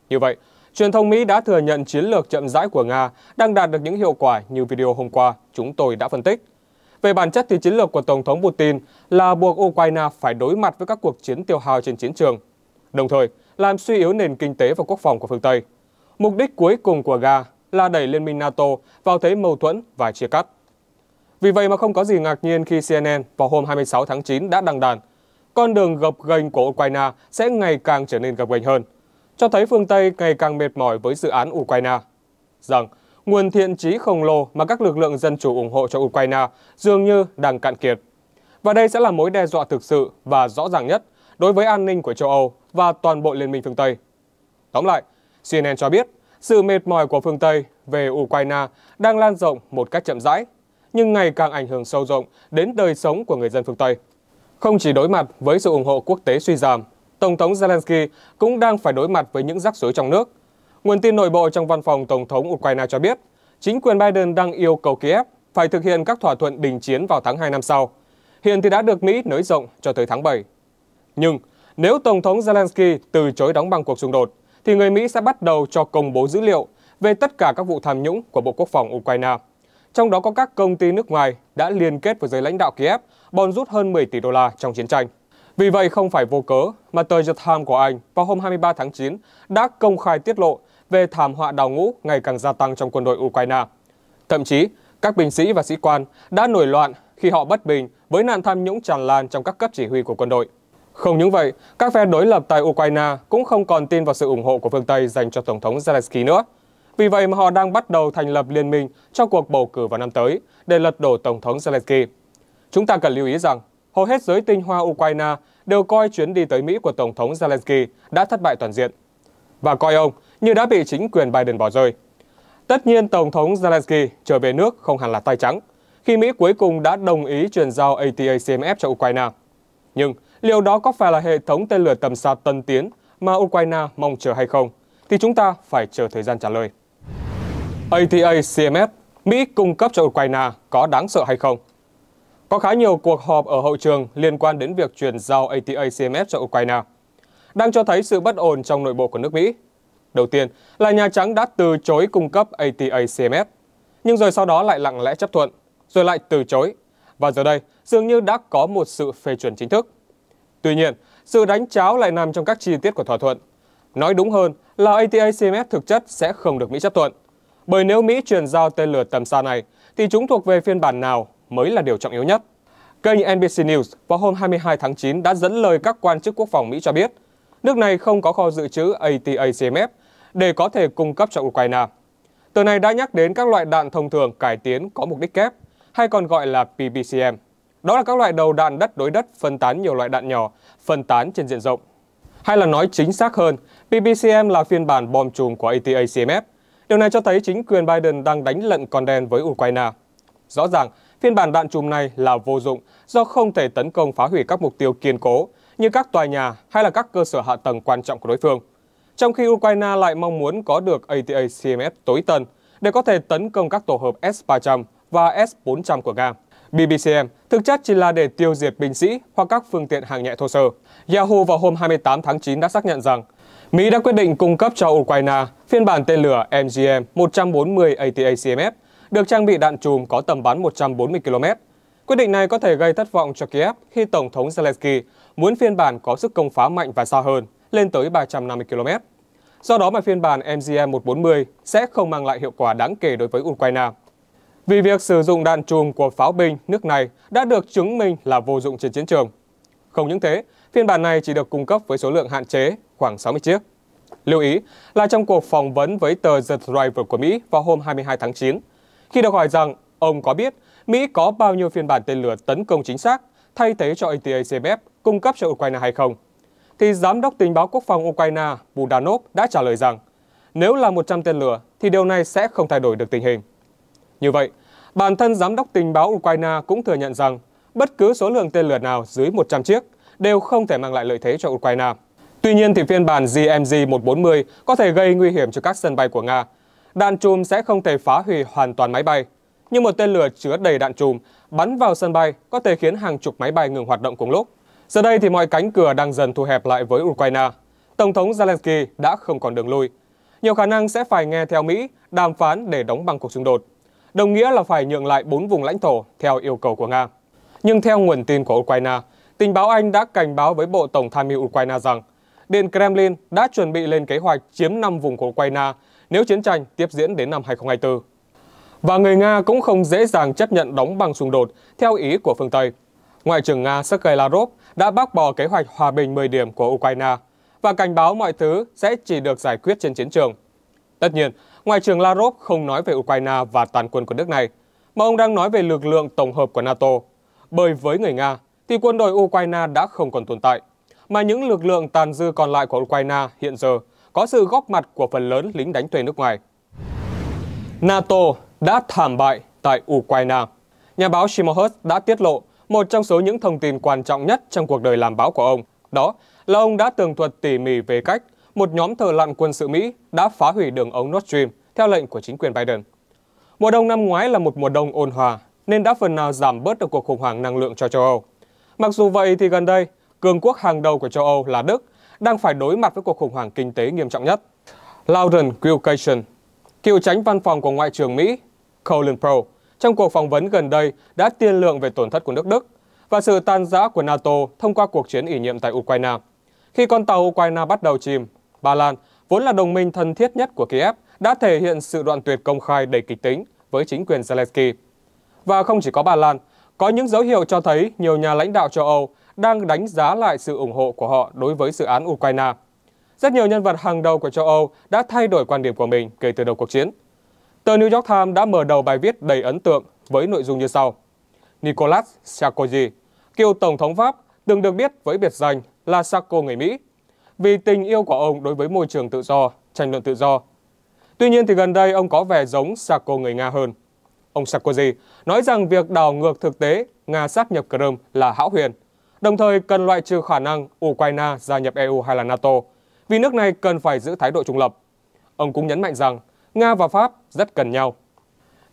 Như vậy, truyền thông Mỹ đã thừa nhận chiến lược chậm rãi của Nga đang đạt được những hiệu quả như video hôm qua chúng tôi đã phân tích. Về bản chất thì chiến lược của Tổng thống Putin là buộc Ukraine phải đối mặt với các cuộc chiến tiêu hao trên chiến trường, đồng thời làm suy yếu nền kinh tế và quốc phòng của phương Tây. Mục đích cuối cùng của Nga là đẩy Liên minh NATO vào thế mâu thuẫn và chia cắt. Vì vậy mà không có gì ngạc nhiên khi CNN vào hôm 26 tháng 9 đã đăng đàn. Con đường gập ghềnh của Ukraine sẽ ngày càng trở nên gập ghềnh hơn, cho thấy phương Tây ngày càng mệt mỏi với dự án Ukraine. Rằng nguồn thiện trí khổng lồ mà các lực lượng dân chủ ủng hộ cho Ukraine dường như đang cạn kiệt. Và đây sẽ là mối đe dọa thực sự và rõ ràng nhất đối với an ninh của châu Âu và toàn bộ Liên minh phương Tây. Tóm lại, CNN cho biết sự mệt mỏi của phương Tây về Ukraine đang lan rộng một cách chậm rãi nhưng ngày càng ảnh hưởng sâu rộng đến đời sống của người dân phương Tây. Không chỉ đối mặt với sự ủng hộ quốc tế suy giảm, Tổng thống Zelensky cũng đang phải đối mặt với những rắc rối trong nước. Nguồn tin nội bộ trong văn phòng Tổng thống Ukraine cho biết, chính quyền Biden đang yêu cầu Kiev phải thực hiện các thỏa thuận đình chiến vào tháng 2 năm sau. Hiện thì đã được Mỹ nới rộng cho tới tháng 7. Nhưng nếu Tổng thống Zelensky từ chối đóng băng cuộc xung đột, thì người Mỹ sẽ bắt đầu cho công bố dữ liệu về tất cả các vụ tham nhũng của Bộ Quốc phòng Ukraine trong đó có các công ty nước ngoài đã liên kết với giới lãnh đạo Kiev, bòn rút hơn 10 tỷ đô la trong chiến tranh. Vì vậy không phải vô cớ mà tờ The Times của Anh vào hôm 23 tháng 9 đã công khai tiết lộ về thảm họa đào ngũ ngày càng gia tăng trong quân đội Ukraine. Thậm chí, các binh sĩ và sĩ quan đã nổi loạn khi họ bất bình với nạn tham nhũng tràn lan trong các cấp chỉ huy của quân đội. Không những vậy, các phe đối lập tại Ukraine cũng không còn tin vào sự ủng hộ của phương Tây dành cho Tổng thống Zelensky nữa. Vì vậy mà họ đang bắt đầu thành lập liên minh cho cuộc bầu cử vào năm tới để lật đổ Tổng thống Zelensky. Chúng ta cần lưu ý rằng, hầu hết giới tinh hoa Ukraine đều coi chuyến đi tới Mỹ của Tổng thống Zelensky đã thất bại toàn diện và coi ông như đã bị chính quyền Biden bỏ rơi. Tất nhiên, Tổng thống Zelensky trở về nước không hẳn là tay trắng, khi Mỹ cuối cùng đã đồng ý chuyển giao ATACMF cho Ukraine. Nhưng liệu đó có phải là hệ thống tên lửa tầm xa tân tiến mà Ukraine mong chờ hay không? Thì chúng ta phải chờ thời gian trả lời. ATA CMF, Mỹ cung cấp cho Ukraine có đáng sợ hay không? Có khá nhiều cuộc họp ở hậu trường liên quan đến việc chuyển giao ATA CMF cho Ukraine, đang cho thấy sự bất ổn trong nội bộ của nước Mỹ. Đầu tiên là Nhà Trắng đã từ chối cung cấp ATA CMF, nhưng rồi sau đó lại lặng lẽ chấp thuận, rồi lại từ chối, và giờ đây dường như đã có một sự phê chuẩn chính thức. Tuy nhiên, sự đánh cháo lại nằm trong các chi tiết của thỏa thuận. Nói đúng hơn là ATA CMF thực chất sẽ không được Mỹ chấp thuận, bởi nếu Mỹ chuyển giao tên lửa tầm xa này, thì chúng thuộc về phiên bản nào mới là điều trọng yếu nhất. Kênh NBC News vào hôm 22 tháng 9 đã dẫn lời các quan chức quốc phòng Mỹ cho biết, nước này không có kho dự trữ ATACMS để có thể cung cấp cho Ukraine. Từ này đã nhắc đến các loại đạn thông thường cải tiến có mục đích kép, hay còn gọi là PBCM. Đó là các loại đầu đạn đất đối đất phân tán nhiều loại đạn nhỏ, phân tán trên diện rộng. Hay là nói chính xác hơn, PBCM là phiên bản bom chùm của ATACMS Điều này cho thấy chính quyền Biden đang đánh lận con đen với Ukraine. Rõ ràng, phiên bản đạn chùm này là vô dụng do không thể tấn công phá hủy các mục tiêu kiên cố như các tòa nhà hay là các cơ sở hạ tầng quan trọng của đối phương. Trong khi Ukraine lại mong muốn có được ATACMS tối tân để có thể tấn công các tổ hợp S-300 và S-400 của Nga. BBCM thực chất chỉ là để tiêu diệt binh sĩ hoặc các phương tiện hạng nhẹ thô sơ. Yahoo vào hôm 28 tháng 9 đã xác nhận rằng Mỹ đã quyết định cung cấp cho Ukraine phiên bản tên lửa MGM-140 ATACMS được trang bị đạn chùm có tầm bắn 140 km. Quyết định này có thể gây thất vọng cho Kiev khi Tổng thống Zelensky muốn phiên bản có sức công phá mạnh và xa hơn, lên tới 350 km. Do đó mà phiên bản MGM-140 sẽ không mang lại hiệu quả đáng kể đối với Ukraine. Vì việc sử dụng đạn chùm của pháo binh nước này đã được chứng minh là vô dụng trên chiến trường. Không những thế, phiên bản này chỉ được cung cấp với số lượng hạn chế khoảng 60 chiếc. Lưu ý là trong cuộc phỏng vấn với tờ The Driver của Mỹ vào hôm 22 tháng 9, khi được hỏi rằng ông có biết Mỹ có bao nhiêu phiên bản tên lửa tấn công chính xác thay thế cho ATACMS cung cấp cho Ukraine hay không, thì Giám đốc tình báo quốc phòng Ukraine Budanov đã trả lời rằng nếu là 100 tên lửa thì điều này sẽ không thay đổi được tình hình. Như vậy, bản thân Giám đốc tình báo Ukraine cũng thừa nhận rằng bất cứ số lượng tên lửa nào dưới 100 chiếc đều không thể mang lại lợi thế cho Ukraine. Tuy nhiên thì phiên bản GMZ-140 có thể gây nguy hiểm cho các sân bay của Nga. Đạn chùm sẽ không thể phá hủy hoàn toàn máy bay, nhưng một tên lửa chứa đầy đạn chùm bắn vào sân bay có thể khiến hàng chục máy bay ngừng hoạt động cùng lúc. Giờ đây thì mọi cánh cửa đang dần thu hẹp lại với Ukraine. Tổng thống Zelensky đã không còn đường lui. Nhiều khả năng sẽ phải nghe theo Mỹ đàm phán để đóng băng cuộc xung đột. Đồng nghĩa là phải nhượng lại 4 vùng lãnh thổ theo yêu cầu của Nga. Nhưng theo nguồn tin của Ukraine, tình báo Anh đã cảnh báo với Bộ Tổng tham mưu Ukraine rằng Điện Kremlin đã chuẩn bị lên kế hoạch chiếm 5 vùng của Ukraine nếu chiến tranh tiếp diễn đến năm 2024. Và người Nga cũng không dễ dàng chấp nhận đóng băng xung đột theo ý của phương Tây. Ngoại trưởng Nga Sergei Lavrov đã bác bỏ kế hoạch hòa bình 10 điểm của Ukraine và cảnh báo mọi thứ sẽ chỉ được giải quyết trên chiến trường. Tất nhiên, Ngoại trưởng Lavrov không nói về Ukraine và toàn quân của nước này, mà ông đang nói về lực lượng tổng hợp của NATO. Bởi với người Nga, thì quân đội Ukraine đã không còn tồn tại mà những lực lượng tàn dư còn lại của Ukraine hiện giờ có sự góp mặt của phần lớn lính đánh thuê nước ngoài. NATO đã thảm bại tại Ukraine. Nhà báo Shimohus đã tiết lộ một trong số những thông tin quan trọng nhất trong cuộc đời làm báo của ông. Đó là ông đã tường thuật tỉ mỉ về cách một nhóm thợ lặn quân sự Mỹ đã phá hủy đường ống Nord Stream theo lệnh của chính quyền Biden. Mùa đông năm ngoái là một mùa đông ôn hòa, nên đã phần nào giảm bớt được cuộc khủng hoảng năng lượng cho châu Âu. Mặc dù vậy thì gần đây, cường quốc hàng đầu của châu Âu là Đức, đang phải đối mặt với cuộc khủng hoảng kinh tế nghiêm trọng nhất. Loudon Gilcation, cựu tránh văn phòng của Ngoại trưởng Mỹ Colin Powell, trong cuộc phỏng vấn gần đây đã tiên lượng về tổn thất của nước Đức và sự tan rã của NATO thông qua cuộc chiến ủy nhiệm tại Ukraine. Khi con tàu Ukraine bắt đầu chìm, Ba Lan, vốn là đồng minh thân thiết nhất của Kiev, đã thể hiện sự đoạn tuyệt công khai đầy kịch tính với chính quyền Zelensky. Và không chỉ có Ba Lan, có những dấu hiệu cho thấy nhiều nhà lãnh đạo châu Âu đang đánh giá lại sự ủng hộ của họ đối với dự án Ukraine. Rất nhiều nhân vật hàng đầu của châu Âu đã thay đổi quan điểm của mình kể từ đầu cuộc chiến. Tờ New York Times đã mở đầu bài viết đầy ấn tượng với nội dung như sau. Nicolas Sarkozy, cựu Tổng thống Pháp, từng được biết với biệt danh là Sarko người Mỹ, vì tình yêu của ông đối với môi trường tự do, tranh luận tự do. Tuy nhiên thì gần đây ông có vẻ giống Sarko người Nga hơn. Ông Sarkozy nói rằng việc đảo ngược thực tế Nga sát nhập Crimea là hão huyền đồng thời cần loại trừ khả năng Ukraine gia nhập EU hay là NATO, vì nước này cần phải giữ thái độ trung lập. Ông cũng nhấn mạnh rằng Nga và Pháp rất cần nhau.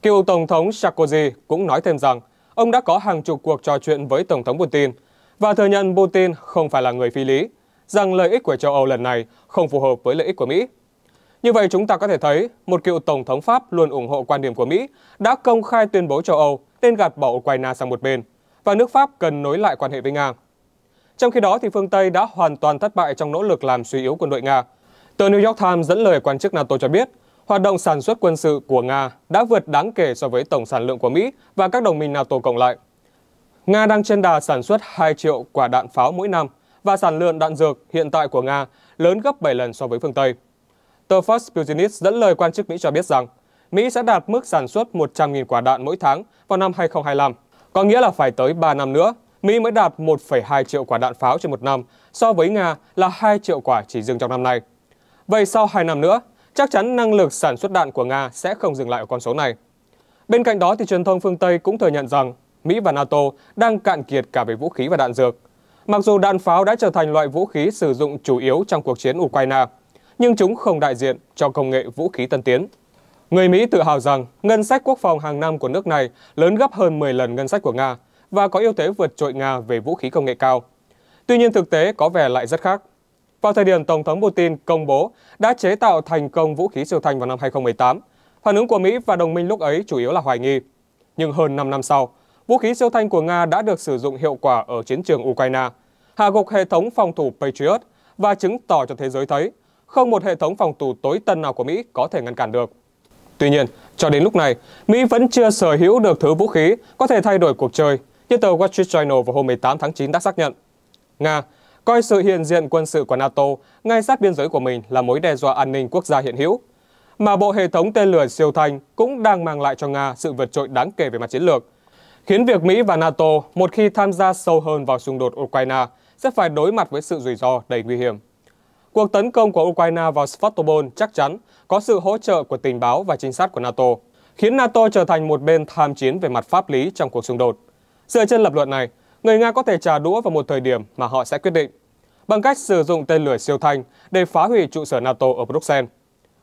Cựu Tổng thống Sarkozy cũng nói thêm rằng ông đã có hàng chục cuộc trò chuyện với Tổng thống Putin và thừa nhận Putin không phải là người phi lý, rằng lợi ích của châu Âu lần này không phù hợp với lợi ích của Mỹ. Như vậy chúng ta có thể thấy một cựu Tổng thống Pháp luôn ủng hộ quan điểm của Mỹ đã công khai tuyên bố châu Âu tên gạt bỏ Ukraine sang một bên – và nước Pháp cần nối lại quan hệ với Nga. Trong khi đó, thì phương Tây đã hoàn toàn thất bại trong nỗ lực làm suy yếu quân đội Nga. Tờ New York Times dẫn lời quan chức NATO cho biết, hoạt động sản xuất quân sự của Nga đã vượt đáng kể so với tổng sản lượng của Mỹ và các đồng minh NATO cộng lại. Nga đang trên đà sản xuất 2 triệu quả đạn pháo mỗi năm và sản lượng đạn dược hiện tại của Nga lớn gấp 7 lần so với phương Tây. Tờ Fox Business dẫn lời quan chức Mỹ cho biết rằng Mỹ sẽ đạt mức sản xuất 100.000 quả đạn mỗi tháng vào năm 2025 có nghĩa là phải tới 3 năm nữa, Mỹ mới đạt 1,2 triệu quả đạn pháo trên một năm, so với Nga là 2 triệu quả chỉ dừng trong năm nay. Vậy sau 2 năm nữa, chắc chắn năng lực sản xuất đạn của Nga sẽ không dừng lại ở con số này. Bên cạnh đó thì truyền thông phương Tây cũng thừa nhận rằng Mỹ và NATO đang cạn kiệt cả về vũ khí và đạn dược. Mặc dù đạn pháo đã trở thành loại vũ khí sử dụng chủ yếu trong cuộc chiến Ukraine, nhưng chúng không đại diện cho công nghệ vũ khí tân tiến. Người Mỹ tự hào rằng ngân sách quốc phòng hàng năm của nước này lớn gấp hơn 10 lần ngân sách của Nga và có ưu thế vượt trội Nga về vũ khí công nghệ cao. Tuy nhiên thực tế có vẻ lại rất khác. Vào thời điểm Tổng thống Putin công bố đã chế tạo thành công vũ khí siêu thanh vào năm 2018, phản ứng của Mỹ và đồng minh lúc ấy chủ yếu là hoài nghi. Nhưng hơn 5 năm sau, vũ khí siêu thanh của Nga đã được sử dụng hiệu quả ở chiến trường Ukraine, hạ gục hệ thống phòng thủ Patriot và chứng tỏ cho thế giới thấy không một hệ thống phòng thủ tối tân nào của Mỹ có thể ngăn cản được. Tuy nhiên, cho đến lúc này, Mỹ vẫn chưa sở hữu được thứ vũ khí có thể thay đổi cuộc chơi, như tờ Wall Street Journal vào hôm 18 tháng 9 đã xác nhận. Nga coi sự hiện diện quân sự của NATO ngay sát biên giới của mình là mối đe dọa an ninh quốc gia hiện hữu, mà bộ hệ thống tên lửa siêu thanh cũng đang mang lại cho Nga sự vượt trội đáng kể về mặt chiến lược, khiến việc Mỹ và NATO một khi tham gia sâu hơn vào xung đột Ukraine sẽ phải đối mặt với sự rủi ro đầy nguy hiểm. Cuộc tấn công của Ukraine vào Svastopol chắc chắn có sự hỗ trợ của tình báo và trinh sát của NATO, khiến NATO trở thành một bên tham chiến về mặt pháp lý trong cuộc xung đột. Dựa trên lập luận này, người Nga có thể trả đũa vào một thời điểm mà họ sẽ quyết định, bằng cách sử dụng tên lửa siêu thanh để phá hủy trụ sở NATO ở Bruxelles.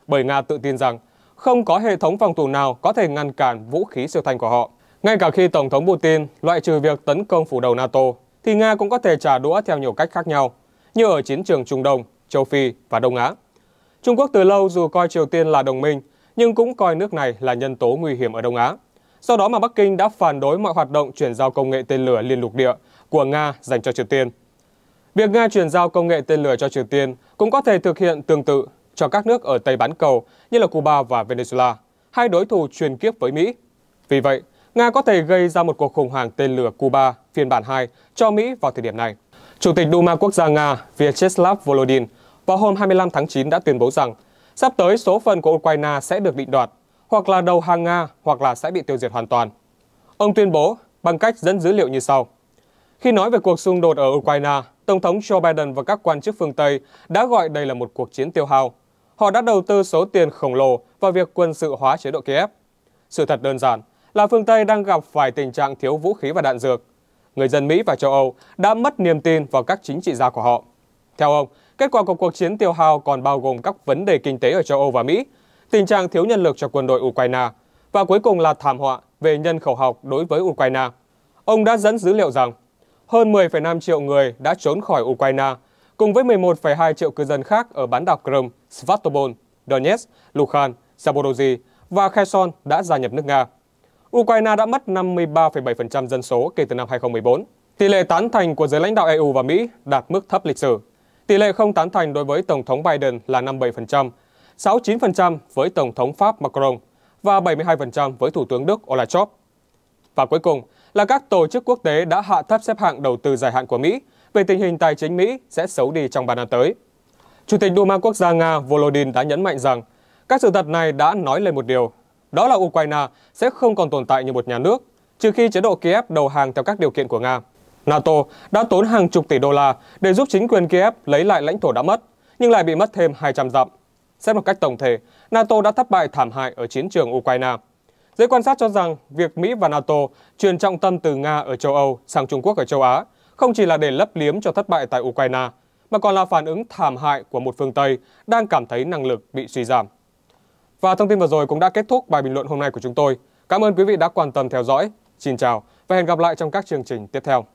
Bởi Nga tự tin rằng không có hệ thống phòng thủ nào có thể ngăn cản vũ khí siêu thanh của họ. Ngay cả khi Tổng thống Putin loại trừ việc tấn công phủ đầu NATO, thì Nga cũng có thể trả đũa theo nhiều cách khác nhau, như ở chiến trường Trung Đông, châu Phi và Đông Á. Trung Quốc từ lâu dù coi Triều Tiên là đồng minh, nhưng cũng coi nước này là nhân tố nguy hiểm ở Đông Á. Do đó mà Bắc Kinh đã phản đối mọi hoạt động chuyển giao công nghệ tên lửa liên lục địa của Nga dành cho Triều Tiên. Việc Nga chuyển giao công nghệ tên lửa cho Triều Tiên cũng có thể thực hiện tương tự cho các nước ở Tây bán cầu như là Cuba và Venezuela, hai đối thủ truyền kiếp với Mỹ. Vì vậy, Nga có thể gây ra một cuộc khủng hoảng tên lửa Cuba phiên bản 2 cho Mỹ vào thời điểm này. Chủ tịch Duma Quốc gia Nga Vyacheslav Volodin vào hôm 25 tháng 9 đã tuyên bố rằng sắp tới số phần của Ukraine sẽ được định đoạt, hoặc là đầu hàng Nga hoặc là sẽ bị tiêu diệt hoàn toàn. Ông tuyên bố bằng cách dẫn dữ liệu như sau. Khi nói về cuộc xung đột ở Ukraine, Tổng thống Joe Biden và các quan chức phương Tây đã gọi đây là một cuộc chiến tiêu hao. Họ đã đầu tư số tiền khổng lồ vào việc quân sự hóa chế độ Kiev. Sự thật đơn giản là phương Tây đang gặp phải tình trạng thiếu vũ khí và đạn dược – người dân Mỹ và châu Âu đã mất niềm tin vào các chính trị gia của họ. Theo ông, kết quả của cuộc chiến tiêu hao còn bao gồm các vấn đề kinh tế ở châu Âu và Mỹ, tình trạng thiếu nhân lực cho quân đội Ukraine và cuối cùng là thảm họa về nhân khẩu học đối với Ukraine. Ông đã dẫn dữ liệu rằng hơn 10,5 triệu người đã trốn khỏi Ukraine, cùng với 11,2 triệu cư dân khác ở bán đảo Crimea, Svastopol, Donetsk, Luhansk, Zaporozhye và Kherson đã gia nhập nước Nga. Ukraine đã mất 53,7% dân số kể từ năm 2014. Tỷ lệ tán thành của giới lãnh đạo EU và Mỹ đạt mức thấp lịch sử. Tỷ lệ không tán thành đối với Tổng thống Biden là 57%, 69% với Tổng thống Pháp Macron và 72% với Thủ tướng Đức Olaf Scholz. Và cuối cùng là các tổ chức quốc tế đã hạ thấp xếp hạng đầu tư dài hạn của Mỹ về tình hình tài chính Mỹ sẽ xấu đi trong 3 năm tới. Chủ tịch Duma Quốc gia Nga Volodin đã nhấn mạnh rằng các sự thật này đã nói lên một điều đó là Ukraine sẽ không còn tồn tại như một nhà nước, trừ khi chế độ Kiev đầu hàng theo các điều kiện của Nga. NATO đã tốn hàng chục tỷ đô la để giúp chính quyền Kiev lấy lại lãnh thổ đã mất, nhưng lại bị mất thêm 200 dặm. Xét một cách tổng thể, NATO đã thất bại thảm hại ở chiến trường Ukraine. Giới quan sát cho rằng việc Mỹ và NATO truyền trọng tâm từ Nga ở châu Âu sang Trung Quốc ở châu Á không chỉ là để lấp liếm cho thất bại tại Ukraine, mà còn là phản ứng thảm hại của một phương Tây đang cảm thấy năng lực bị suy giảm. Và thông tin vừa rồi cũng đã kết thúc bài bình luận hôm nay của chúng tôi. Cảm ơn quý vị đã quan tâm theo dõi. Xin chào và hẹn gặp lại trong các chương trình tiếp theo.